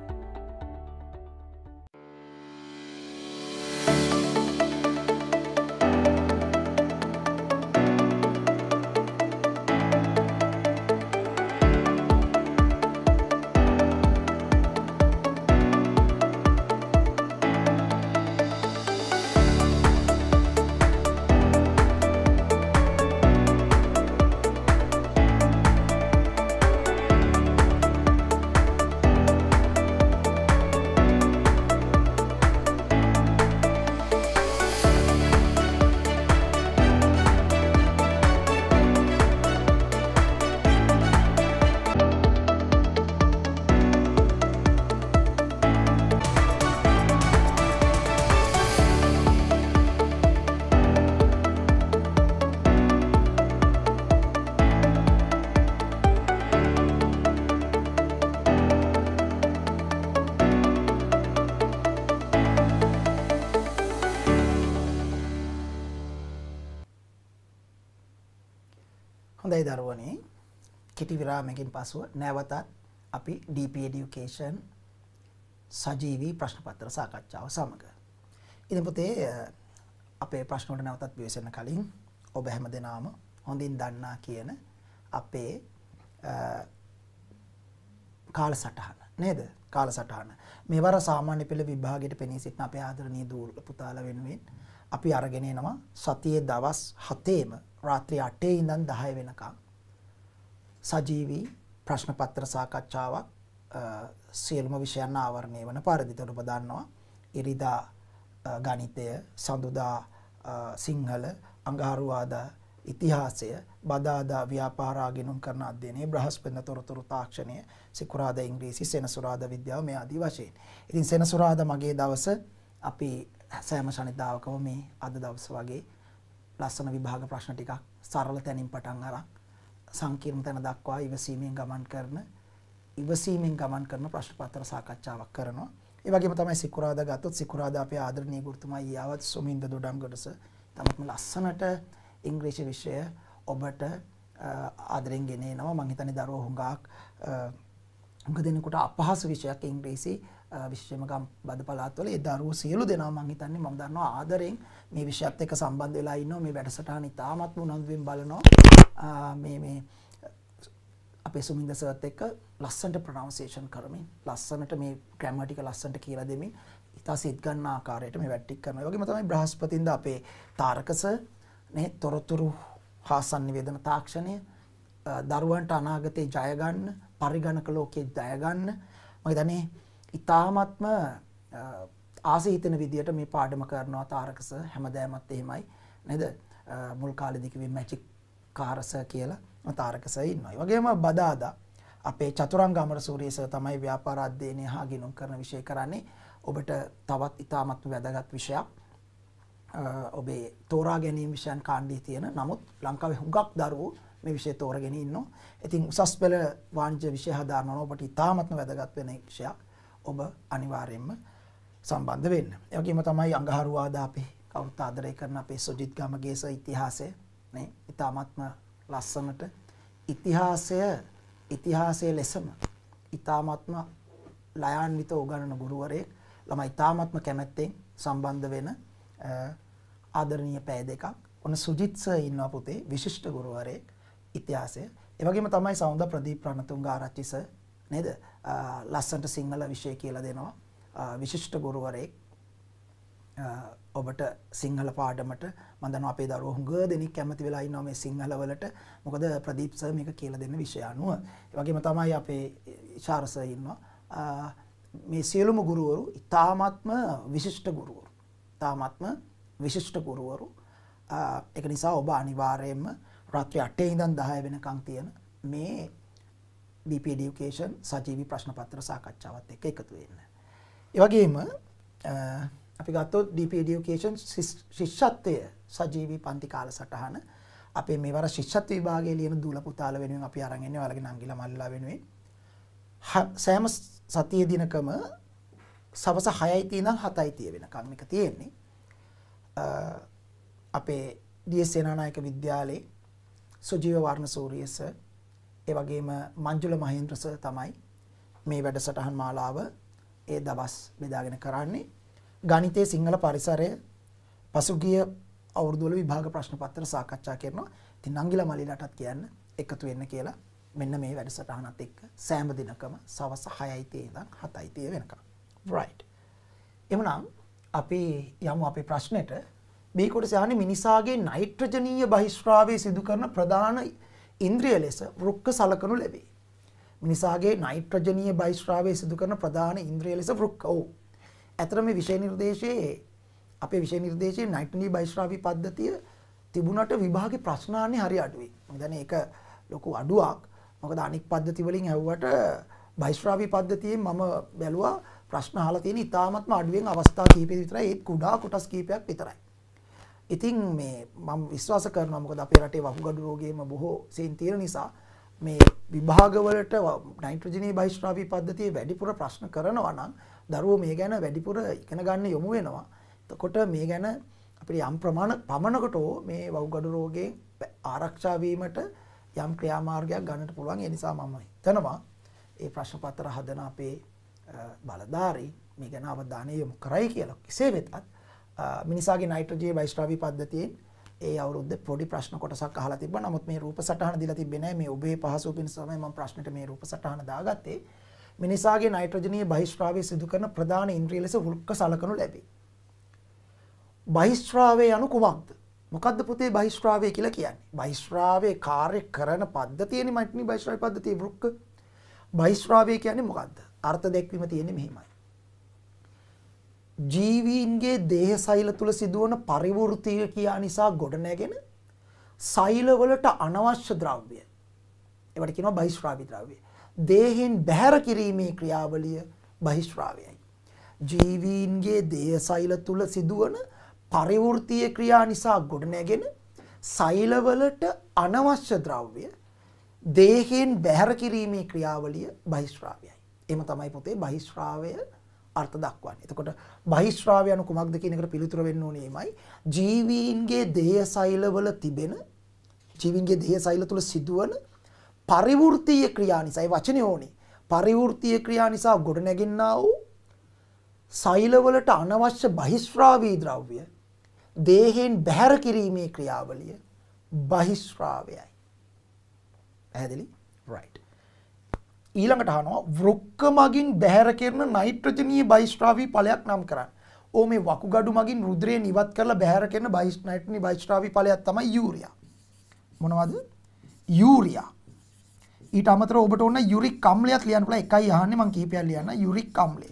කෙටි විරාමයකින් පසුව නැවතත් අපි DP Education සජීවී ප්‍රශ්න පත්‍ර සාකච්ඡාව සමග. ඉතින් පුතේ අපේ ප්‍රශ්න වලට නැවතත් විවසන කලින් ඔබ හැම දෙනාම හොඳින් දන්නා කියන අපේ කාල සටහන නේද? කාල සටහන. මේ වර සාමාන්‍ය පෙළ විභාගයට පෙනී සිටින අපේ ආදරණීය දූල් පුතාලා වෙනුවෙන් අපි අරගෙන එනවා සතියේ දවස් 7ේම රාත්‍රී 8 ඉඳන් 10 වෙනකම් සජීවී ප්‍රශ්න පත්‍ර සාකච්ඡාවක් සියලුම විෂයන් ආවරණය වන පරිදිතට ඔබ දන්නවා ඉරිදා ගණිතය සඳුදා සිංහල අඟහරුවාදා ඉතිහාසය බදාදා ව්‍යාපාරාගෙනුම් කරන අධ්‍යයනයේ බ්‍රහස්පතින්ද තොරතුරු තාක්ෂණය සිකුරාද ඉංග්‍රීසි සෙනසුරාදා විද්‍යාව මේ ආදී වශයෙන්. ඉතින් සෙනසුරාදා මගේ දවස අපි සෑම ශනිදාවකම මේ අද දවස වගේ ලස්සන විභාග ප්‍රශ්න ටිකක් සරල තැනින් පටන් අරන් සංකීර්ණ තැන දක්වා ඉවසීමෙන් ගමන් කරන ඉවසීමෙන් ගමන් කරන ප්‍රශ්න පත්‍ර සාකච්ඡාවක් කරනවා. ඒ වගේම තමයි සිකුරාදා ගත්තොත් සිකුරාදා අපේ ආදරණීය ගුරුතුමා ඊයාවත් සුමින්ද දොඩම්ගොඩස තමත්ම ලස්සනට ඉංග්‍රීසි විෂය ඔබට ආදරෙන් ගෙනේනවා. මම හිතන්නේ දරුවෝ හුඟක් හුඟ දෙනෙකුට අපහසු විෂයක් ඉංග්‍රීසි විශ්වමකම් බද පලාත්වල දරුව සියලු දෙනා මං හිතන්නේ මම දන්නවා ආදරෙන් මේ විෂයත් එක්ක සම්බන්ධ වෙලා ඉන්නවා මේ වැඩසටහන ඉතාමත් උනන්දුවෙන් බලනවා මේ මේ අපේ සුමින්ද සර්ත් එක්ක ලස්සනට ප්‍රොනවුන්සේෂන් කරමින් ලස්සනට මේ ග්‍රැමර් ටික ලස්සනට කියලා දෙමින් ඉතා සිත් ගන්න ආකාරයට මේ වැට්ටික් කරනවා. ඒ වගේම තමයි බ්‍රහස්පතින්ද අපේ තාරකස නේ තොරතුරු හා sannivedana තාක්ෂණය දරුවන්ට අනාගතේ ජය ගන්න පරිගණක ලෝකයේ ජය ගන්න මම හිතන්නේ ඉතාමත්ම ආසහිතන විදිහට මේ පාඩම කරනවා තාරකස හැමදෑමත් එහෙමයි නේද මුල් කාලෙදිකිව මැචික් කාරස කියලා තාරකස ඉන්නයි. වගේම බදාදා අපේ චතුරන් ගමර සූරේස තමයි ව්‍යාපාරාධ්‍යයනය හා ගිනුම් කරන විෂය කරන්නේ ඔබට තවත් ඉතාමත් වැදගත් විෂයක් ඔබේ තෝරා ගැනීම විෂයන් කාණ්ඩී තියෙන නමුත් ලංකාවේ හුඟක් දරුවෝ මේ විෂය තෝරගෙන ඉන්නවා. ඉතින් උසස් පෙළ වාණිජ්‍ය විෂය හදාරනවා ඔබට ඉතාමත්ම වැදගත් වෙන විෂයක්. ඔබ අනිවාර්යෙන්ම සම්බන්ධ වෙන්න. ඒවගේම තමයි අඟහරුවාද අපේ කවුරුත් ආදරය කරන අපේ සුජිත් ගමගේස ඉතිහාසය නේ ඉතාමත්ම ලස්සනට ඉතිහාසය ඉතිහාසයේ ලෙසම ඉතාමත්ම ලයාන්විත උගන්වන ගුරුවරයෙක් ළමයි ඉතාමත්ම කැමැත්තෙන් සම්බන්ධ වෙන ආදරණීය පැය දෙකක්. ඔන්න සුජිත් සර් ඉන්නවා පුතේ විශිෂ්ට ගුරුවරයෙක් ඉතිහාසය. ඒ වගේම තමයි සවුන්දා ප්‍රදීප් රණතුංග ආරච්චි සර් නේද ලස්සන්ට සිංහල විෂය කියලා දෙනවා විශිෂ්ට ගුරුවරයෙක් ඔබට සිංහල පාඩමට මදන අපේ දරුවෝ හුඟ දෙනෙක් කැමති වෙලා ඉන්නවා මේ සිංහල වලට මොකද ප්‍රදීප් සර් මේක කියලා දෙන විෂය අනුව ඒ වගේම තමයි අපේ ඉෂාර සර් ඉන්නවා මේ සියලුම ගුරුවරු ඉතාමත්ම විශිෂ්ට ගුරුවරු ඉතාමත්ම විශිෂ්ට ගුරුවරු ඒක නිසා ඔබ අනිවාර්යයෙන්ම රාත්‍රී 8 ඉඳන් 10 වෙනකන් තියෙන මේ BP education සජීවී ප්‍රශ්න පත්‍ර සාකච්ඡාවත් එක්ක එකතු වෙන්න. ඒ වගේම අපි ගත්තොත් DP education ශිෂ්‍යත්වය සජීවී පන්ති කාල සටහන අපේ මේවර ශිෂ්‍යත්ව විභාගයේ ලියන දූල පුතාල වෙනුවෙන් අපි අරන් එන්නේ ඔයාලගේ නංගිලා මල්ලිලා වෙනුවෙන්. සෑම සතියේ දිනකම සවස 6යි 30 නම් 7යි 30 වෙනකම් මේක තියෙන්නේ. අපේ ඩීඑස් සේනානායක විද්‍යාලයේ සුජීව වර්ණසූරිය සර් ඒ වගේම මංජුල මහේන්ද්‍ර සර් තමයි මේ වැඩසටහන් මාලාව ඒ දවස් බෙදාගෙන කරන්නේ. ගණිතයේ සිංහල පරිසරය පසුගිය අවුරුදු වල විභාග ප්‍රශ්න පත්‍ර සාකච්ඡා කරනවා. ඉතින් නංගිලා මලිලාටත් කියන්න එකතු වෙන්න කියලා මෙන්න මේ වැඩසටහනත් එක්ක සෑම දිනකම සවස් 6:30 ඉඳන් 7:30 වෙනකම්. right. එමනම් අපි යමු අපේ ප්‍රශ්නෙට B කොටස යන්නේ මිනිසාගේ නයිට්‍රජනීය බහිස්රාවය සිදු කරන ප්‍රධාන ඉන්ද්‍රිය ලෙස වෘක්ක සලකනු ලැබේ. මිනිසාගේ නයිට්‍රජනීය බයිස්රාවය සිදු කරන ප්‍රධාන ඉන්ද්‍රිය ලෙස වෘක්ක වූ. ඇතර මේ විෂය නිර්දේශයේ අපේ විෂය නිර්දේශයේ නයිට්‍රජනීය බයිස්රාවී පද්ධතිය තිබුණට විභාග ප්‍රශ්නාන්‍ය හරි අඩුවේ. මදන එක ලොකු අඩුවක් මොකද අනික් පද්ධති වලින් ඇව්වට බයිස්්‍රාවී පද්ධතියෙන් මම බැලවා ප්‍රශ්න හලතියෙන ඉතාමත්ම අඩුවෙන් අවස්ථා කීපය විතර ඒත් කුඩා කොටස් කීපයක් විතරයි. ඉතින් මේ මම විශ්වාස කරනවා මොකද අපේ රටේ වකුගඩු රෝගයම බොහෝ සෙයින් තියෙන නිසා මේ විභාගවලට නයිට්‍රජනී බහිෂ්‍රාපී පද්ධතිය වැඩිපුර ප්‍රශ්න කරනවා නම් දරුවෝ මේ ගැන වැඩිපුර ඉගෙන ගන්න යොමු වෙනවා. එතකොට මේ ගැන අපිට යම් ප්‍රමාණ පමණකට මේ වකුගඩු රෝගයෙන් ආරක්ෂා වීමට යම් ක්‍රියාමාර්ගයක් ගන්නට පුළුවන්. ඒ නිසා මම හිතනවා මේ ප්‍රශ්න පත්‍ර හදන අපේ බලධාරීන් මේ ගැන අවධානය යොමු කරයි කියලා. කෙසේ වෙතත් මිනිසාගේ නයිට්‍රජයේ වෛශ්‍රාවී පද්ධතියෙන් ඒ අවුරුද්ද පොඩි ප්‍රශ්න කොටසක් අහලා තිබ්බා. නමුත් මේ රූප සටහන දීලා තිබ්බේ නැහැ. මේ ඔබේ පහසුව පිණිස තමයි මම ප්‍රශ්නෙට මේ රූප සටහන දාගත්තේ. මිනිසාගේ නයිට්‍රජනීය බහිස්ත්‍රාවය සිදු කරන ප්‍රධාන ඉන්ද්‍රිය ලෙස හුල්ක සලකනු ලැබේ. බහිස්ත්‍රාවය යනු කුමක්ද? මොකද්ද පුතේ බහිස්ත්‍රාවය කියලා කියන්නේ? බහිස්ත්‍රාවයේ කාර්ය කරන පද්ධතියනේ මට්නි බහිස්ත්‍රාවය පද්ධතිය වෘක්ක. බහිස්ත්‍රාවය කියන්නේ මොකද්ද? අර්ථ දැක්වීම තියෙන්නේ මෙහෙමයි. ජීවීන්ගේ දේහ සෛල තුළ සිදුවන පරිවෘතිය කියා නිසා ගොඩනැගෙන සෛලවලට අනවශ්‍ය ද්‍රව්‍ය එවට කියනවා බහිස්රාවි ද්‍රව්‍ය දේහෙන් බැහැර කිරීමේ ක්‍රියාවලිය බහිස්රාවයයි ජීවීන්ගේ දේහ සෛල තුළ සිදුවන පරිවෘතිය ක්‍රියා නිසා ගොඩනැගෙන සෛලවලට අනවශ්‍ය ද්‍රව්‍ය දේහෙන් බැහැර කිරීමේ ක්‍රියාවලිය බහිස්රාවයයි එහෙම තමයි පුතේ බහිස්රාවය අර්ථ දක්වන්නේ. එතකොට බහිශ්‍රාවය anu කුමක්ද කියන එකට පිළිතුර වෙන්න ඕනේ එමයයි. ජීවීන්ගේ දේහ සෛලවල තිබෙන ජීවීන්ගේ දේහ සෛල තුල සිදුවන පරිවෘත්තීය ක්‍රියා නිසා ඒ වචනේ ඕනේ. පරිවෘත්තීය ක්‍රියා නිසා ගොඩ නැගෙන්නා වූ සෛලවලට අනවශ්‍ය බහිශ්‍රාවී ද්‍රව්‍ය දේහෙන් බැහැර කිරීමේ ක්‍රියාවලිය බහිශ්‍රාවයයි. පැහැදිලි? ඊළඟට අහනවා වෘක්ක මගින් බැහැර කරන නයිට්‍රජනීය බයිස්ට්‍රාවී ඵලයක් නම් කරන්න. ඕ මේ වකුගඩු මගින් රුධිරය නිවත් කරලා බැහැර කරන බයිස් නයිට්‍රජනීය බයිස්ට්‍රාවී ඵලයක් තමයි යූරියා. මොනවද? යූරියා. ඊට අමතරව ඔබට ඕන යුරික් අම්ලයක් ලියන්න පුළුවන් එකයි අහන්නේ මම කීපයක් ලියන්න යුරික් අම්ලය.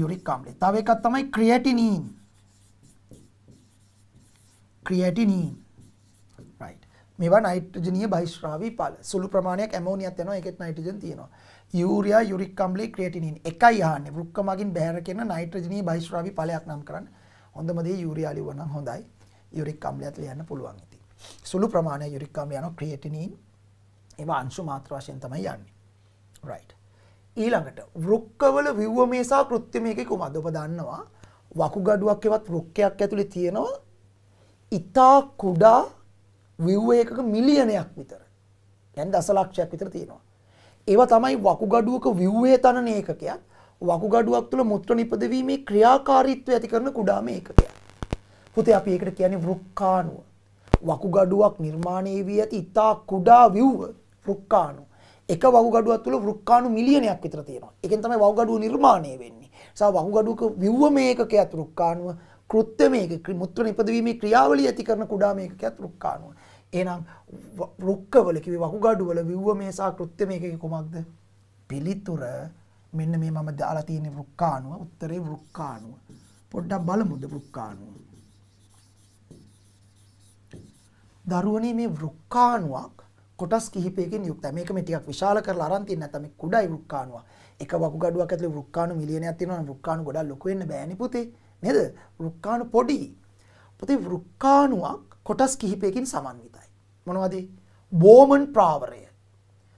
යුරික් අම්ලය. තව එකක් තමයි ක්‍රියැටිනින්. ක්‍රියැටිනින්. මේවා නයිට්‍රජනීය බහිශ්‍රාවී ඵල. සුළු ප්‍රමාණයක් ඇමෝනියක් යනවා. ඒකෙත් නයිට්‍රජන් තියෙනවා. යූරියා, යුරික් අම්ලී, ක්‍රියටිනින් එකයි ආන්නේ. වෘක්ක මගින් බැහැර කරන නයිට්‍රජනීය බහිශ්‍රාවී ඵලයක් නම් කරන්න. හොඳම දේ යූරියා ලිව්වා නම් හොඳයි. යුරික් අම්ලයත් ලියන්න පුළුවන් ඉතින්. සුළු ප්‍රමාණයක් යුරික් අම්ල යනවා ක්‍රියටිනින්. ඒවා අංශු මාත්‍ර වශයෙන් තමයි යන්නේ. right. ඊළඟට වෘක්කවල විව්වමේ සහ කෘත්‍යමයේ කුමක්ද ඔබ දන්නවා? වකුගඩුවක් එවත් වෘක්කයක් ඇතුලේ තියෙනවා. ඊතා කුඩා view එකක මිලියනයක් විතර. يعني දසලක්ෂයක් විතර තියෙනවා. ඒවා තමයි වකුගඩුවක view තනන ඒකකයක්. වකුගඩුවක් තුළ මුත්‍ර නිපදවීමේ ක්‍රියාකාරීත්වය ඇති කරන කුඩාම ඒකකයක්. පුතේ අපි ඒකට කියන්නේ වෘක්කාණුව. වකුගඩුවක් නිර්මාණය වී ඇති ඉතා කුඩා view වෘක්කාණුව. එක වකුගඩුවක් තුළ වෘක්කාණු මිලියනයක් විතර තියෙනවා. ඒකෙන් තමයි වකුගඩුව නිර්මාණය වෙන්නේ. සා වකුගඩුවක view මේකකයක් වෘක්කාණුව කෘත්‍ය මේක මුත්‍ර නිපදවීමේ ක්‍රියාවලිය ඇති කරන කුඩා මේකකයක් වෘක්කාණුව. එහෙනම් රුක්කවල කිවි වකුගඩුවල විව්ව මේසා කෘත්‍ය මේකේ කොමක්ද? පිළිතුර මෙන්න මේ මම දාලා තියෙන රුක්කාණුව උත්තරේ රුක්කාණුව. පොඩ්ඩක් බලමුද රුක්කාණුව. දරුවනේ මේ රුක්කාණුවක් කොටස් කිහිපයකින් යුක්තයි. මේක මේ ටිකක් විශාල කරලා අරන් තින්න නැත්නම් මේ කුඩයි රුක්කාණුවක්. එක වකුගඩුවක් ඇතුලේ රුක්කාණු මිලියනයක් තියෙනවා නම් රුක්කාණු ගොඩක් ලොකු වෙන්න බෑනේ පුතේ. නේද? රුක්කාණු පොඩි. පුතේ රුක්කාණුවක් කොටස් කිහිපයකින් සමන්විතයි. මොනවද? බෝමන් ප්‍රාවරය.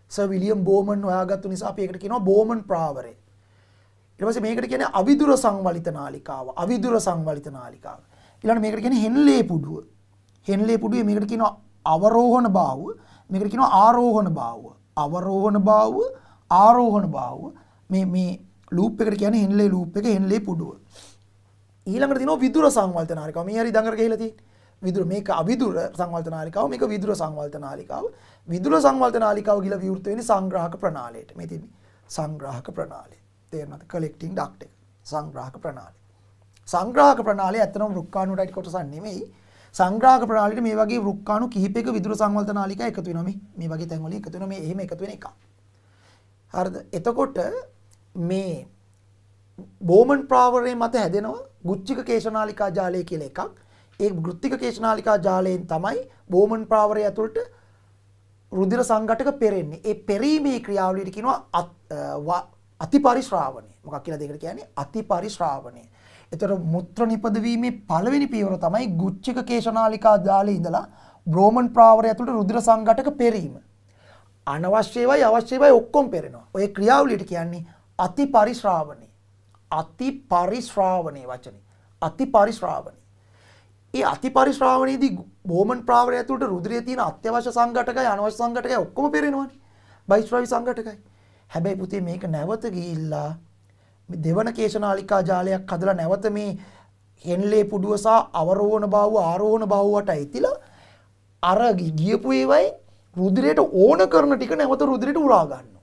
සර් විලියම් බෝමන් හොයාගත්තු නිසා අපි ඒකට කියනවා බෝමන් ප්‍රාවරය. ඊට පස්සේ මේකට කියන්නේ අවිදුර සංවලිත නාලිකාව. අවිදුර සංවලිත නාලිකාව. ඊළඟට මේකට කියන්නේ හෙන්ලේ පුඩුව. හෙන්ලේ පුඩුවේ මේකට කියනවා අවරෝහණ බාහුව. මේකට කියනවා ආරෝහණ බාහුව. අවරෝහණ බාහුව, ආරෝහණ බාහුව. මේ මේ ලූප් එකට කියන්නේ හෙන්ලේ ලූප් එක හෙන්ලේ පුඩුව. ඊළඟට දිනෝ විදුර සංවල්ත නාලිකාව. මේ හරි දඟර ගිහිලා තියෙන්නේ. විදුර මේක අවිදුර සංවර්ධන නාලිකාව මේක විදුර සංවර්ධන නාලිකාව විදුර සංවර්ධන නාලිකාව කියලා විවෘත වෙන්නේ සංග්‍රාහක ප්‍රණාලයට මේ තියෙන්නේ සංග්‍රාහක ප්‍රණාලය තේරෙනවද collecting duct එක සංග්‍රාහක ප්‍රණාලය සංග්‍රාහක ප්‍රණාලය ඇත්තනම් රුක්කාණු රයිට් කොටසක් නෙමෙයි සංග්‍රාහක ප්‍රණාලයට මේ වගේ රුක්කාණු කිහිපයක විදුර සංවර්ධන නාලිකා එකතු වෙනවා මේ මේ වගේ තැන් වලින් එකතු වෙන මේ එහෙම එකතු වෙන එකක් හරිද එතකොට මේ බෝමන් ප්‍රාවරණය මත හැදෙනවා ගුච්චික කේශනාලිකා ජාලය කියලා එකක් ඒ ගෘත්තික කේශනාලිකා ජාලයෙන් තමයි බෝමන් ප්‍රාවරය ඇතුළට රුධිර සංඝටක පෙරෙන්නේ. ඒ පෙරීමේ ක්‍රියාවලියට කියනවා අතිපරිශ්‍රාවණය. මොකක් කියලා දෙකට කියන්නේ අතිපරිශ්‍රාවණය. එතකොට මුත්‍ර නිපදවීමේ පළවෙනි පියවර තමයි ගුච්ඡික කේශනාලිකා ජාලයේ ඉඳලා බ්‍රෝමන් ප්‍රාවරය ඇතුළට රුධිර සංඝටක පෙරීම. අනවශ්‍යවයි අවශ්‍යවයි ඔක්කොම පෙරෙනවා. ඔය ක්‍රියාවලියට කියන්නේ අතිපරිශ්‍රාවණය. අතිපරිශ්‍රාවණේ වචනේ. අතිපරිශ්‍රාවණේ ඒ අති පරිශ්‍රාවණයේදී බෝමන් ප්‍රාවරය ඇතුළට රුධිරයේ තියෙන අත්‍යවශ්‍ය සංඝටකයි අනවශ්‍ය සංඝටකයි ඔක්කොම පෙරෙනවනේ. බයිස්රාවි සංඝටකයි. හැබැයි පුතේ මේක නැවත ගිහිල්ලා මේ දෙවන කේශනාලිකා ජාලයක් හදලා නැවත මේ හෙන්ලේ පුඩුව සහ අවරෝහණ බාහුව ආරෝහණ බාහුවට ඇතිලා අර ගියපු ඒවයි රුධිරයට ඕන කරන ටික නැවත රුධිරයට උරා ගන්නවා.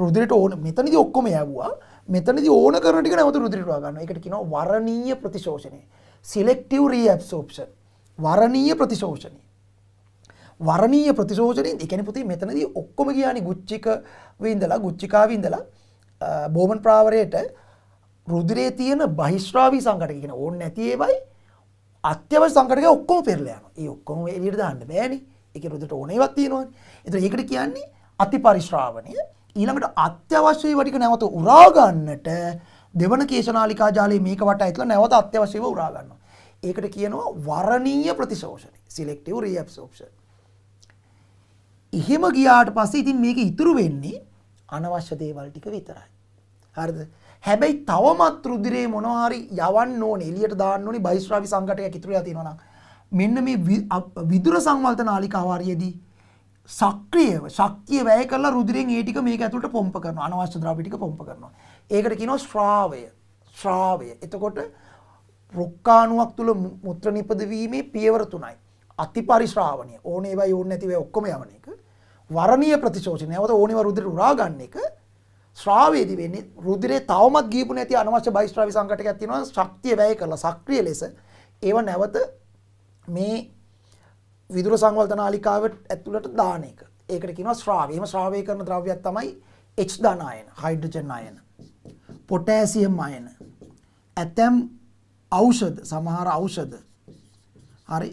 රුධිරයට ඕන මෙතනදී ඔක්කොම යවුවා. මෙතනදී ඕන කරන ටික නැවත රුධිරයට උරා ගන්නවා. ඒකට කියනවා වරණීය ප්‍රතිශෝෂණය. සිලෙක්ටව් රීඇබ්සෝප්ෂන් වරණීය ප්‍රතිශෝෂණය වරණීය ප්‍රතිශෝෂණය එකන පුති මෙතනදී ඔක්කොම කියනි ගුච්චික වින්දලා ගුච්චිකාවින්දලා බෝමන් ප්‍රාවරයට රුදිරේ තියෙන බහිශ්‍රාවී සංකට කියෙන ඕන්න නැතිේවයි අත්‍යව සංකටක ඔක්කෝ පෙරලයන ඒ ඔක්කොම එලිට දන්න බෑනි එක රුදට ඕනේවත් තියෙනවා එත ඒකට කියන්නේ අති පරිශ්‍රාවණය ඊළඟට අත්‍යවශ්‍යය වටික නැවත උරාගන්නට දෙවන කේශනාලිකා ජාලයේ මේක වට ඇතුළ නැවත අත්‍යවශ්‍යව උරා ගන්නවා. ඒකට කියනවා වරණීය ප්‍රතිශෝෂණය. selective reabsorption. එහෙම ගියාට පස්සේ ඉතින් මේක ඉතුරු වෙන්නේ අනවශ්‍ය දේවල් ටික විතරයි. හරිද? හැබැයි තවමත් රුධිරේ මොනවා හරි යවන්න ඕනේ එළියට දාන්න ඕනේ බයිස්රාවි සංකටයක් ඉතුරු වෙලා තියෙනවා නම් මෙන්න මේ විදුර සංවර්ධන නාලිකාව හරියේදී සක්‍රියව ශක්තිය වැය කරලා රුධිරෙන් ඒ ටික මේක ඇතුළට පොම්ප කරනවා අනවශ්‍ය ද්‍රව්‍ය ටික පොම්ප කරනවා ඒකට කියනවා ශ්‍රාවය. ශ්‍රාවය. එතකොට රුක්කාණුවක් තුල මුත්‍ර නිපදවීමේ පියවර තුනයි. අතිපරිශ්‍රාවණය. ඕනේ ඒවා යෝන්නේ නැති ඒවා ඔක්කොම යවන එක. වරණීය ප්‍රතිශෝෂණය. නැවත ඕනේවා රුධිරේ උරා ගන්න එක. ශ්‍රාවයේදී වෙන්නේ රුධිරේ තවමත් ගිහිපු නැති අනවශ්‍ය බහිස්ත්‍රාවි සංකටකයක් තියෙනවා. ශක්තිය වැය කරලා සක්‍රිය ලෙස ඒව නැවත මේ විදුර සංවර්ධ නාලිකාවට ඇතුළට දාන එක. ඒකට කියනවා ශ්‍රාවය. එහෙම ශ්‍රාවය කරන ද්‍රව්‍යයක් තමයි H ධන අයන, හයිඩ්‍රජන් අයන. පොටෑසියම් අයන ඇතැම් ඖෂධ සමහර ඖෂධ හරි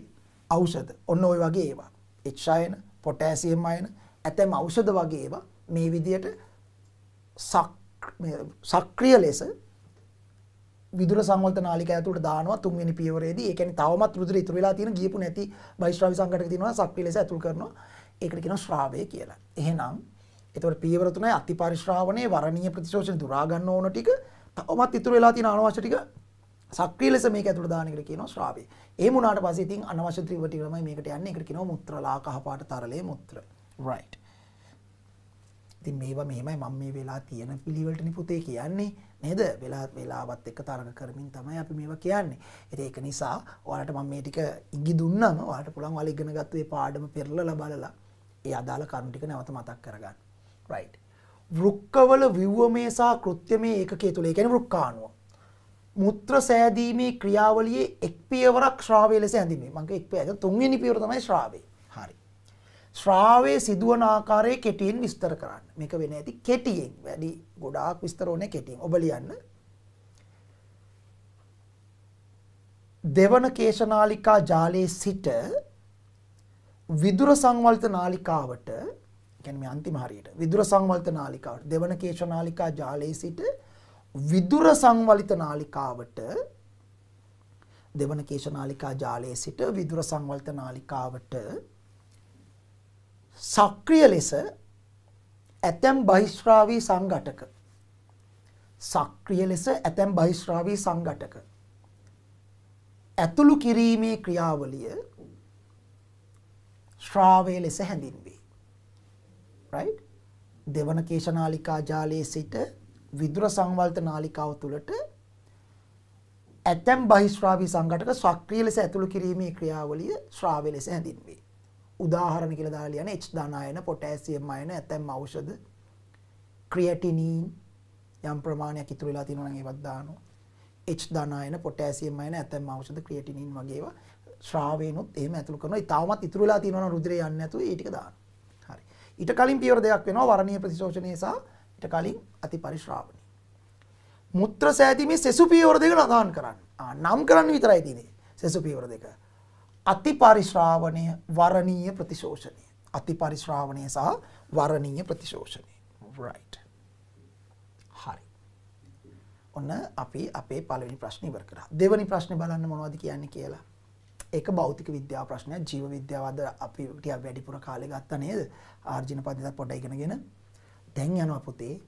ඖෂධ ඔන්න ওই වගේ ඒවා එච් අයන පොටෑසියම් අයන ඇතැම් ඖෂධ වගේ ඒවා මේ විදියට සක්‍රිය ලෙස විදුර සංවත නාලික ඇතුළට දානවා තුන්වෙනි පියවරේදී ඒ කියන්නේ තවමත් රුධිර ඉතුරු වෙලා තියෙන ගියපු නැති බයිස්ට්‍රාවි සංකටක තියෙනවා සක්‍රිය ලෙස ඇතුල් කරනවා ඒකට කියනවා ශ්‍රාවය කියලා. එහෙනම් එතකොට පියවර තුනයි අතිපරිශ්‍රාවණේ වරණීය ප්‍රතිශෝෂණ දුරා ගන්න ඕන ටික තවමත් ඉතුරු වෙලා තියෙන අනවශ්‍ය ටික සක්‍රීය ලෙස මේක ඇතුළට දාන එකට කියනවා ශ්‍රාවය. එහෙම වුණාට පස්සේ ඉතින් අනවශ්‍ය ත්‍රිවටි ක්‍රමයි මේකට යන්නේ. ඒකට කියනවා මුත්‍රලා කහපාට තරලේ මුත්‍ර. right. ඉතින් මේවා මෙහෙමයි මම මේ වෙලා තියෙන පිළිවෙලටනේ පුතේ කියන්නේ. නේද? වෙලා වෙලාවත් එක්ක තරඟ කරමින් තමයි අපි මේවා කියන්නේ. ඉතින් ඒක නිසා ඔයාලට මම මේ ටික ඉඟි දුන්නම ඔයාලට පුළුවන් ඔයාලා ඉගෙන ගත්ත ඒ පාඩම පෙරලලා බලලා ඒ අදාළ කරුණු ටික නැවත මතක් කරගන්න. රයි්. වෘක්කවල විව්වමේ සහ කෘත්‍යමය ඒකේ තුළ ගැන ෘක්කානුව. මුත්‍ර සෑදීමේ ක්‍රියාවලියේ එක් පියවරක් ශ්‍රාවය ලෙස ඇඳීමේ මගේ එක් පියද තුන්වෙනි පියවර තමයි ශ්‍රාවේ හරි. ශ්‍රාවේ සිදුවන ආකාරයේ කෙටියෙන් විස්තර කරන්න මේක වෙන ඇති කෙටියෙන් වැඩි ගොඩාක් විස්තර ඕනේ කෙටියෙන් ඔබ ලියන්න දෙවන කේශනාලිකා ජාලයේ සිට විදුර සංවලිත නාලිකාවට කියන්නේ මේ අන්තිම හරියට විදුර සංවලිත නාලිකාවට දෙවන කේශ නාලිකා ජාලයේ සිට විදුර සංවලිත නාලිකාවට දෙවන කේශ නාලිකා ජාලයේ සිට විදුර සංවලිත නාලිකාවට සක්‍රිය ලෙස ඇතැම් බහිස්රාවී සංඝටක සක්‍රිය ලෙස ඇතැම් බහිස්රාවී සංඝටක ඇතුළු කිරීමේ ක්‍රියාවලිය ශ්‍රාවය ලෙස හැඳින්වේ. right දෙවන කේශ නාලිකා ජාලයේ සිට විදුර සංවර්ධ නාලිකාව තුළට ඇතැම් බහිශ්‍රාවී සංගටක සක්‍රීය ලෙස ඇතුළු කිරීමේ ක්‍රියාවලිය ශ්‍රාවය ලෙස හැඳින්වේ. උදාහරණ කියලා දාලා ලියන H ධනායන, පොටෑසියම් අයන ඇතැම් ඖෂධ ක්‍රියැටිනින් යම් ප්‍රමාණයක් ඉතුරු වෙලා තියෙනවා නම් ඒවත් දානවා. H ධනායන, පොටෑසියම් අයන ඇතැම් ඖෂධ ක්‍රියැටිනින් වගේ ඒවා ශ්‍රාවයනොත් එහෙම ඇතුළු කරනවා. ඒ තාමත් ඉතුරු වෙලා තියෙනවා නම් රුධිරේ යන්නේ නැතුව ඒ ටික දානවා. ඊට කලින් පියවර දෙකක් වෙනවා වරණීය ප්‍රතිශෝෂණය සහ ඊට කලින් අති පරිශ්‍රාවණි. මුත්‍ර සෑදීමේ සෙසු පියවර දෙක නදාන් කරන්න. නම් කරන්න විතරයි තියෙන්නේ සෙසු පියවර දෙක. අති පරිශ්‍රාවණය වරණීය ප්‍රතිශෝෂණය. අති පරිශ්‍රාවණය සහ වරණීය ප්‍රතිශෝෂණය. right. හරි. ඔන්න අපි අපේ පළවෙනි ප්‍රශ්නේ ඉවර කරා. දෙවෙනි ප්‍රශ්නේ බලන්න මොනවද කියන්නේ කියලා. ඒක බෞතික විද්‍යා ප්‍රශ්නයක් ජීව විද්‍යාවද අපි ටිකක් වැඩිපුර කාලේ ගත්තා නේද ආර්ජින පද්ධතිය පොඩ ඉගෙනගෙන දැන් යනවා පුතේ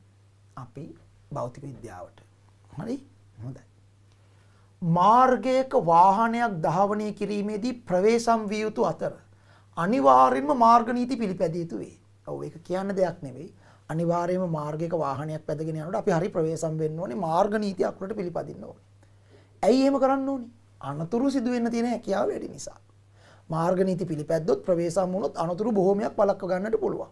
අපි භෞතික විද්‍යාවට හරි හොඳයි මාර්ගයක වාහනයක් ධාවනය කිරීමේදී ප්‍රවේශම් විය යුතු අතර අනිවාර්යයෙන්ම මාර්ග නීති පිළිපැදිය යුතු වේ. ඔව් ඒක කියන්න දෙයක් නෙවෙයි. අනිවාර්යයෙන්ම මාර්ගයක වාහනයක් පැදගෙන යනකොට අපි හරි ප්‍රවේශම් වෙන්න ඕනේ මාර්ග නීති අකුරට පිළිපදින්න ඕනේ. ඇයි එහෙම කරන්න ඕනේ? අනතුරු සිදුවෙන්න තියෙන හැකියාව වැඩි නිසා. මාර්ග නීති පිළිපැද්දොත් ප්‍රවේසම් වුණොත් අනතුරු බොහෝමයක් වළක්ව ගන්නට පුළුවන්.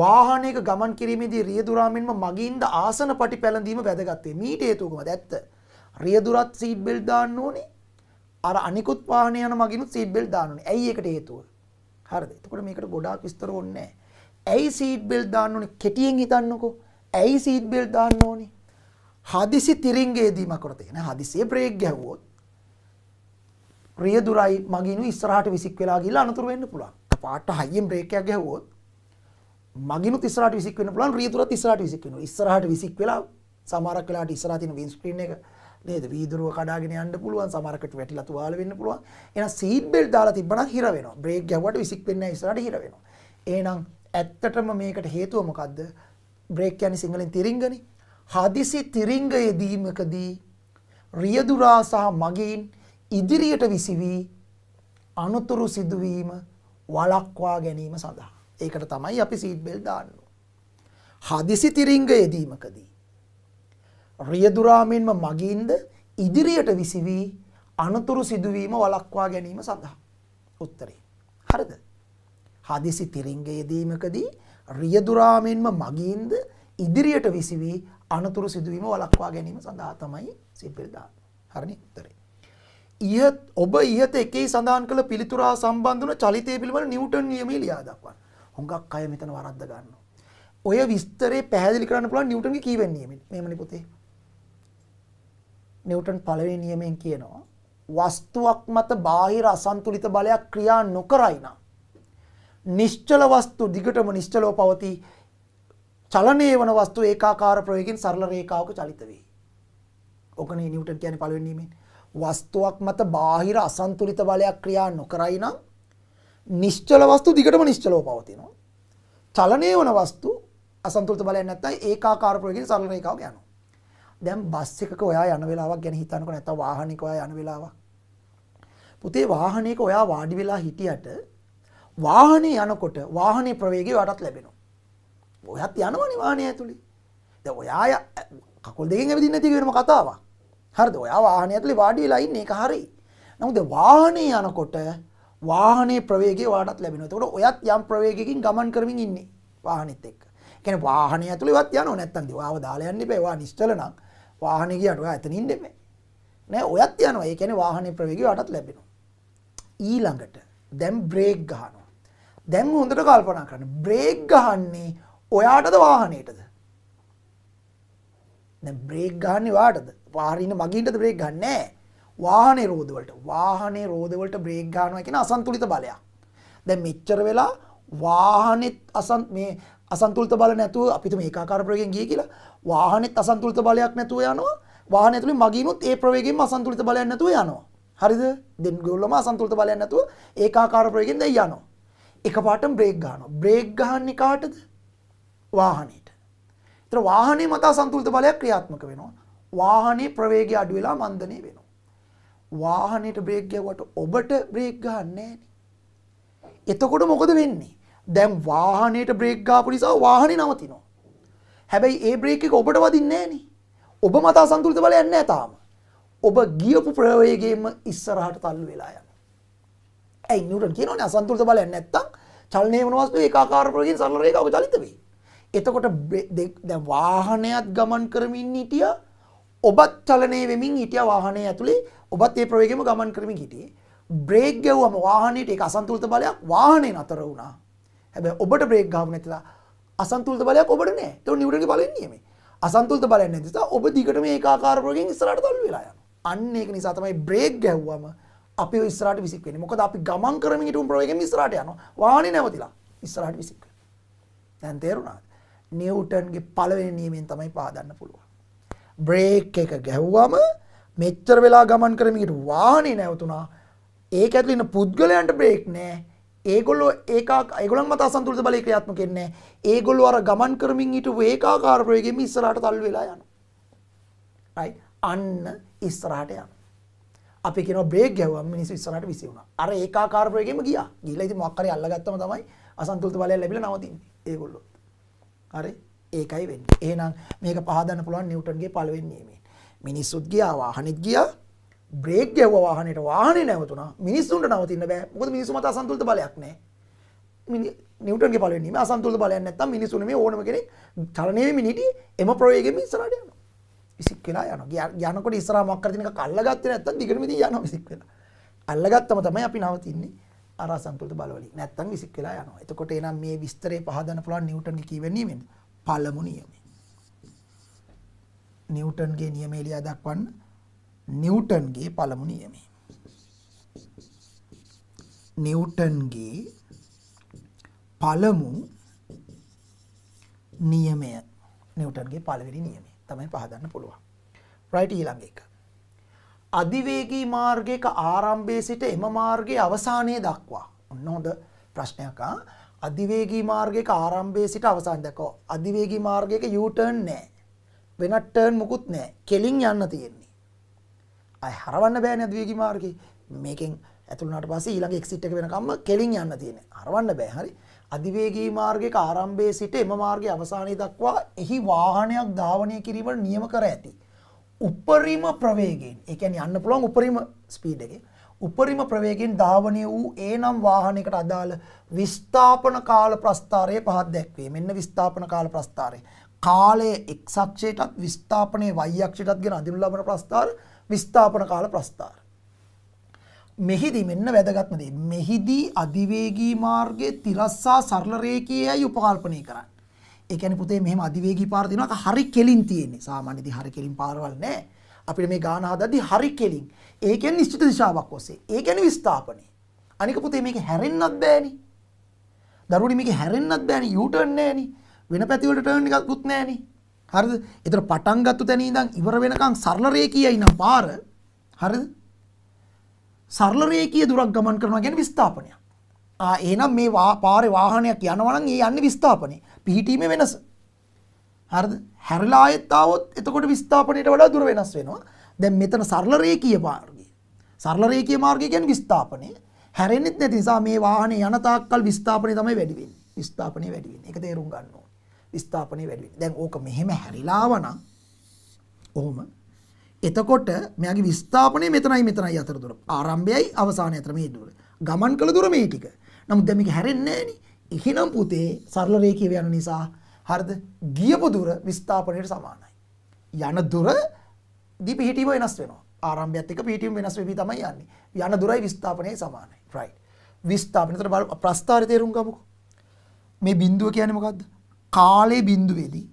වාහනයක ගමන් කිරීමේදී රියදුරාමින්ම මගින්ද ආසන පටි පැළඳීම වැදගත් වේ. මීට හේතුව කොහොමද? ඇත්ත. රියදුරත් සීට් බෙල්ට් දාන්න ඕනේ. අර අනිකුත් වාහනේ යන මගිනුත් සීට් බෙල්ට් දාන්න ඕනේ. ඇයි ඒකට හේතුව? හරිද? එතකොට මේකට ගොඩාක් විස්තර ඕනේ නැහැ. ඇයි සීට් බෙල්ට් දාන්න ඕනේ? කෙටියෙන් හිතන්නකෝ. ඇයි සීට් බෙල්ට් දාන්න ඕනේ? හදිසි තිරින්ගේදීමක් කරත එන හදිසිය බ්‍රේක් ගැහුවොත් රියදුරයි මගිනු ඉස්සරහට විසික් වෙලා ගිහලා අනතුරු වෙන්න පුළුවන්. පාට හයියෙන් බ්‍රේක් එකක් ගැහුවොත් මගිනුත් ඉස්සරහට විසික් වෙන්න පුළුවන් රියදුරත් ඉස්සරහට විසික් වෙනවා. ඉස්සරහට විසික් වෙලා සමහරක් වෙලාට ඉස්සරහ තියෙන වින් ස්ක්‍රීන් එක නේද වීදුරුව කඩාගෙන යන්න පුළුවන් සමහරකට වැටිලා තුවාල වෙන්න පුළුවන්. එහෙනම් සීට් බෙල්ට් දාලා තිබ්බනම් හිර වෙනවා. බ්‍රේක් ගැහුවට විසික් වෙන්නේ නැහැ ඉස්සරහට හිර වෙනවා. එහෙනම් ඇත්තටම මේකට හේතුව මොකද්ද? බ්‍රේක් කියන්නේ සිංහලෙන් තිරින්ගනේ. හදිසි තිරිංගය දීමකදී රියදුරා සහ මගීන් ඉදිරියට විසිවී අනුතුරු සිදුවීම වලක්වා ගැනීම සඳහා. ඒකට තමයි අපි සීට් බෙල් දාන්න. හදිසි තිරිංග යෙදීමකදී. රියදුරාමෙන්ම මගින්ද ඉදිරියට විසිවී අනතුරු සිදුවීම වලක්වා ගැනීම සඳහා. උත්තරේ. හරිද? හදිසි තිරිංග යෙදීමකදී රියදුරාමෙන්ම මගින්ද ඉදිරියට විසිවී අනතුරු සිදුවීම වළක්වා ගැනීම සඳහා තමයි සිපිල් දාන්නේ. හරිනේ උත්තරේ. ඉහත ඔබ ඉහත එකේ සඳහන් කළ පිළිතුර හා සම්බන්ධ වන චලිතය පිළිබඳ නිව්ටන් නියමය ලියා දක්වන්න. හුඟක් අය මෙතන වරද්ද ගන්නවා. ඔය විස්තරේ පැහැදිලි කරන්න පුළුවන් නිව්ටන්ගේ කීවෙන් නියමෙන්. මෙහෙමනේ පුතේ. නිව්ටන් පළවෙනි නියමයෙන් කියනවා වස්තුවක් මත බාහිර අසන්තුලිත බලයක් ක්‍රියා නොකරයි නම් නිශ්චල වස්තු දිගටම නිශ්චලව පවතී චලනයේ වන වස්තු ඒකාකාර ප්‍රවේගයෙන් සරල රේඛාවක චලිත වේ. ඔකනේ නිව්ටන් කියන්නේ පළවෙනි නියමයෙන්. වස්තුවක් මත බාහිර අසන්තුලිත බලයක් ක්‍රියා නොකරයි නම් නිශ්චල වස්තු දිගටම නිශ්චලව පවතිනවා. චලනයේ වන වස්තු අසන්තුලිත බලයක් නැත්නම් ඒකාකාර ප්‍රවේගයෙන් සරල රේඛාවක යනවා. දැන් බස් එකක ඔයා යන වෙලාවක් ගැන හිතනකොට නැත්නම් වාහනයක ඔයා යන වෙලාවක්. පුතේ වාහනයක ඔයා වාඩි වෙලා හිටියට වාහනේ යනකොට වාහනේ ප්‍රවේගය ඔයාටත් ලැබෙනවා. ඔයත් යනවා නිවානය ඇතුළි ද ඔයා කකුල් දෙකින් ඇවිදි නැතිකෙනම කතාව හරද ඔයා වාහන ඇතුලි වාඩිය ලයින්න එක හරි නමුද වාහනය යනකොට වාහනේ ප්‍රවේගේ වාටත් ලැබෙනතකොට ඔයත් යම් ප්‍රවේගකින් ගමන් කරමින් ඉන්නේ වාහනෙත් එක් කෙන වාහන ඇතුළිවත් යන නැත්තන් දවාව දාලයන්න පේවා නිශ්චලන වාහන කියටවා ඇතනින් දෙම නෑ ඔයත් යනවා ඒ කැන වාහනේ ප්‍රවේගේ වටත් ලැබෙන ඊළඟට දැම් බ්‍රේක් ගහනවා දැම් හොඳට කල්පනා කරන බ්‍රේක් ගහන්නේ ඔයාටද වාහනයටද බ්‍රේක් ගන්න වාටද පාරින මගින්ටද බ්‍රේක් ගන්නෑ වාහනේ රෝධවලට වාහනේ රෝධවලට බ්‍රේක් ගානවා කියන අසන්තුලිත බලයක් දැන් මෙච්චර වෙලා වාහනෙත් අසන් මේ අසන්තුලිත බල නැතුව අපිට මේ ඒකාකාර ප්‍රවේගයෙන් ගිය කියලා වාහනෙත් අසන්තුලිත බලයක් නැතුව යනවා වාහනේ තුලින් මගිනුත් ඒ ප්‍රවේගයෙන්ම අසන්තුලිත බලයක් නැතුව යනවා හරිද දැන් ගොල්ලොම අසන්තුලිත බලයක් නැතුව ඒකාකාර ප්‍රවේගයෙන් දැන් යනවා එකපාරටම බ්‍රේක් ගන්නවා බ්‍රේක් ගහන්නේ කාටද වාහනයට. එතන වාහනේ මත අසන්තුලිත බලයක් ක්‍රියාත්මක වෙනවා. වාහනේ ප්‍රවේගය අඩු වෙලා මන්දනේ වෙනවා. වාහනේට බ්‍රේක් ගැවුවට ඔබට බ්‍රේක් ගන්නෑ එතකොට මොකද වෙන්නේ? දැන් වාහනේට බ්‍රේක් ගාපු නිසා වාහනේ නවතිනවා. හැබැයි ඒ බ්‍රේක් එක ඔබට වදින්නේ නෑනේ. ඔබ මත අසන්තුලිත බලයක් නෑ තාම. ඔබ ගියපු ප්‍රවේගයෙන්ම ඉස්සරහට තල්ලු වෙලා යනවා. ඇයි නිව්ටන් කියනවනේ අසන්තුලිත බලයක් නැත්තම් චලනය වෙන වස්තුව ඒකාකාර ප්‍රවේගයෙන් සරල රේඛාවක චලිත වෙයි. එතකොට දැන් වාහනයත් ගමන් කරමින් හිටියා ඔබත් චලනය වෙමින් හිටියා වාහනය ඇතුලේ ඔබත් ඒ ප්‍රවේගෙම ගමන් කරමින් හිටියේ බ්‍රේක් ගැව්වම වාහනේට ඒක අසන්තුලිත බලයක් වාහනේ නතර වුණා හැබැයි ඔබට බ්‍රේක් ගහමු නැතිලා අසන්තුලිත බලයක් ඔබට නෑ ඒක නිවුටන්ගේ බලන්නේ මේ අසන්තුලිත බලයක් නැති නිසා ඔබ දිගටම ඒකාකාර ප්‍රවේගයෙන් ඉස්සරහට තල්ලු වෙලා යනවා අන්න ඒක නිසා තමයි බ්‍රේක් ගැව්වම අපි ඉස්සරහට විසික් වෙන්නේ මොකද අපි ගමන් කරමින් හිටුම් ප්‍රවේගයෙන් ඉස්සරහට යනවා වාහනේ නැවතිලා ඉස්සරහට විසික් දැන් තේරුණාද නිව්ටන්ගේ පළවෙනි නියමෙන් තමයි පාදන්න පුළුවන්. බ්‍රේක් එක ගැහුවම මෙච්චර වෙලා ගමන් කරමිට වානේ නැවතුනා ඒ ඇතුලන්න පුද්ගලයන්ට බ්‍රේක් නෑ ඒගොල්ලො ඒක ගොලන් මත සන්තුරද බල ක්‍රියාත්ම කෙන්නේ ඒගොල්ලො අර ගමන් කරමින් හිට ඒකා කාර්පයගෙම ඉස්සරට තල් වෙලා යන අන්න ඉස්සරහට යන අපි කෙන බ්‍රේක් ගැවම මිනිස් ඉස්සරට විසිවුණ අර ඒකා කාර්පයගෙම ගිය ගිලයිති මක්කර අල්ලගත්තම තමයි අසන්තුෘත බලය ලැබිල නවතින් ඒගොල්ලොත් හරි ඒකයි වෙන්නේ. එහෙනම් මේක පහදන්න පුළුවන් නිව්ටන්ගේ පළවෙනි නියමයෙන්. මිනිස්සුත් ගියා වාහනෙත් ගියා බ්‍රේක් ගැව්වා වාහනේට වාහනේ නැවතුණා. මිනිස්සුන්ට නවතින්න බෑ. මොකද මිනිස්සු මත අසන්තුලිත බලයක් නැහැ. නිවටන්ගේ පල නීම අසන්තුල බලය නැත්තම් මිනිසුන මේ ඕනම කෙනෙක් චලනය මිනිට එම ප්‍රයේගෙම ඉස්රට යන විසික් වෙලා යන යනකොට ඉස්රාමක්කරතිනක කල්ලගත්ත නැත්තම් දිගරමද යන විසික් වෙලා අල්ලගත්තම තමයි අපි නවතින්නේ අරසංකෘත බලවලින්. නැත්තම් විසික් වෙලා යනවා. එතකොට එනම් මේ විස්තරේ පහදන්න පුළුවන් නිව්ටන්ගේ කීවෙන නියමෙන්. පළමු නියමය. නිව්ටන්ගේ නියමය ලියා දක්වන්න. නිව්ටන්ගේ පළමු නියමය. නිව්ටන්ගේ පළමු නියමය නිව්ටන්ගේ පළවෙනි නියමය තමයි පහදන්න පුළුවන්. රයිට් ඊළඟ එක. අධිවේගී මාර්ගයක ආරම්භයේ සිට එම මාර්ගයේ අවසානයේ දක්වා. ඔන්න හොඳ ප්‍රශ්නයක් ආ. අධිවේගී මාර්ගයක ආරම්භයේ සිට අවසාන දක්වා. අධිවේගී මාර්ගයක U turn නැහැ. වෙනත් turn මුකුත් නැහැ. කෙලින් යන්න තියෙන්නේ. අය හරවන්න බෑනේ අධිවේගී මාර්ගේ. මේකෙන් ඇතුළු වුණාට පස්සේ ඊළඟ exit එක වෙනකම්ම කෙලින් යන්න තියෙන්නේ. හරවන්න බෑ. හරි. අධිවේගී මාර්ගයක ආරම්භයේ සිට එම මාර්ගයේ අවසානයේ දක්වා එහි වාහනයක් ධාවනය කිරීමට නියම කර ඇතී. උපරිම ප්‍රවේගෙන් එකැන යන්න පුළුවන් උපරිම ස්පීඩ එක උපරිම ප්‍රවේගෙන් ධාවනය වූ ඒ නම් වාහනකට අදාළ විස්ථාපන කාල ප්‍රස්ථාරය පහත් දැක්වේ මෙන්න විස්ථාපන කාල ප්‍රස්ථාරය කාලය එක්සක්ෂයටත් විස්ථාපනය වයක්ෂයටත් ගෙන අඳිරු ලබන ප්‍රස්ථාර විස්ථාපන කාල ප්‍රස්ථාර මෙහිදී මෙන්න වැදගත්මදේ මෙහිදී අධිවේගී මාර්ගය තිරස්සා සරලරේකයයි උපකල්පනය කරන්න ඒ කියන්නේ පුතේ මෙහෙම අධිවේගී පාර තියෙනවා. ඒක හරි කෙලින් තියෙන්නේ. සාමාන්‍ය ඉතින් හරි කෙලින් පාරවල් නැහැ. අපිට මේ ගාන හදද්දී හරි කෙලින්. ඒ කියන්නේ නිශ්චිත දිශාවක් ඔස්සේ. ඒ කියන්නේ විස්ථාපනය. අනික පුතේ මේක හැරෙන්නත් බෑනේ. දරුවනි මේක හැරෙන්නත් බෑනේ. යූ ටර්න් නෑනේ. වෙන පැති වලට ටර්න් එකක්වත් නෑනේ. හරිද? ඒතර පටන් ගත්ත තැන ඉඳන් ඉවර වෙනකන් සරල රේඛීයයි නම් පාර. හරිද? සරල රේඛීය දුරක් ගමන් කරනවා කියන්නේ විස්ථාපනයක්. ආ එහෙනම් මේ පාරේ වාහනයක් යනවා නම් ඒ යන්නේ විස්ථාපනේ. පිහිටීමේ වෙනස. හරිද? හැරිලා ආයෙත් ආවොත් එතකොට විස්ථාපණයට වඩා දුර වෙනස් වෙනවා. දැන් මෙතන සරල රේඛීය මාර්ගය. සරල රේඛීය මාර්ගය කියන්නේ විස්ථාපණය. හැරෙන්නෙත් නැති නිසා මේ වාහනේ යන තාක්කල් විස්ථාපණය තමයි වැඩි වෙන්නේ. විස්ථාපණය වැඩි වෙන්නේ. ඒක තේරුම් ගන්න ඕනේ. විස්ථාපණය වැඩි වෙන්නේ. දැන් ඕක මෙහෙම හැරිලා වනම් ඔහොම එතකොට මෙයාගේ විස්ථාපනය මෙතනයි මෙතනයි අතර දුර. ආරම්භයයි අවසානය අතර මේ දුර. ගමන් කළ දුර මේ ටික. නමුත් දැන් මේක හැරෙන්නේ නැහනේ. එහෙනම් පුතේ සරල රේඛියව යන නිසා හරිද? ගියපු දුර විස්ථාපනයට සමානයි. යන දුර දී පිහිටීම වෙනස් වෙනවා. ආරම්භයත් එක්ක පිහිටීම වෙනස් වෙවි තමයි යන්නේ. යන දුරයි විස්ථාපනයයි සමානයි. right. විස්ථාපනතර බලමු ප්‍රස්ථාරය තේරුම් ගමුකෝ. මේ බිඳුව කියන්නේ මොකද්ද? කාලයේ බිඳුවේදී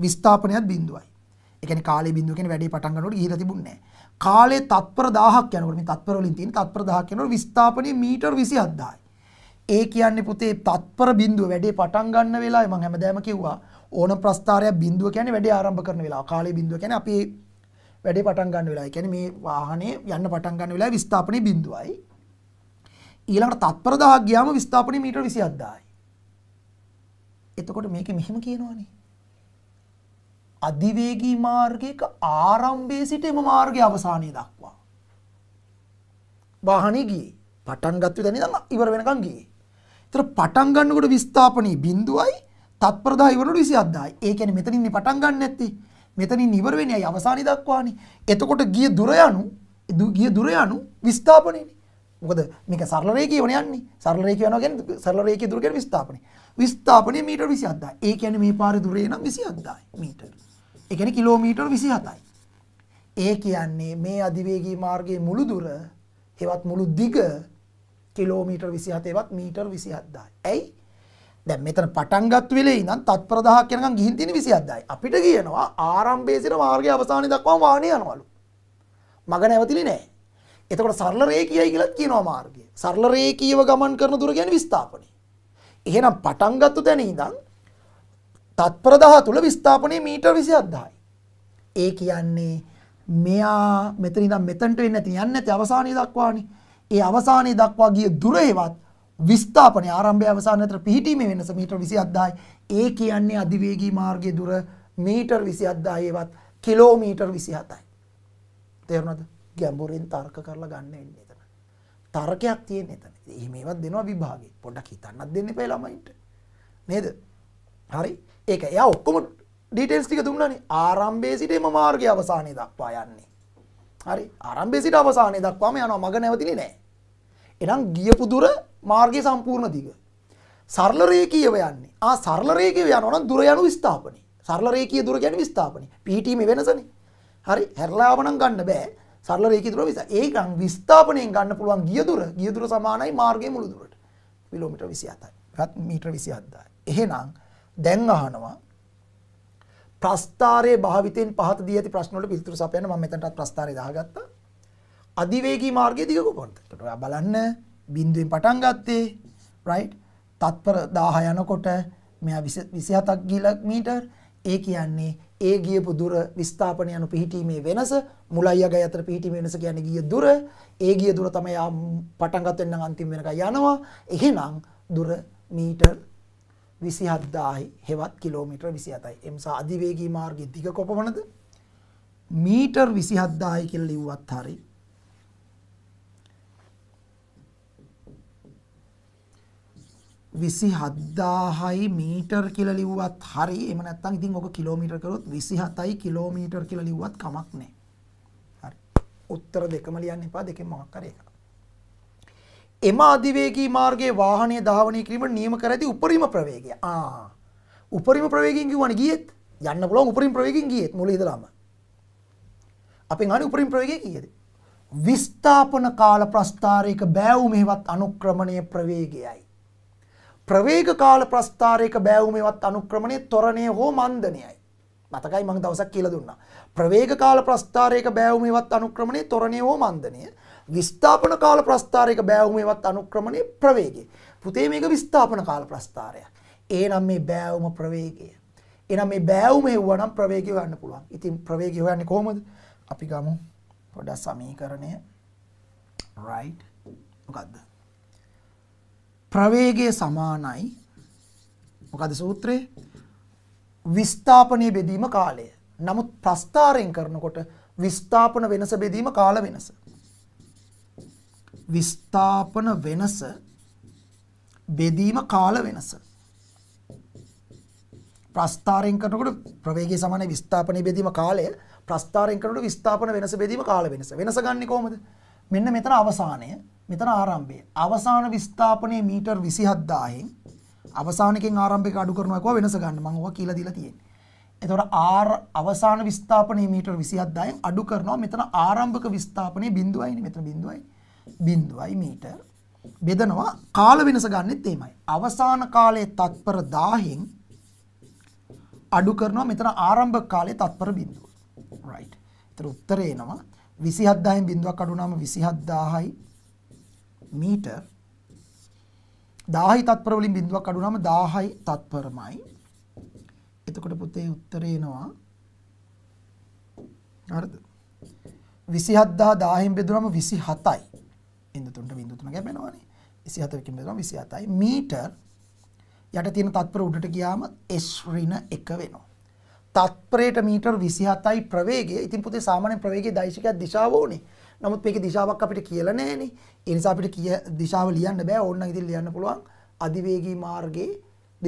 විස්ථාපනයත් බිඳුවයි. ඒ කියන්නේ කාලයේ බිඳුව කියන්නේ වැඩේ පටන් ගන්නකොට ගිහිලා තිබුණේ නැහැ. කාලයේ තත්පර 1000ක් යනකොට මේ තත්පර වලින් තියෙන තත්පර 1000ක් යනකොට විස්ථාපනයේ මීටර් 27000යි. ඒ කියන්නේ පුතේ තත්පර බිඳුව වැඩේ පටන් ගන්න වෙලාවේ මම හැමදාම කිව්වා ඕන ප්‍රස්ථාරයක් බිඳුව කියන්නේ වැඩේ ආරම්භ කරන වෙලාව. කාලේ බිඳුව කියන්නේ අපි වැඩේ පටන් ගන්න වෙලාව. ඒ කියන්නේ මේ වාහනේ යන්න පටන් ගන්න වෙලාවේ විස්ථාපනයේ බිඳුවයි. ඊළඟට තත්පර 1000ක් ගියාම විස්ථාපනයේ මීටර 27000යි. එතකොට මේකේ මෙහෙම කියනවනේ. අධිවේගී මාර්ගයක ආරම්භයේ සිට එම මාර්ගයේ අවසානය දක්වා. වාහනේ ගියේ. පටන් ගත්ත තැන ඉඳන් ඉවර වෙනකන් ගියේ. තර පටන් ගන්නකොට විස්ථාපනී බිඳුවයි තත්පරදා ඉවරනකොට 27යි. ඒ කියන්නේ මෙතනින් නේ පටන් ගන්න නැත්තේ. මෙතනින් ඉවර වෙන්නේ අය අවසානි දක්වානේ. එතකොට ගිය දුර යනු ගිය දුර යනු විස්ථාපනේනේ. මොකද මේක සරල රේඛියවන යන්නේ. සරල රේඛිය යනවා කියන්නේ සරල රේඛිය දුර කියන්නේ විස්ථාපනේ. විස්ථාපනේ මීටර් 27යි. ඒ කියන්නේ මේ පාරේ දුරේ නම් 27යි මීටර්. ඒ කියන්නේ කිලෝමීටර් 27යි. ඒ කියන්නේ මේ අධිවේගී මාර්ගයේ මුළු දුර හෙවත් මුළු දිග කිලෝමීටර් 27වත් මීටර් 27000යි. ඇයි? දැන් මෙතන පටන් ගත් වෙලේ ඉඳන් තත්පර 1000ක් යනකම් ගිහින් තියෙන 27000යි. අපිට කියනවා ආරම්භයේ සිට මාර්ගයේ අවසානයේ දක්වාම වාහනේ යනවලු. මග නැවතිලි නෑ. එතකොට සරල රේඛියයි කියලා කියනවා මාර්ගය. සරල රේඛීයව ගමන් කරන දුර කියන්නේ විස්ථාපනය. එහෙනම් පටන් ගත්ත තැන ඉඳන් තත්පර 10 තුල විස්ථාපනයේ මීටර් 27000යි. ඒ කියන්නේ මෙයා මෙතන ඉඳන් මෙතනට වෙන්නේ නැති යන්නේ නැති අවසානයේ දක්වානේ. ඒ අවසානයේ දක්වා ගිය දුර හෙවත් විස්ථාපනයේ ආරම්භය අවසාන අතර පිහිටීමේ වෙනස මීටර් 27000යි ඒ කියන්නේ අධිවේගී මාර්ගයේ දුර මීටර් 27000 හෙවත් කිලෝමීටර් 27යි තේරුණාද ගැඹුරින් තර්ක කරලා ගන්න වෙන්නේ එතන තර්කයක් තියෙන එතන එහෙම ඒවත් දෙනවා විභාගේ පොඩ්ඩක් හිතන්නත් දෙන්න එපා ළමයින්ට නේද හරි ඒක එයා ඔක්කොම ඩීටේල්ස් ටික දුන්නානේ ආරම්භයේ සිට එම මාර්ගය අවසානයේ දක්වා යන්නේ හරි ආරම්භයේ සිට අවසානයේ දක්වාම යනවා මග නැවතිලි නෑ. එනම් ගියපු දුර මාර්ගයේ සම්පූර්ණ දිග. සරල රේඛීයව යන්නේ. ආ සරල රේඛීයව යනවා නම් දුර යනු විස්ථාපනයි. සරල රේඛීය දුර කියන්නේ විස්ථාපනයි. පිහිටීමේ වෙනසනේ. හරි හැරලාව නම් ගන්න බෑ. සරල රේඛී දුර විස. ඒකන් විස්ථාපණයෙන් ගන්න පුළුවන් ගිය දුර, ගිය දුර සමානයි මාර්ගයේ මුළු දුරට. කිලෝමීටර් 27යි. මීටර 27යි. එහෙනම් දැන් අහනවා ප්‍රස්ථාරයේ භාවිතයෙන් පහත දී ඇති ප්‍රශ්න වලට පිළිතුරු සපයන්න මම මෙතනටත් ප්‍රස්ථාරය දාගත්තා. අධිවේගී මාර්ගයේ දිග කොහොමද? ඒකට ඔයා බලන්න බිඳුවෙන් පටන් ගත්තේ right තත්පර 10 යනකොට මෙයා 27ක් ගිල මීටර් ඒ කියන්නේ ඒ ගියපු දුර විස්ථාපන යනු පිහිටීමේ වෙනස මුලයි අගය අතර පිහිටීමේ වෙනස කියන්නේ ගිය දුර ඒ ගිය දුර තමයි ආ පටන් ගන්න අන්තිම වෙනකන් යනවා එහෙනම් දුර මීටර් 27000යි හෙවත් කිලෝමීටර් 27යි. එම්සා අධිවේගී මාර්ගයේ දිග කොපමණද? මීටර් 27000යි කියලා ලිව්වත් හරි. විසි හද්දාහයි මීටර් කියල ලිව්වත් හරි එම නැත්තන් ඉතින් ඔක කිලෝමීටර් කරොත් විසි හතයි කිලෝමීටර් කියල ලිව්වත් කමක් නෑ හරි උත්තර දෙකම ලියන්න එපා දෙකෙන් මොකක් කර එකක් එම අධිවේගී මාර්ගයේ වාහනය ධාවනය කිරීමට නියම කර ඇති උපරිම ප්‍රවේගය. ආ. උපරිම ප්‍රවේගයෙන් කිව්වනේ ගියෙත් යන්න පුළුවන් උපරිම ප්‍රවේගයෙන් ගියෙත් මුල ඉඳලාම. අපෙන් අහන්නේ උපරිම ප්‍රවේගය කීයද? විස්ථාපන කාල ප්‍රස්ථාරයක බෑවුමේවත් අනුක්‍රමණය ප්‍රවේගයයි. ප්‍රවේග කාල ප්‍රස්ථාරයක බෑවුමේවත් අනුක්‍රමණය ත්වරණය හෝ මන්දනයයි. මතකයි මං දවසක් කියලා දුන්නා. ප්‍රවේග කාල ප්‍රස්ථාරයක බෑවුමේවත් අනුක්‍රමණය ත්වරණය හෝ මන්දනය. විස්ථාපන කාල ප්‍රස්ථාරයක බෑවුමේවත් අනුක්‍රමණය ප්‍රවේගය. පුතේ මේක විස්ථාපන කාල ප්‍රස්ථාරයක්. ඒනම් මේ බෑවුම ප්‍රවේගය. එනම් මේ බෑවුම හෙව්වනම් ප්‍රවේගය ගන්න පුළුවන්. ඉතින් ප්‍රවේගය හොයන්නේ කොහොමද? අපි ගමු පොඩක් සමීකරණය. right මොකද්ද? ප්‍රවේගය සමානයි මොකද සූත්‍රයේ විස්ථාපනය බෙදීම කාලය. නමුත් ප්‍රස්ථාරයෙන් කරනකොට විස්ථාපන වෙනස බෙදීම කාල වෙනස. විස්ථාපන වෙනස බෙදීම කාල වෙනස ප්‍රස්ථාරයෙන් කරනකොට ප්‍රවේගයේ සමාන විස්ථාපනයේ බෙදීම කාලය ප්‍රස්ථාරයෙන් කරනකොට විස්ථාපන වෙනස බෙදීම කාල වෙනස වෙනස ගන්නේ කොහොමද මෙන්න මෙතන අවසානය මෙතන ආරම්භය අවසාන විස්ථාපනයේ මීටර් 27000න් අවසානකින් ආරම්භයක අඩු කරනවා කියව වෙනස ගන්න මම ඔවා කියලා දීලා තියෙන්නේ. එතකොට R අවසාන විස්ථාපනයේ මීටර් 27000න් අඩු කරනවා මෙතන ආරම්භක විස්ථාපනයේ බිඳුවයිනේ මෙතන බිඳුවයි. බිඳුවයි මීටර් බෙදනවා කාල වෙනස ගන්නෙත් එහෙමයි. අවසාන කාලයේ තත්පර 1000න් අඩු කරනවා මෙතන ආරම්භ කාලයේ තත්පර බිඳුව. right. ඒතර උත්තරේ එනවා 27000න් බිඳුවක් අඩු වුනම 27000යි මීටර් 1000යි තත්පර වලින් බිඳුවක් අඩු වුනම 1000යි තත්පරමයි. එතකොට පුතේ උත්තරේ එනවා හරිද? 27000 1000න් බෙදුනම 27යි. බිඳතුන්ට බිඳතුන ගැබෙනවානේ විසිහතකින් බෙදනවා විසි අතයි මීටර් යට තියෙන තත්පර උඩට ගියාම S ඍණ 1 වෙනවා තත්පරයට මීටර් 27යි ප්‍රවේගය ඉතින් පුතේ සාමාන්‍ය ප්‍රවේගයේ දෛශිකයක් දිශාව ඕනේ නමුත් මේකේ දිශාවක් අපිට කියලා නැහැනේ ඒ නිසා අපිට කිය දිශාව ලියන්න බෑ ඕන්නම් ඉතින් ලියන්න පුළුවන් අධිවේගී මාර්ගයේ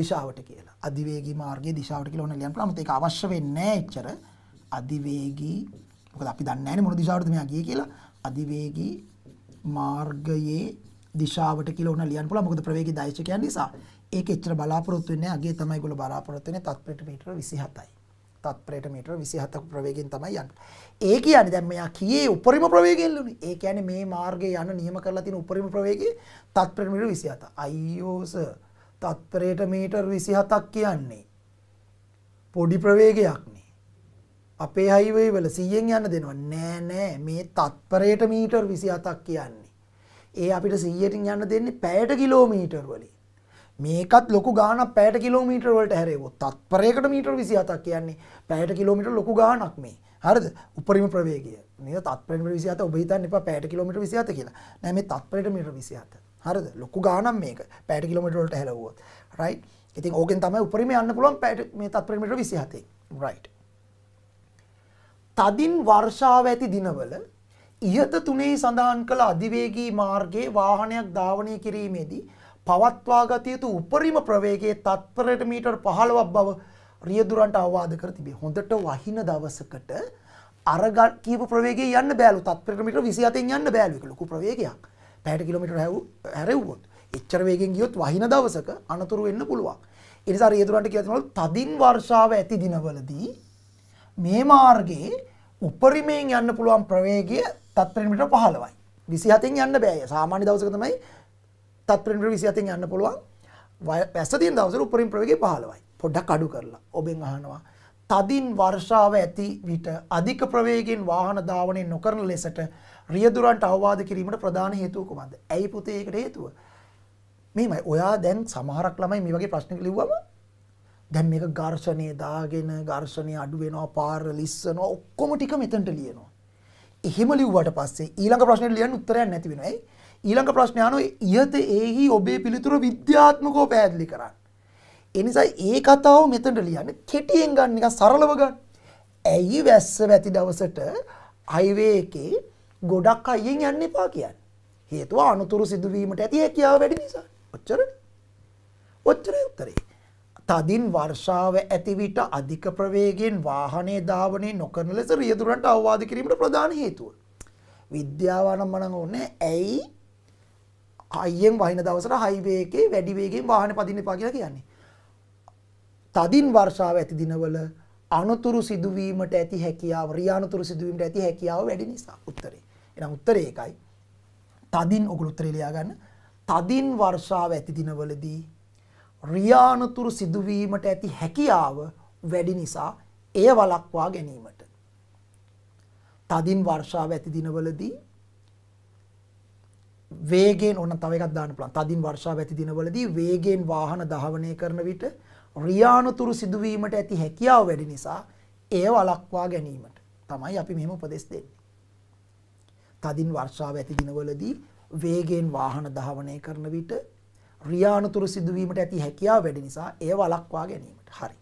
දිශාවට කියලා අධිවේගී මාර්ගයේ දිශාවට කියලා ඕන ලියන්න පුළුවන් ඒක අවශ්‍ය වෙන්නේ නැහැ අධිවේගී මොකද අපි දන්නේ නැහැනේ මොන දිශාවටද මෙයා ගියේ කියලා අධිවේගී මාර්ගයේ දිශාවට කියලා උන ලියන්න පුළුවන්. මොකද ප්‍රවේගී දායකයන් නිසා ඒක එච්චර බලාපොරොත්තු වෙන්නේ අගේ තමයි ඒගොල්ලෝ බලාපොරොත්තු වෙන්නේ තත්පරයට මීටර 27යි. තත්පරයට මීටර 27ක ප්‍රවේගයෙන් තමයි යන්නේ. ඒ කියන්නේ දැන් මෙයා කියේ උපරිම ප්‍රවේගයෙන්ලුනේ. ඒ කියන්නේ මේ මාර්ගයේ යන නියම කරලා තියෙන උපරිම ප්‍රවේගය තත්පරයට මීටර 27. අයියෝ සර් තත්පරයට මීටර 27ක් කියන්නේ පොඩි ප්‍රවේගයක් අපේ හයිවේ වල 100න් යන්න දෙනවා නෑ නෑ මේ තත්පරයට මීටර් 27ක් කියන්නේ. ඒ අපිට 100ටින් යන්න දෙන්නේ පැයට කිලෝමීටර් වලින්. මේකත් ලොකු ගාණක් පැයට කිලෝමීටර් වලට හැරෙවොත් තත්පරයකට මීටර් 27ක් කියන්නේ පැයට කිලෝමීටර් ලොකු ගාණක් මේ. හරිද? උපරිම ප්‍රවේගය. නේද? තත්පරයට මීටර් 27 ඔබ හිතන්න එපා පැයට කිලෝමීටර් 27 කියලා. නෑ මේ තත්පරයට මීටර් 27. හරිද? ලොකු ගාණක් මේක. පැයට කිලෝමීටර් වලට හැරෙවුවොත්. රයිට්. ඉතින් ඕකෙන් තමයි උපරිම යන්න පුළුවන් පැයට මේ තත්පරයට මීටර් 27. රයිට්. තදින් වර්ෂාව ඇති දිනවල ඉහත තුනේ සඳහන් කළ අධිවේගී මාර්ගයේ වාහනයක් ධාවනය කිරීමේදී පවත්වා ගත යුතු උපරිම ප්‍රවේගයේ තත්පරයට මීටර් 15ක් බව රියදුරන්ට අවවාද කර තිබේ. හොඳට වහින දවසකට අර කීප ප්‍රවේගයේ යන්න බෑලු. තත්පරයට මීටර් 27න් යන්න බෑලු. ඒක ලොකු ප්‍රවේගයක්. 60 කිලෝමීටර් හැරෙව්වොත් එච්චර වේගෙන් ගියොත් වහින දවසක අනතුරු වෙන්න පුළුවන්. ඒ නිසා රියදුරන්ට කියලා තියෙනවා තදින් වර්ෂාව ඇති දිනවලදී මේ මාර්ගයේ උපරිමයෙන් යන්න පුළුවන් ප්‍රවේගය තත්ත්වෙන්ට පහළවයි. විසිහතෙන් යන්න බෑය සාමාන්‍ය දවසක තමයි තත්ත්වෙන්ට විසිහතෙන් යන්න පුළුවන් පැස්සතින් දවසර උපරින් ප්‍රවේගය පහළවයි. පොඩ්ඩක් අඩු කරලා ඔබෙන් අහනවා. තදින් වර්ෂාව ඇති විට අධික ප්‍රවේගෙන් වාහන ධාවනය නොකරන ලෙසට රියදුරන්ට අවවාද කිරීමට ප්‍රධාන හේතුව කුමක්ද? ඇයි පුතේ ඒකට හේතුව? මෙහෙමයි. ඔයා දැන් සමහරක් ළමයි මේ වගේ ප්‍රශ්න ලිව්වම දැන් මේක ඝර්ෂණය දාගෙන ඝර්ෂණය අඩු වෙනවා පාර ලිස්සනවා ඔක්කොම ටික මෙතනට ලියනවා. එහෙම ලිව්වට පස්සේ ඊළඟ ප්‍රශ්නෙට ලියන්න උත්තරයක් නැති වෙනවා. ඊළඟ ප්‍රශ්නය අනුව ඉහත ඒහි ඔබේ පිළිතුර විද්‍යාත්මකව පැහැදිලි කරන්න. එනිසා ඒ කතාව මෙතනට ලියන්න කෙටියෙන් ගන්න එක සරලව ගන්න. ඇයි වැස්ස වැති දවසට අයිවේ එකේ ගොඩක් අයියෙන් යන්න එපා කියන්නේ. හේතුව අනුතුරු සිදුවීමට ඇති හැකියාව වැඩි නිසා. ඔච්චර. ඔච්චරයි උත්තරේ. තදින් වර්ෂාව ඇති විට අධික ප්‍රවේගයෙන් වාහනේ ධාවනය නොකරන ලෙස රියදුරන්ට අවවාද කිරීමට ප්‍රධාන හේතුව. විද්‍යාවනම්මනං ඕනේ ඇයි අයියෙන් වහින දවසට හයිවේ එකේ වැඩි වේගෙන් වාහන පදින්න එපා කියලා කියන්නේ. තදින් වර්ෂාව ඇති දිනවල අනුතුරු සිදුවීමට ඇති හැකියාව රියානුතුරු සිදුවීමට ඇති හැකියාව වැඩි නිසා උත්තරේ. එහෙනම් උත්තරේ ඒකයි. තදින් ඔගොල්ලෝ උත්තරේ ලියා ගන්න. තදින් වර්ෂාව ඇති දිනවලදී රියානතුරු සිදුවීමට ඇති හැකියාව වැඩි නිසා එය වලක්වා ගැනීමට. තදින් වර්ෂාව ඇති දිනවලදී වේගෙන් ඔන්න තව එකක් දාන්න පුළුවන්. තදින් වර්ෂාව ඇති දිනවලදී වේගෙන් වාහන දහවණය කරන විට රියානතුරු සිදුවීමට ඇති හැකියාව වැඩි නිසා එය වලක්වා ගැනීමට තමයි අපි මෙහෙම උපදෙස් දෙන්නේ. තදින් වර්ෂාව ඇති දිනවලදී වේගෙන් වාහන දහවණය කරන විට ක්‍රියානුතුරු සිදුවීමට ඇති හැකියාව වැඩි නිසා ඒ වලක්වා ගැනීමට හරි.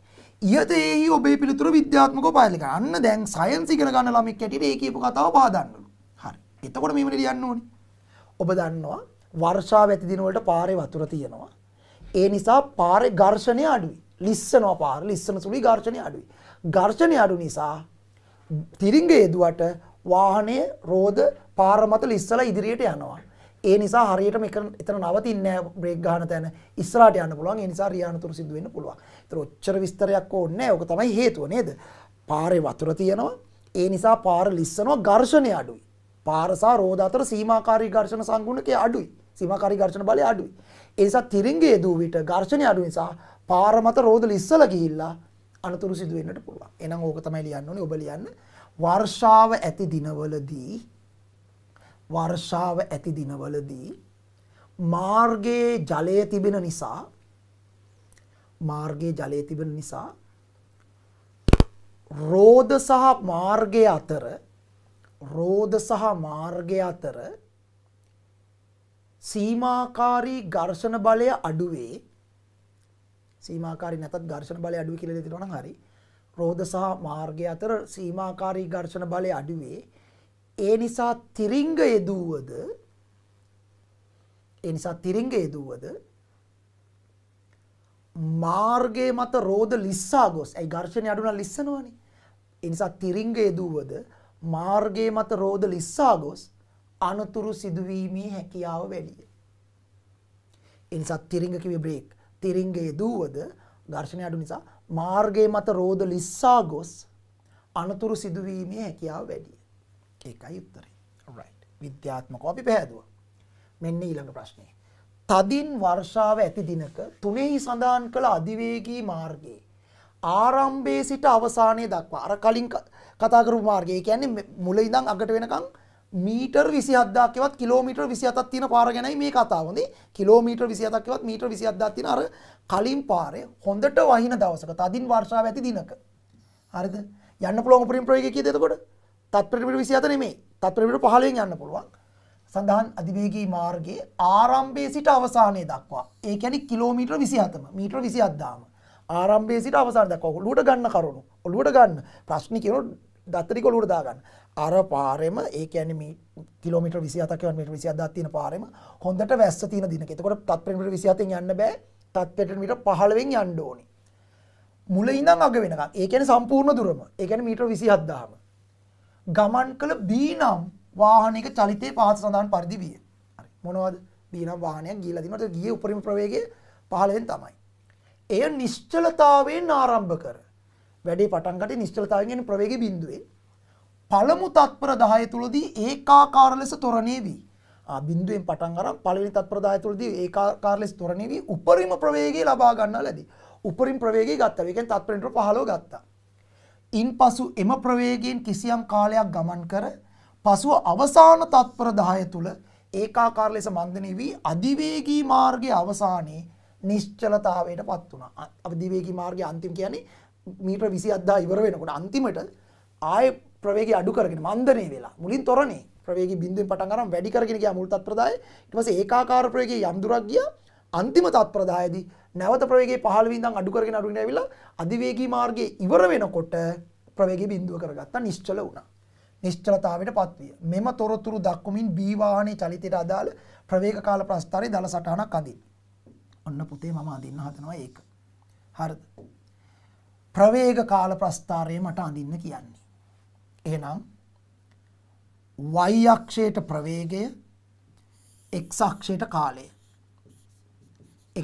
ඊයත ඒහි ඔබේ පිළිතුර විද්‍යාත්මකව පාලනය කරන්න. අන්න දැන් සයන්ස් ඉගෙන ගන්න ළමෙක් ඇටියට ඒ කියපු කතාව පාදන්නලු. හරි. එතකොට මේ වෙලේ ලියන්න ඕනේ. ඔබ දන්නවා වර්ෂාව ඇති දින වලට පාරේ වතුර තියෙනවා. ඒ නිසා පාරේ ඝර්ෂණය අඩුයි. ලිස්සනවා පාර. ලිස්සන සුළුයි ඝර්ෂණය අඩුයි. ඝර්ෂණය අඩු නිසා තිරිංග යෙදුවට වාහනයේ රෝද පාර මත ලිස්සලා ඉදිරියට යනවා. ඒ නිසා හරියටම එතන නවතින්නේ නැහැ බ්‍රේක් ගන්න තැන. ඉස්සරහට යන්න පුළුවන්. ඒ නිසා රියානතුරු සිද්ධ වෙන්න පුළුවන්. ඒතර ඔච්චර විස්තරයක් ඕනේ නැහැ. ඕක තමයි හේතුව නේද? පාරේ වතුර තියෙනවා. ඒ නිසා පාර ලිස්සනවා ඝර්ෂණය අඩුයි. පාර සහ රෝද අතර සීමාකාරී ඝර්ෂණ සංගුණකයේ අඩුයි. සීමාකාරී ඝර්ෂණ බලය අඩුයි. ඒ නිසා තිරිංගයේ දූ විට ඝර්ෂණය අඩු නිසා පාර මත රෝද ලිස්සලා ගිහිල්ලා අනතුරු සිදු වෙන්නට පුළුවන්. එහෙනම් ඕක තමයි ලියන්න ඕනේ. ඔබ ලියන්න වර්ෂාව ඇති දිනවලදී වර්ෂාව ඇති දිනවලදී මාර්ගයේ ජලය තිබෙන නිසා මාර්ගයේ ජලය තිබෙන නිසා රෝධ සහ මාර්ගය අතර රෝධ සහ මාර්ගය අතර සීමාකාරී ඝර්ෂණ බලය අඩුවේ සීමාකාරී නැතත් ඝර්ෂණ බලය අඩුවේ කියලා දෙනවා නම් හරි රෝධ සහ මාර්ගය අතර සීමාකාරී ඝර්ෂණ බලය අඩුවේ ඒ නිසා තිරිංග යෙදුවද ඒ නිසා තිරිංග යෙදුවද මාර්ගයේ මත රෝද ලිස්සා ගොස් ඇයි ඝර්ෂණය අඩු නම් ලිස්සනවනේ ඒ නිසා තිරිංග යෙදුවද මාර්ගයේ මත රෝද ලිස්සා ගොස් අනතුරු සිදුවීමේ හැකියාව වැඩිය ඒ නිසා තිරිංග කිවි බ්‍රේක් තිරිංග යෙදුවද ඝර්ෂණය අඩු නිසා මාර්ගයේ මත රෝද ලිස්සා ගොස් අනතුරු සිදුවීමේ හැකියාව වැඩිය ඒකයි උත්තරේ. රයිට්. විද්‍යාත්මකව අපි පැහැදුවා. මෙන්න ඊළඟ ප්‍රශ්නේ. තදින් වර්ෂාව ඇති දිනක තුනෙහි සඳහන් කළ අධිවේගී මාර්ගයේ ආරම්භයේ සිට අවසානයේ දක්වා අර කලින් කතා කරපු මාර්ගය කියන්නේ මුල ඉඳන් අගට වෙනකන් මීටර් 27000ක් එවත් කිලෝමීටර් 27ක් තියෙන පාර ගැනයි මේ කතාව. හොඳේ කිලෝමීටර් 27ක් එවත් මීටර් 27000ක් තියෙන අර කලින් පාරේ හොඳට වහින දවසක තදින් වර්ෂාව ඇති දිනක. හරිද? යන්න පුළුවන් උපරිම ප්‍රවේගය කීයද එතකොට? තත්පරට විසි අත නෙමේ තත්පරට පහලෙන් යන්න පුළුවන් සඳහන් අධිවේගී මාර්ගයේ ආරම්භයේ සිට අවසානය දක්වා ඒ කියන්නේ කිලෝමීටර 27ම මීටර 27 දාම ආරම්භයේ සිට අවසාන දක්වා ඔළුවට ගන්න කරුණු ඔළුවට ගන්න ප්‍රශ්නේ කියන දත්තරි ඔළුවට දාගන්න අර පාරෙම ඒ කියන්නේ මේ කිලෝමීටර 27ක් කියන මීටර 27ක් තියෙන පාරෙම හොඳට වැස්ස තියෙන දිනක. එතකොට තත්පරෙන් මීටර 27න් යන්න බෑ. තත්පරෙන් මීටර 15න් යන්න ඕනේ. මුල ඉඳන් අග වෙනකම්. ඒ කියන්නේ සම්පූර්ණ දුරම. ඒ කියන්නේ මීටර 27000ම. ගමන් කළ B නම් වාහනයක චලිතයේ පහත සඳහන් පරිදි විය. හරි. මොනවද? B නම් වාහනයක් ගිහිලා තිනවා. ඒක ගියේ උපරිම ප්‍රවේගය 15න් තමයි. එය නිශ්චලතාවයෙන් ආරම්භ කර. වැඩේ පටන් ගත්තේ නිශ්චලතාවයෙන් එන ප්‍රවේගයේ බිඳුවේ. පළමු තත්පර 10 තුලදී ඒකාකාර ලෙස තොරණේ වී. ආ බිඳුවෙන් පටන් අරන් පළවෙනි තත්පර 10 තුලදී ඒකාකාර ලෙස තොරණේ වී උපරිම ප්‍රවේගය ලබා ගන්නා ලදී. උපරිම ප්‍රවේගය ගත්තා. ඒ කියන්නේ තත්පරෙන් 15 ගත්තා. ඉන්පසු එම ප්‍රවේගයෙන් කිසියම් කාලයක් ගමන් කර පසුව අවසාන තත්පර 10 තුල ඒකාකාර ලෙස මන්දනය වී අධිවේගී මාර්ගයේ අවසානයේ නිශ්චලතාවයට පත් වුණා. අධිවේගී මාර්ගයේ අන්තිම කියන්නේ මීටර 27000 ඉවර වෙනකොට අන්තිමට ආයේ ප්‍රවේගය අඩු කරගෙන මන්දනය වෙලා මුලින් තොරනේ ප්‍රවේගය බිඳුවෙන් පටන් අරන් වැඩි කරගෙන ගියා මුල් තත්පර 10. ඊට පස්සේ ඒකාකාර ප්‍රවේගයේ යම් දුරක් ගියා අන්තිම තත්ප්‍රදායදී නැවත ප්‍රවේගේ පහළවිදම් අඩුකරගෙන අඩුගෙන ඇවිල්ලා අධිවේගී මාර්ගයේ ඉවර වෙනකොට ප්‍රවේගේ බිඳුව කරගත්තා නිශ්චල වුණා. නිශ්චලතාවයට පත්විය. මෙම තොරතුරු දක්වමින් B වාහනේ චලිතයට අදාළ ප්‍රවේග කාල ප්‍රස්ථාරයේ දල සටහනක් අඳින්න. ඔන්න පුතේ මම අඳින්න හදනවා ඒක. හරිද? ප්‍රවේග කාල ප්‍රස්ථාරය මට අඳින්න කියන්නේ. එහෙනම් y අක්ෂයට ප්‍රවේගය x අක්ෂයට කාලය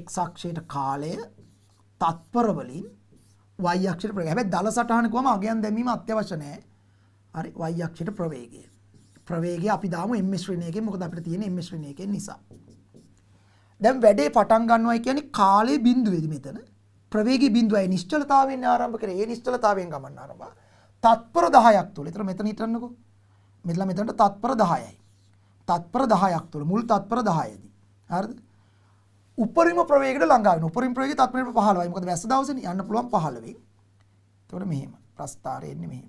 x අක්ෂයට කාලය තත්පර වලින් y අක්ෂයට ප්‍රවේගය. හැබැයි දල සටහන කිව්වම අගයන් දැමීම අත්‍යවශ්‍ය නැහැ. හරි y අක්ෂයට ප්‍රවේගය. ප්‍රවේගය අපි දාමු m ශ්‍රේණියකින් මොකද අපිට තියෙන m ශ්‍රේණියකින් නිසා. දැන් වැඩේ පටන් ගන්නවා කියන්නේ කාලයේ බිඳුවේදී මෙතන ප්‍රවේගී බිඳුවයි නිශ්චලතාවයෙන් ආරම්භ කරේ. ඒ නිශ්චලතාවයෙන් ගමන් ආරම්භ. තත්පර 10ක් තුල. ඒතර මෙතන හිටන්නකෝ. මෙතන මෙතනට තත්පර 10යි. තත්පර 10ක් තුල මුල් තත්පර 10යි. හරිද? උපරිම ප්‍රවේගයට ළඟා වෙන උපරිම ප්‍රවේගය තත්පරයට 15යි මොකද වැස්ස දවසේනේ යන්න පුළුවන් 15යි එතකොට මෙහෙම ප්‍රස්ථාරය එන්නේ මෙහෙම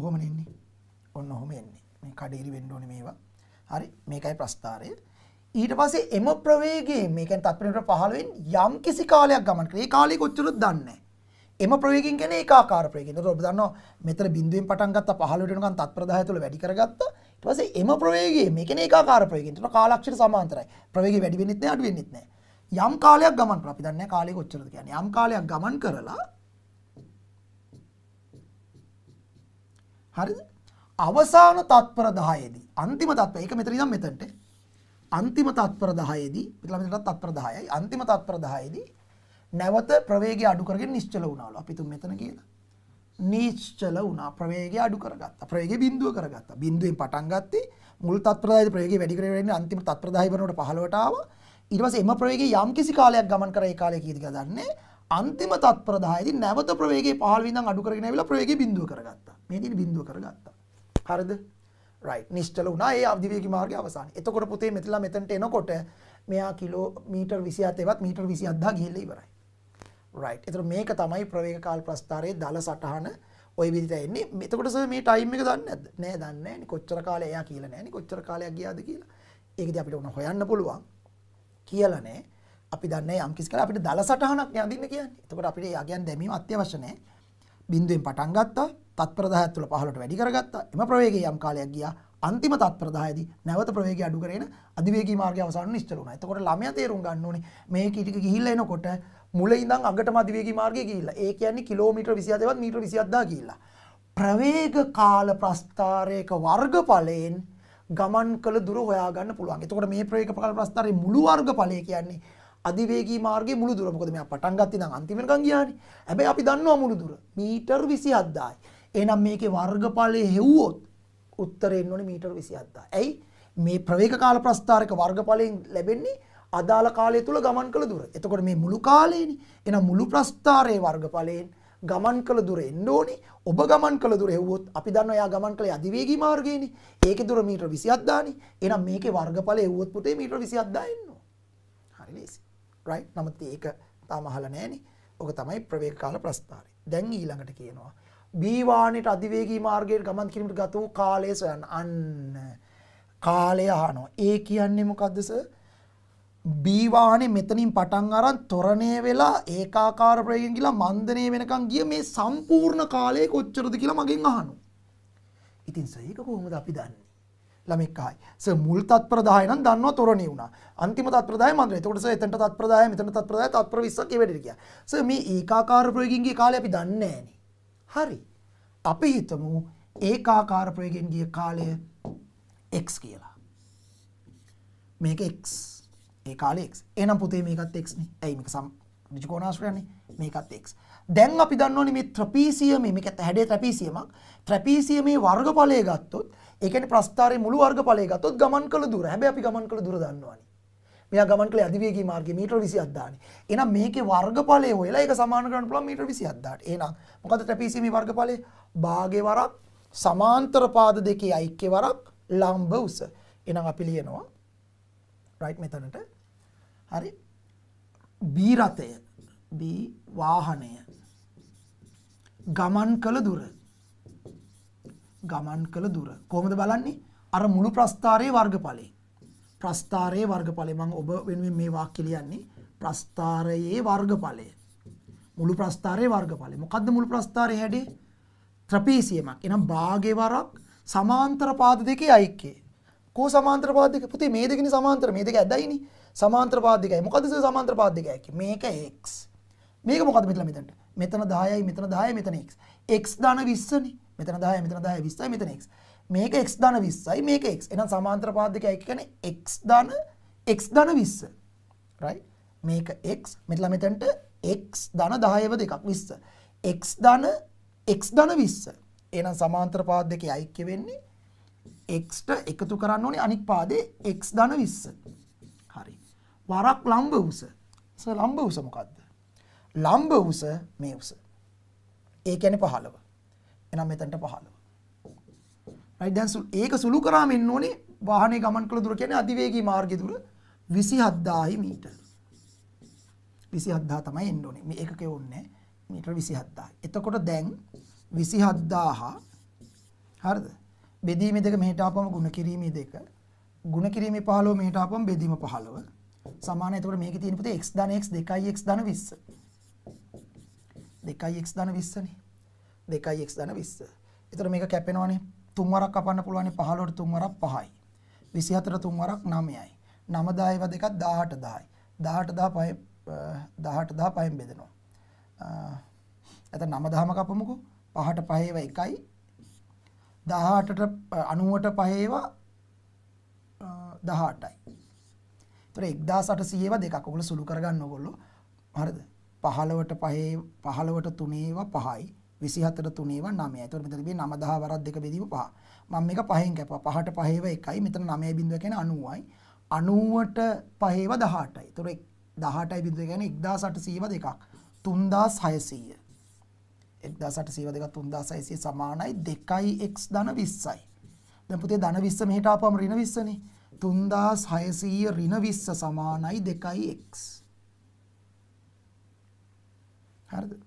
ඔහොම නෙන්නේ ඔන්න ඔහොම එන්නේ මේ කඩේරි වෙන්න ඕනේ මේවා හරි මේකයි ප්‍රස්ථාරය ඊට පස්සේ එම ප්‍රවේගයෙන් මේ කියන්නේ තත්පරයට 15න් යම් කිසි කාලයක් ගමන් කරේ ඒ කාලේ කොච්චරද දන්නේ නැහැ එම ප්‍රයෝගින් කියන ඒ ආකාර ප්‍රයෝගින්. ඒතකොට ඔබ දන්නවා මෙතන බිඳුවෙන් පටන් ගත්තා 15ට වෙනකන් තත්පර 10 තුළ වැඩි කරගත්තා. ඊට පස්සේ එම ප්‍රවේගයේ මේ කියන්නේ ඒකාකාර ප්‍රවේගයෙන්. ඒතන කාලාක්ෂර සමාන්තරයි. ප්‍රවේගය වැඩි වෙන්නෙත් නැහැ අඩු වෙන්නෙත් නැහැ. යම් කාලයක් ගමන් කරා. අපි දන්නේ නැහැ කාලය කොච්චරද කියන්නේ. යම් කාලයක් ගමන් කරලා හරිද? අවසාන තත්පර 10 දී අන්තිම තත්පර ඒක මෙතන ඉඳන් මෙතනට අන්තිම තත්පර 10 දී පිටලා මෙතනට තත්පර 10යි අන්තිම තත්පර 10 දී නැවත ප්‍රවේගය අඩු කරගෙන නිශ්චල වුණාලු. අපි තුන් මෙතන කියලා. නිශ්චල වුණා. ප්‍රවේගය අඩු කරගත්තා. ප්‍රවේගය බිඳුව කරගත්තා. බිඳුවෙන් පටන් ගත්තී මුල් තත්ප්‍රදායයේ ප්‍රවේගය වැඩි කරගෙන ඉන්නේ අන්තිම තත්ප්‍රදාය වෙනකොට 15ට ආවා. ඊට පස්සේ එම ප්‍රවේගය යම් කිසි කාලයක් ගමන් කරා ඒ කාලය කීයද කියලා දන්නේ. අන්තිම තත්ප්‍රදායයේදී නැවත ප්‍රවේගය 15 ඉඳන් අඩු කරගෙන ආවිලා ප්‍රවේගය බිඳුව කරගත්තා. මේකදී බිඳුව කරගත්තා. හරිද? right. නිශ්චල වුණා ඒ අධිවේගී මාර්ගයේ අවසානයේ. එතකොට පුතේ මෙතනලා මෙතනට එනකොට මෙයා කිලෝමීටර් 27වත් මීටර් 27000 ගිහිල්ලා ඉවරයි. right. එතකොට මේක තමයි ප්‍රවේග කාල ප්‍රස්ථාරයේ දල සටහන ඔය විදිහට එන්නේ. එතකොට සර් මේ ටයිම් එක දන්නේ නැද්ද? නෑ දන්නේ නෑනේ. කොච්චර කාලය එයා කියලා නෑනේ. කොච්චර කාලයක් ගියාද කියලා. ඒකදී අපිට උන හොයන්න පුළුවන්. කියලා නෑ. අපි දන්නේ යම් කිසි කාලයක් අපිට දල සටහනක් යඳින්න කියන්නේ. එතකොට අපිට යගයන් දැමීම අත්‍යවශ්‍ය නෑ. බිඳුවෙන් පටන් ගත්තා. තත්පර 10ක් තුල 15ට වැඩි කරගත්තා. එම ප්‍රවේගය යම් කාලයක් ගියා. අන්තිම තත්පරදායේදී නැවත ප්‍රවේගය අඩු කරගෙන අධිවේගී මාර්ගය අවසන් නිශ්චල වුණා. එතකොට ළමයා තේරුම් ගන්න ඕනේ මේ කීටික ගිහිල්ලා එනකොට මුල ඉඳන් අගටම අධිවේගී මාර්ගය ගිහිල්ලා. ඒ කියන්නේ කිලෝමීටර් 27වත් මීටර් 27දා ගිහිල්ලා. ප්‍රවේග කාල ප්‍රස්ථාරයක වර්ගඵලයෙන් ගමන් කළ දුර හොයා ගන්න පුළුවන්. එතකොට මේ ප්‍රවේග කාල ප්‍රස්ථාරයේ මුළු වර්ගඵලය කියන්නේ අධිවේගී මාර්ගයේ මුළු දුර. මොකද මෙයා පටන් ගත්තේ ඉඳන් අන්තිම වෙනකන් ගියානේ. හැබැයි අපි දන්නවා මුළු දුර මීටර් 27දායි. එහෙනම් මේකේ වර්ගඵලය හෙව්වොත් උත්තරේ එන්න ඕනේ මීටර 27. ඇයි? මේ ප්‍රවේග කාල ප්‍රස්ථාරක වර්ගඵලයෙන් ලැබෙන්නේ අදාළ කාලය තුල ගමන් කළ දුර. එතකොට මේ මුළු කාලේනේ. එහෙනම් මුළු ප්‍රස්ථාරයේ වර්ගඵලයෙන් ගමන් කළ දුර එන්න ඕනේ. ඔබ ගමන් කළ දුර හෙව්වොත් අපි දන්නවා එයා ගමන් කළේ අධිවේගී මාර්ගයේනේ. ඒකේ දුර මීටර 27 දානේ. එහෙනම් මේකේ වර්ගඵලය හෙව්වොත් පුතේ මීටර 27 දා එන්න ඕන. හරි ලේසි. රයිට්. නමුත් ඒක තාම අහලා නැහනේ. ඔක තමයි ප්‍රවේග කාල ප්‍රස්ථාරය. දැන් ඊළඟට කියනවා බීවානයට අධිවේගී මාර්ගයට ගමන් කිරීමට ගත වූ කාලය සොයන්න. අන්න කාලය අහනවා. ඒ කියන්නේ මොකද්ද සර්? බීවානේ මෙතනින් පටන් අරන් තොරණය වෙලා ඒකාකාර ප්‍රවේගයෙන් ගිලා මන්දනය වෙනකන් ගිය මේ සම්පූර්ණ කාලය කොච්චරද කියලා මගෙන් අහනවා. ඉතින් සර් ඒක කොහොමද අපි දන්නේ? ළමෙක් ආයි. සර් මුල් තත්පර 10 නම් දන්නවා තොරණිය වුණා. අන්තිම තත්පර 10 මන්දනය. එතකොට සර් එතනට තත්පර 10 මෙතන තත්පර 10 තත්පර 20ක් ඒ වැඩේට ගියා. සර් මේ ඒකාකාර ප්‍රවේගයෙන් ගිය කාලය අපි දන්නේ නැහනේ. හරි. අපි හිතමු ඒකාකාර ප්‍රයෝගයෙන් ගිය කාලය x කියලා. මේක x. ඒ කාලේ x. එහෙනම් පුතේ මේකත් x නේ. ඇයි මේක සම ඍජුකෝණාශ්‍රයනේ. මේකත් x. දැන් අපි දන්නවනේ මේ ත්‍රපීසියමේ මේක හැඩේ ත්‍රපීසියමක්. ත්‍රපීසියමේ වර්ගඵලය ගත්තොත් ඒ කියන්නේ ප්‍රස්ථාරයේ මුළු වර්ගඵලය ගත්තොත් ගමන් කළ දුර. හැබැයි අපි ගමන් කළ දුර දන්නවනේ. මෙයා ගමන් කළේ අධිවේගී මාර්ගයේ මීටර 27 දානේ. එහෙනම් මේකේ වර්ගඵලය හොයලා ඒක සමාන කරන්න පුළුවන් මීටර 27 දාට. එහෙනම් මොකද ට්‍රැපීසියමේ වර්ගඵලය? භාගයේ වරක් සමාන්තර පාද දෙකේ අයික්‍ය වරක් ලම්බ උස. එහෙනම් අපි ලියනවා right මෙතනට. හරි. B රථය B වාහනය ගමන් කළ දුර ගමන් කළ දුර කොහොමද බලන්නේ අර මුළු ප්‍රස්ථාරයේ වර්ගඵලයේ ප්‍රස්ථාරයේ වර්ගඵලය මම ඔබ වෙනුවෙන් මේ වාක්‍ය ලියන්නේ ප්‍රස්ථාරයේ වර්ගඵලය මුළු ප්‍රස්ථාරයේ වර්ගඵලය මොකද්ද මුළු ප්‍රස්ථාරයේ හැඩේ ත්‍රපීසියමක් එනම් භාගේ වරක් සමාන්තර පාද දෙකේ අයික්කේ කෝ සමාන්තර පාද දෙක පුතේ මේ දෙකනේ සමාන්තර මේ දෙක ඇදයිනේ සමාන්තර පාද දෙකයි මොකද්ද සමාන්තර පාද දෙක ඇක්කේ මේක x මේක මොකද්ද මෙතන මෙතනට මෙතන 10යි මෙතන 10යි මෙතන x x ධන 20නේ මෙතන 10යි මෙතන 10යි 20යි මෙතන x මේක x ධන 20යි මේක x. එහෙනම් සමාන්තර පාද දෙකයි කියන්නේ x ධන x ධන 20. right? මේක x මෙතන මෙතනට x ධන 10ව දෙකක් 20. x ධන x ධන 20. එහෙනම් සමාන්තර පාද දෙකේ ඓක්‍ය වෙන්නේ x ට එකතු කරන්න ඕනේ අනික් පාදේ x ධන 20. හරි. වරක් ලම්බ උස. ස ලම්බ උස මොකද්ද? ලම්බ උස මේ උස. ඒ කියන්නේ 15. එහෙනම් මෙතනට 15. right දැන් ඒක සුළු කරාම එන්න ඕනේ වාහනේ ගමන් කළ දුර කියන්නේ අධිවේගී මාර්ගය දුර 27000 මීටර 27000 තමයි එන්න ඕනේ මේ ඒක කෙවොන්නේ මීටර 27000 එතකොට දැන් 27000 හරිද බෙදීමේ දෙක මෙහෙට ආපම ගුණ කිරීමේ දෙක ගුණ කිරීමේ 15 මෙහෙට ආපම බෙදීම 15 සමාන එතකොට මේකේ තියෙන පුතේ x ධන x 2x ධන 20 2x ධන 20 නේ 2x ධන 20 එතකොට මේක කැපෙනවනේ තුන් වරක් කපන්න පුළුවන් 15ට තුන් වරක් 5යි. 24ට තුන් වරක් 9යි. 9 10 ඒවා දෙකක් 18 10යි. 18 10 5 18 10 5න් බෙදෙනවා. එතන 9000ම කපමුකෝ. 5ට 5 ඒවා 1යි. 18ට 90ට 5 ඒවා 18යි. ඒතර 1800 ඒවා දෙකක්. ඔගොල්ලෝ සුළු කරගන්න ඔගොල්ලෝ. හරිද? 15ට 5 15ට 3 ඒවා 5යි. 24 3 ඒවා 9යි. ඒතකොට මෙතන තිබේ 9000 වරක් දෙක බෙදීම 5. මම මේක පහෙන් කැපුවා. පහට පහේව 1යි. මෙතන 9 බිඳුව කියන්නේ 90යි. 90ට පහේව 18යි. ඒතකොට 18යි බිඳුව කියන්නේ 1800ව දෙකක්. 3600. 1800ව දෙකක් 3600 සමානයි 2x ධන 20යි. දැන් පුතේ ධන 20 මෙහෙට ආපුවම ඍණ 20 නේ. 3600 ඍණ 20 සමානයි 2x. හරිද?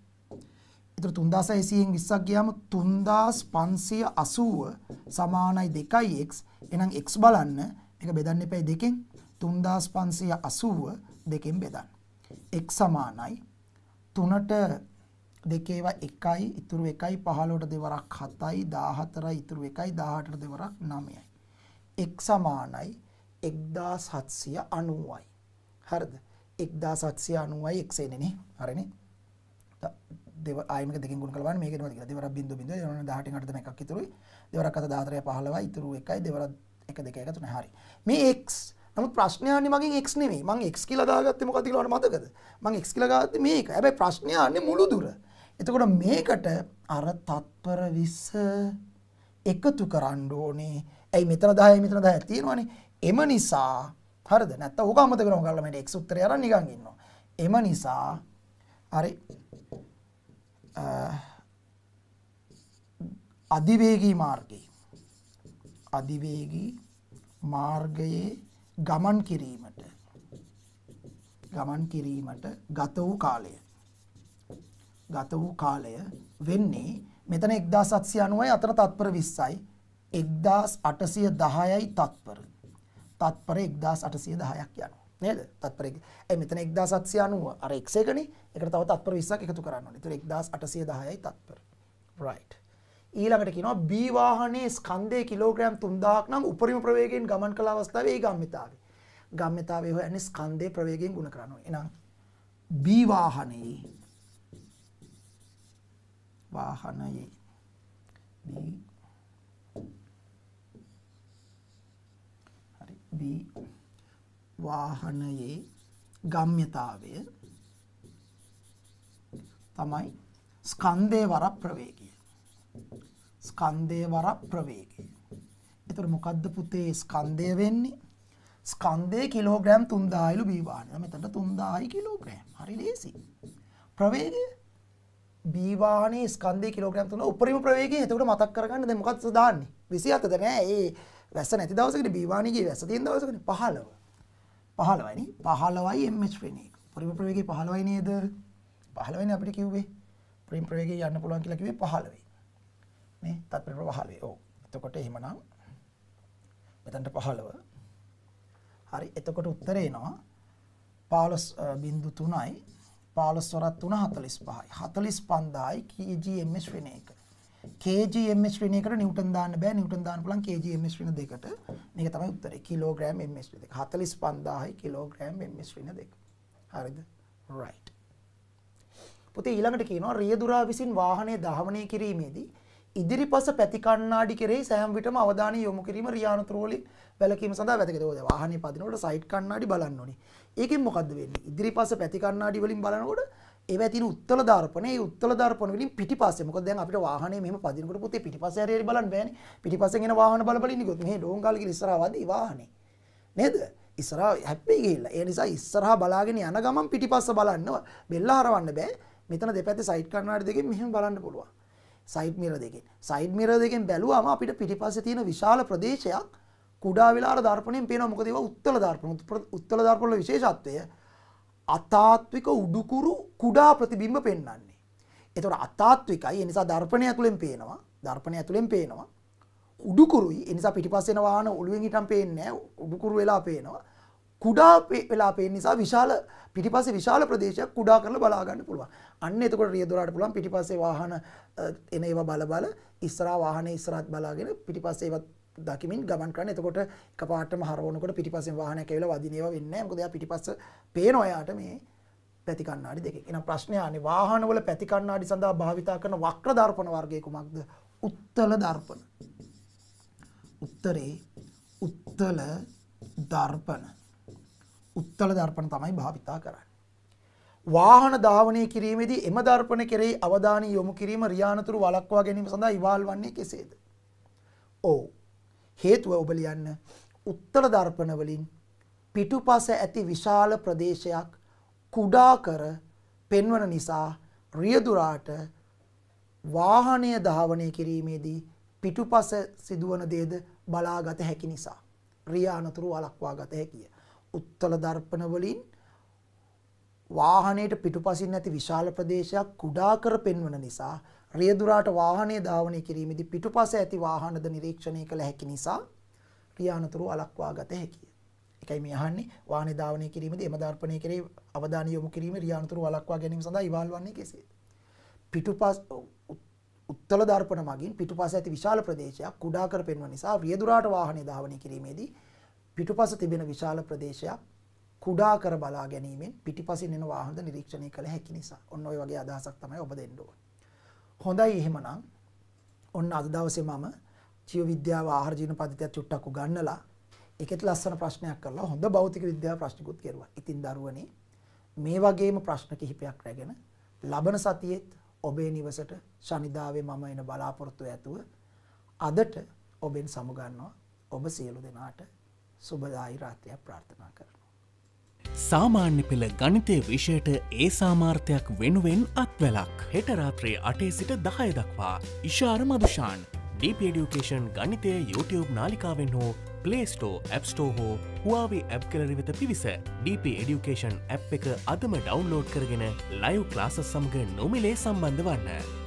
එතකොට 3600න් 20ක් ගියාම 3580 සමානයි 2x. එහෙනම් x බලන්න මේක බෙදන්න එපයි දෙකෙන් 3580 දෙකෙන් බෙදන්න. x සමානයි 3ට දෙකේව 1යි ඉතුරු 1යි 15ට දෙවරක් 7යි 14යි ඉතුරු 1යි 18ට දෙවරක් 9යි. x සමානයි 1790යි. හරිද? 1790යි x එන්නේ නේ. හරිනේ. දෙව අයම දෙක ගුණ කලවන්න මේක නේද කියලා. දෙවරක් බින්දු බින්දු දෙවරක් 18 8 එකක් ඉතුරුයි. දෙවරක් අත 14 15 ඉතුරු එකයි දෙවරක් 1 2 1 3 හරි. මේ x නමුත් ප්‍රශ්නය අන්නේ මගෙන් x නෙමෙයි. මං x කියලා දාගත්තේ මොකද කියලා ඔයාලට මතකද? මං x කියලා ගාත්තේ මේක. හැබැයි ප්‍රශ්නය අන්නේ මුළු දුර. එතකොට මේකට අර තත්පර 20 එකතු කරන්න ඕනේ. ඇයි මෙතන 10යි මෙතන 10ක් තියෙනවනේ. එම නිසා හරිද? නැත්තම් ඕක අමතක කරමු කරලා මට x උත්තරය අරන් නිකන් ඉන්නවා. එම නිසා හරි අධිවේගී මාර්ගයේ අධිවේගී මාර්ගයේ ගමන් කිරීමට ගමන් කිරීමට ගත වූ කාලය ගත වූ කාලය වෙන්නේ මෙතන 1790යි අතර තත්පර 20යි 1810යි තත්පර තත්පර 1810ක් යනවා නේද? තත්පර ඒ මෙතන 1790 අර x එකනේ. ඒකට තව තත්පර 20ක් එකතු කරන්න ඕනේ. ඒතර 1810යි තත්පර. right. ඊළඟට කියනවා B වාහනයේ ස්කන්ධයේ කිලෝග්‍රෑම් 3000ක් නම් උපරිම ප්‍රවේගයෙන් ගමන් කළ අවස්ථාවේ ඒ ගම්මිතාවේ. ගම්මිතාවේ හොයන්නේ ස්කන්ධයේ ප්‍රවේගයෙන් ගුණ කරනවා. එහෙනම් B වාහනයේ වාහනයේ B හරි B වාහනයේ ගම්්‍යතාවය තමයි ස්කන්දේ වර ප්‍රවේගය. ස්කන්දේ වර ප්‍රවේගය. එතර මොකක්ද පුතේ ස්කන්දය වෙන්නේ ස්කන්දේ කිලෝග්‍රෑම් තුන්දායිලු බීවානය මෙතට තුන්දායි කිලෝග්‍රෑම් හරි ලේසි. ප්‍රවේගය බීවාන ස්කන්දේ කිලෝග්‍රෑම් තුන උපරිම ප්‍රවේගය එතකට මතක් කරගන්න දෙමොකත් සදාන්නේ විසි අතද නෑ ඒ වැස්ස නැති දවසකට බීවානගේ වැසතින් දවසකට පහලව පහළවනි පහළවයි එම ශ්‍රේණී පරිම ප්‍රවේගේ පහළවයි නේද පහළවනි අපිට කිව්වේ ප්‍රිම් ප්‍රවේගේ යන්න පුළුවන් කියලා කිව්වේ පහළවයි මේ තත්පර පහළවයි ඔව් එතකොට එහෙමනම් මෙතනට පහළව හරි එතකොට උත්තරේ එනවා 15.3යි 15 වරක් 3 45යි 45000යි kg ms වෙන එක kgm ශ්‍රේණියකට නිව්ටන් දාන්න බෑ නිව්ටන් දාන්න පුළුවන් kgm ශ්‍රේණ දෙකට මේක තමයි උත්තරේ කිලෝග්‍රෑම් ms ශ්‍රේණ දෙක 45000යි කිලෝග්‍රෑම් ms ශ්‍රේණ දෙක හරිද right පුතේ ඊළඟට කියනවා රියදුරා විසින් වාහනය දහවණය කිරීමේදී ඉදිරිපස පැති කණ්ණාඩි කෙරෙහි සෑම විටම අවධානය යොමු කිරීම රියානතරෝලි වැලකීම සඳහා වැදගත්. ඔය වාහනේ පදිනකොට සයිඩ් කණ්ණාඩි බලන්න ඕනේ. ඒකෙන් මොකද්ද වෙන්නේ? ඉදිරිපස පැති කණ්ණාඩි වලින් බලනකොට ඒවා තියෙන උත්තල දර්පණ ඒ උත්තල දර්පණ වලින් පිටිපස්සේ මොකද දැන් අපිට වාහනේ මෙහෙම පදිනකොට පුතේ පිටිපස්සේ හරි හරි බලන්න බෑනේ පිටිපස්සෙන් එන වාහන බල බල ඉන්නකොත් මෙහේ ඩෝංගල් ගිල ඉස්සරහවදී වාහනේ නේද ඉස්සරහා හැප්පී ගිහිල්ලා ඒ නිසා ඉස්සරහා බලාගෙන යන ගමන් පිටිපස්ස බලන්න බෙල්ල හරවන්න බෑ මෙතන දෙපැත්තේ සයිඩ් කණ්ණාඩි දෙකෙන් මෙහෙම බලන්න පුළුවන් සයිඩ් මිරර් දෙකෙන් සයිඩ් මිරර් දෙකෙන් බැලුවාම අපිට පිටිපස්සේ තියෙන විශාල ප්‍රදේශයක් කුඩා වෙලා අර දර්පණයෙන් පේනවා මොකද ඒවා උත්තල දර්පණ උත්තල දර්පණ වල විශේෂත්වය අතාත්වික උඩුකුරු කුඩා ප්‍රතිබිම්බ පෙන්වන්නේ. එතකොට අතාත්විකයි ඒ නිසා දර්පණය ඇතුලෙන් පේනවා. දර්පණය ඇතුලෙන් පේනවා. උඩුකුරුයි ඒ නිසා පිටිපස්සෙන වාහන ඔළුවෙන් හිටන් පේන්නේ නැහැ. උඩුකුරු වෙලා පේනවා. කුඩා වෙලා පේන නිසා විශාල පිටිපස්සේ විශාල ප්‍රදේශයක් කුඩා කරලා බලා ගන්න පුළුවන්. අන්න එතකොට රියදුරාට පුළුවන් පිටිපස්සේ වාහන එන ඒවා බල බල ඉස්සරහා වාහනේ ඉස්සරහත් බලාගෙන පිටිපස්සේ ඒවත් දකිමින් ගමන් කරන එතකොට එක පාටම හරවනකොට පිටිපස්සෙන් වාහනයක් ඇවිල්ලා වදින ඒවා වෙන්නේ නැහැ මොකද එයා පිටිපස්ස පේනවා එයාට මේ පැති කණ්ණාඩි දෙකේ. එහෙනම් ප්‍රශ්නය ආනේ වාහනවල පැති කණ්ණාඩි සඳහා භාවිතා කරන වක්‍ර දර්පණ වර්ගය කුමක්ද? උත්තල දර්පණ. උත්තරේ උත්තල දර්පණ. උත්තල දර්පණ තමයි භාවිතා කරන්නේ. වාහන ධාවනය කිරීමේදී එම දර්පණ කෙරෙහි අවධානය යොමු කිරීම රියානතුරු වළක්වා ගැනීම සඳහා ඉවහල් වන්නේ කෙසේද? ඔව්. හේතුව ඔබ ලියන්න උත්තර දර්පණ වලින් පිටුපස ඇති විශාල ප්‍රදේශයක් කුඩා කර පෙන්වන නිසා රියදුරාට වාහනය ධාවනය කිරීමේදී පිටුපස සිදුවන දේද බලාගත හැකි නිසා රිය අනතුරු වළක්වා ගත හැකිය. උත්තල දර්පණ වලින් වාහනයට පිටුපසින් ඇති විශාල ප්‍රදේශයක් කුඩා කර පෙන්වන නිසා රියදුරාට වාහනය ධාවනය කිරීමේදී පිටුපස ඇති වාහනද නිරීක්ෂණය කළ හැකි නිසා රියානතුරු අලක්වා ගත හැකිය. එකයි මේ අහන්නේ වාහනේ ධාවනය කිරීමේදී එම දර්පණය කෙරේ අවධානය යොමු කිරීම රියානතුරු අලක්වා ගැනීම සඳහා ඉවහල් වන්නේ කෙසේද? පිටුපස උත්තල දර්පණ මගින් පිටුපස ඇති විශාල ප්‍රදේශයක් කුඩා කර පෙන්වන නිසා රියදුරාට වාහනේ ධාවනය කිරීමේදී පිටුපස තිබෙන විශාල ප්‍රදේශයක් කුඩා කර බලා ගැනීමෙන් පිටිපසින් එන වාහනද නිරීක්ෂණය කළ හැකි නිසා. ඔන්න ඔය වගේ අදහසක් තමයි ඔබ දෙන්න ඕනේ. හොඳයි එහෙමනම් ඔන්න අද දවසේ මම ජීව විද්‍යාව ආහාර ජීවන පද්ධතියත් චුට්ටක් උගන්නලා ඒකෙත් ලස්සන ප්‍රශ්නයක් කරලා හොඳ භෞතික විද්‍යාව ප්‍රශ්නකුත් කෙරුවා. ඉතින් දරුවනේ මේ වගේම ප්‍රශ්න කිහිපයක් රැගෙන ලබන සතියේත් ඔබේ නිවසට ශනිදාවේ මම එන බලාපොරොත්තු ඇතුව අදට ඔබෙන් සමුගන්නවා. ඔබ සියලු දෙනාට සුබදායි රාත්‍රියක් ප්‍රාර්ථනා කරමි. සාමාන්‍ය පෙළ ගනිතය විෂයට ඒ සාමාර්ථයක් වෙනුවෙන් අත්වැලක් හෙටරාත්‍රයේ අටේ සිට දහය දක්වා ඉශාර මදුෂාන් ඩපඩියුකේෂන් ගනිතය YouTube නාලිකාවෙන් හෝ පලේස්ටෝ ඇප්ස්ටෝ හෝ හවාවි ඇප් කලරි වෙත පිවිස DP එඩියුකේෂන් ඇ් එක අදම ඩවන්ලෝඩ් කරගෙන ලයිව් ක්ලාසස් සමඟ නොමිලේ සම්බන්ධ වන්න.